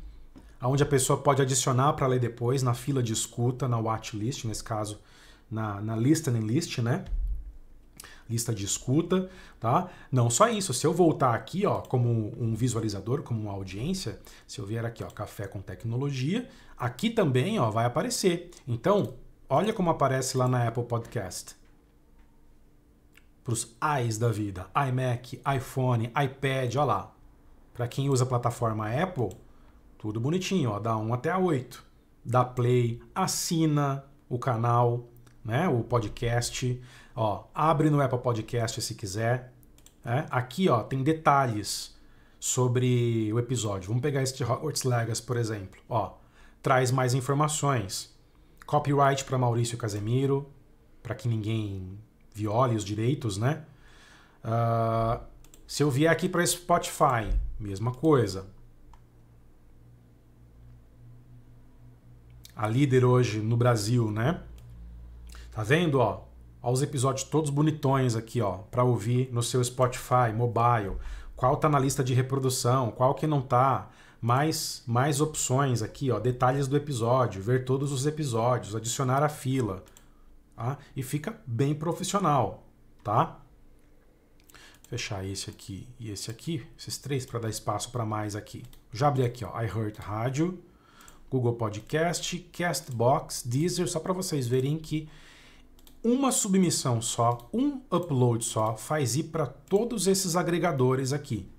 aonde a pessoa pode adicionar para ler depois na fila de escuta, na watchlist nesse caso, na, na listening list, né? lista de escuta, tá? Não só isso, se eu voltar aqui, ó, como um visualizador, como uma audiência, se eu vier aqui, ó, café com tecnologia, aqui também, ó, vai aparecer. Então, olha como aparece lá na Apple Podcast. Para os eyes da vida, iMac, iPhone, iPad, olha lá. Para quem usa a plataforma Apple, tudo bonitinho, ó, da 1 até a 8. Dá play, assina o canal, né, o podcast, Ó, abre no Apple Podcast se quiser. É? Aqui ó, tem detalhes sobre o episódio. Vamos pegar este Hogwarts Legacy, por exemplo. Ó, traz mais informações. Copyright para Maurício Casemiro, para que ninguém viole os direitos, né? Uh, se eu vier aqui para Spotify, mesma coisa. A líder hoje no Brasil, né? Tá vendo, ó? aos episódios todos bonitões aqui, ó, para ouvir no seu Spotify, mobile, qual tá na lista de reprodução, qual que não tá, mais mais opções aqui, ó, detalhes do episódio, ver todos os episódios, adicionar a fila, tá? E fica bem profissional, tá? Fechar esse aqui e esse aqui, esses três para dar espaço para mais aqui. Já abri aqui, ó, iHeart Rádio, Google Podcast, Castbox, Deezer, só para vocês verem que uma submissão só, um upload só, faz ir para todos esses agregadores aqui.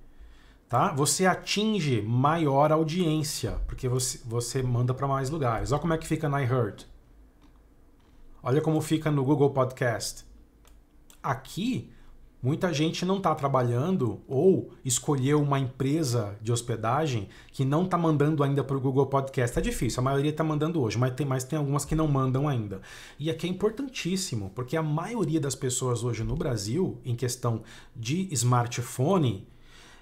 Tá? Você atinge maior audiência, porque você, você manda para mais lugares. Olha como é que fica na iHeart. Olha como fica no Google Podcast. Aqui Muita gente não está trabalhando ou escolheu uma empresa de hospedagem que não está mandando ainda para o Google Podcast. É difícil, a maioria está mandando hoje, mas tem, mas tem algumas que não mandam ainda. E aqui é importantíssimo, porque a maioria das pessoas hoje no Brasil, em questão de smartphone,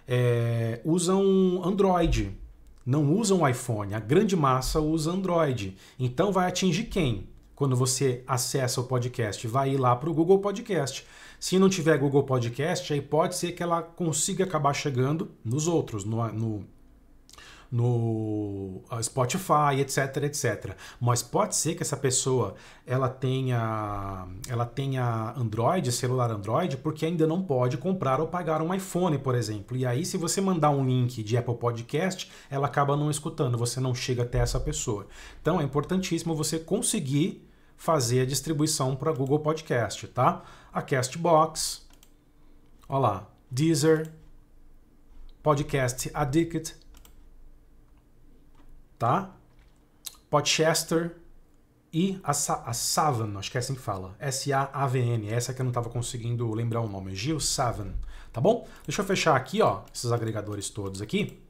é, usam Android, não usam iPhone. A grande massa usa Android. Então vai atingir quem? quando você acessa o podcast, vai ir lá para o Google Podcast. Se não tiver Google Podcast, aí pode ser que ela consiga acabar chegando nos outros, no, no no Spotify, etc, etc. Mas pode ser que essa pessoa ela tenha, ela tenha Android, celular Android, porque ainda não pode comprar ou pagar um iPhone, por exemplo. E aí, se você mandar um link de Apple Podcast, ela acaba não escutando, você não chega até essa pessoa. Então, é importantíssimo você conseguir fazer a distribuição para Google Podcast, tá? A Castbox, olha lá, Deezer, Podcast Addict, tá? Potchester e a, Sa a Savan, acho que é assim que fala. S-A-A-V-N, essa que eu não estava conseguindo lembrar o nome. Gil Savan, tá bom? Deixa eu fechar aqui, ó, esses agregadores todos aqui,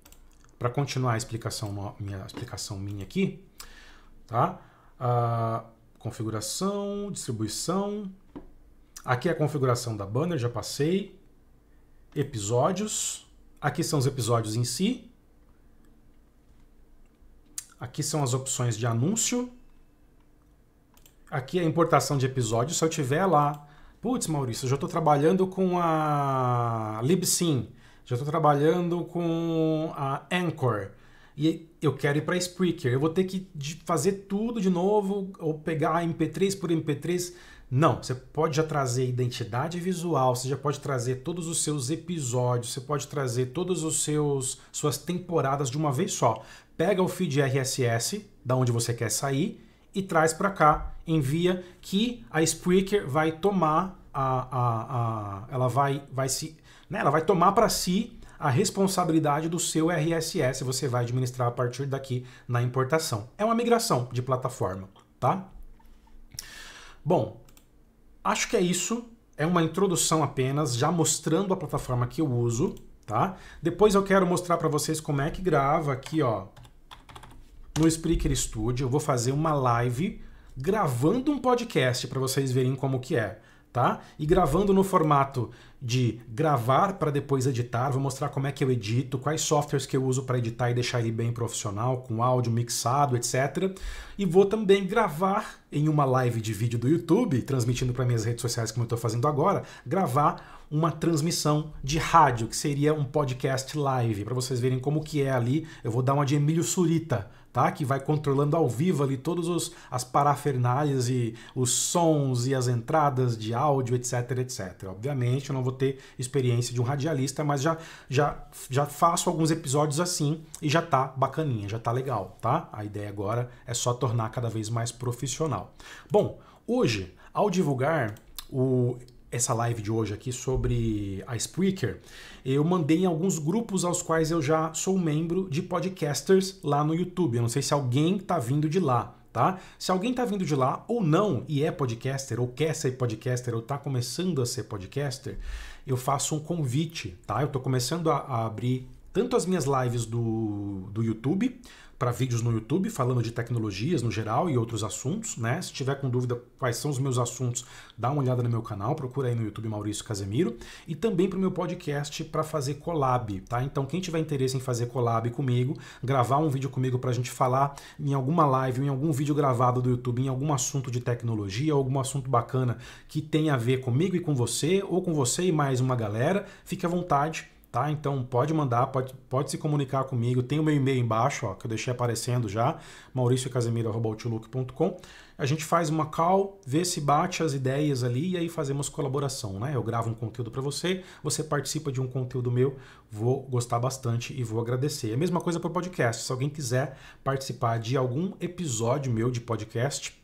para continuar a explicação minha, a explicação minha aqui, tá? Uh, configuração, distribuição. Aqui é a configuração da banner, já passei. Episódios. Aqui são os episódios em si. Aqui são as opções de anúncio. Aqui é a importação de episódio. Se eu tiver lá, putz, Maurício, eu já estou trabalhando com a Libsyn, já estou trabalhando com a Anchor e eu quero ir para Spreaker. Eu vou ter que fazer tudo de novo ou pegar MP3 por MP3 não, você pode já trazer identidade visual, você já pode trazer todos os seus episódios, você pode trazer todos os seus suas temporadas de uma vez só. Pega o feed RSS da onde você quer sair e traz para cá, envia que a Spreaker vai tomar a, a, a ela vai vai se, né, ela vai tomar para si a responsabilidade do seu RSS, você vai administrar a partir daqui na importação. É uma migração de plataforma, tá? Bom, acho que é isso. É uma introdução apenas, já mostrando a plataforma que eu uso, tá? Depois eu quero mostrar para vocês como é que grava aqui, ó, no Spreaker Studio. Eu vou fazer uma live gravando um podcast para vocês verem como que é tá? E gravando no formato de gravar para depois editar, vou mostrar como é que eu edito, quais softwares que eu uso para editar e deixar ele bem profissional, com áudio mixado, etc. E vou também gravar em uma live de vídeo do YouTube, transmitindo para minhas redes sociais como eu estou fazendo agora, gravar uma transmissão de rádio, que seria um podcast live, para vocês verem como que é ali. Eu vou dar uma de Emílio Surita tá? Que vai controlando ao vivo ali todos os as parafernálias e os sons e as entradas de áudio, etc, etc. Obviamente, eu não vou ter experiência de um radialista, mas já já já faço alguns episódios assim e já tá bacaninha, já tá legal, tá? A ideia agora é só tornar cada vez mais profissional. Bom, hoje ao divulgar o essa live de hoje aqui sobre a Spreaker, eu mandei em alguns grupos aos quais eu já sou membro de podcasters lá no YouTube. Eu não sei se alguém está vindo de lá. Tá? Se alguém está vindo de lá ou não e é podcaster ou quer ser podcaster ou está começando a ser podcaster, eu faço um convite, tá? Eu estou começando a, a abrir tanto as minhas lives do, do YouTube para vídeos no YouTube falando de tecnologias no geral e outros assuntos, né? Se tiver com dúvida quais são os meus assuntos, dá uma olhada no meu canal, procura aí no YouTube Maurício Casemiro e também para o meu podcast para fazer collab, tá? Então quem tiver interesse em fazer collab comigo, gravar um vídeo comigo para a gente falar em alguma live, ou em algum vídeo gravado do YouTube, em algum assunto de tecnologia, algum assunto bacana que tenha a ver comigo e com você ou com você e mais uma galera, fique à vontade Tá? Então pode mandar, pode, pode se comunicar comigo. Tem o meu e-mail embaixo, ó, que eu deixei aparecendo já, mauriciocasemiro.outlook.com. A gente faz uma call, vê se bate as ideias ali e aí fazemos colaboração, né? Eu gravo um conteúdo para você, você participa de um conteúdo meu, vou gostar bastante e vou agradecer. É a mesma coisa para o podcast. Se alguém quiser participar de algum episódio meu de podcast,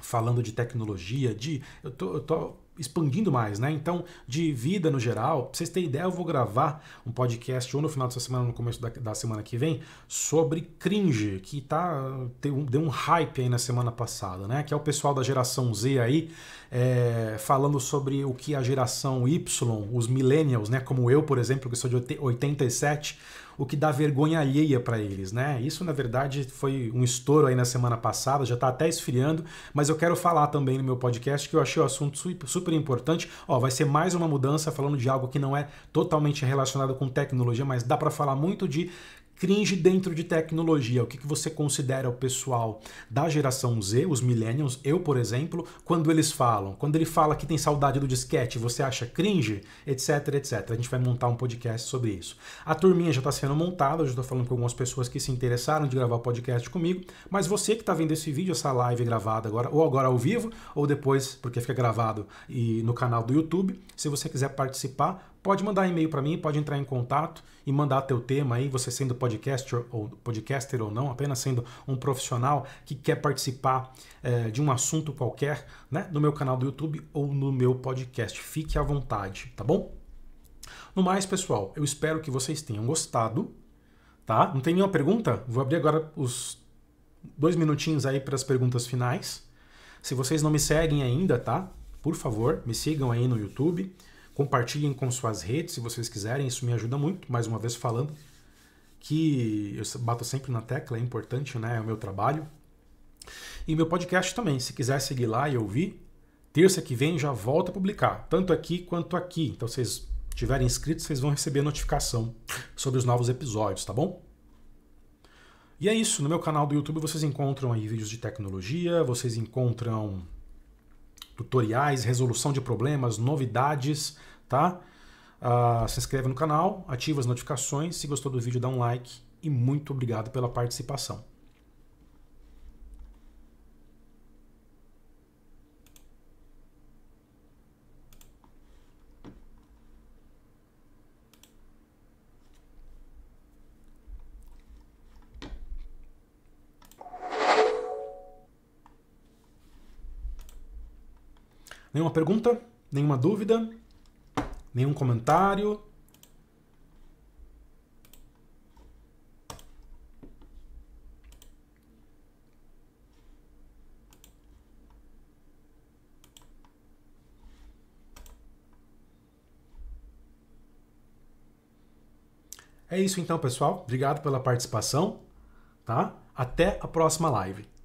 falando de tecnologia, de eu tô, eu tô expandindo mais, né? Então, de vida no geral, pra vocês terem ideia, eu vou gravar um podcast ou no final dessa semana, no começo da, da semana que vem, sobre cringe, que tá, deu um hype aí na semana passada, né? Que é o pessoal da geração Z aí, é, falando sobre o que a geração Y, os millennials, né? Como eu, por exemplo, que sou de 87, o que dá vergonha alheia para eles, né? Isso na verdade foi um estouro aí na semana passada, já está até esfriando, mas eu quero falar também no meu podcast que eu achei o assunto super importante. Ó, vai ser mais uma mudança falando de algo que não é totalmente relacionado com tecnologia, mas dá para falar muito de cringe dentro de tecnologia? O que, que você considera o pessoal da geração Z, os millennials, eu, por exemplo, quando eles falam? Quando ele fala que tem saudade do disquete, você acha cringe? Etc, etc. A gente vai montar um podcast sobre isso. A turminha já está sendo montada, eu já estou falando com algumas pessoas que se interessaram de gravar podcast comigo, mas você que está vendo esse vídeo, essa live gravada agora, ou agora ao vivo, ou depois, porque fica gravado e no canal do YouTube, se você quiser participar, pode mandar e-mail para mim, pode entrar em contato e mandar teu tema aí, você sendo podcaster ou podcaster ou não, apenas sendo um profissional que quer participar é, de um assunto qualquer, né, no meu canal do YouTube ou no meu podcast. Fique à vontade, tá bom? No mais, pessoal, eu espero que vocês tenham gostado, tá? Não tem nenhuma pergunta? Vou abrir agora os dois minutinhos aí para as perguntas finais. Se vocês não me seguem ainda, tá? Por favor, me sigam aí no YouTube. Compartilhem com suas redes se vocês quiserem, isso me ajuda muito, mais uma vez falando que eu bato sempre na tecla, é importante, né? É o meu trabalho. E meu podcast também, se quiser seguir lá e ouvir, terça que vem já volta a publicar, tanto aqui quanto aqui. Então, vocês tiverem inscritos, vocês vão receber notificação sobre os novos episódios, tá bom? E é isso, no meu canal do YouTube vocês encontram aí vídeos de tecnologia, vocês encontram tutoriais, resolução de problemas, novidades, tá? Uh, se inscreve no canal, ativa as notificações, se gostou do vídeo dá um like e muito obrigado pela participação. Nenhuma pergunta? Nenhuma dúvida? Nenhum comentário? É isso então, pessoal. Obrigado pela participação, tá? Até a próxima live.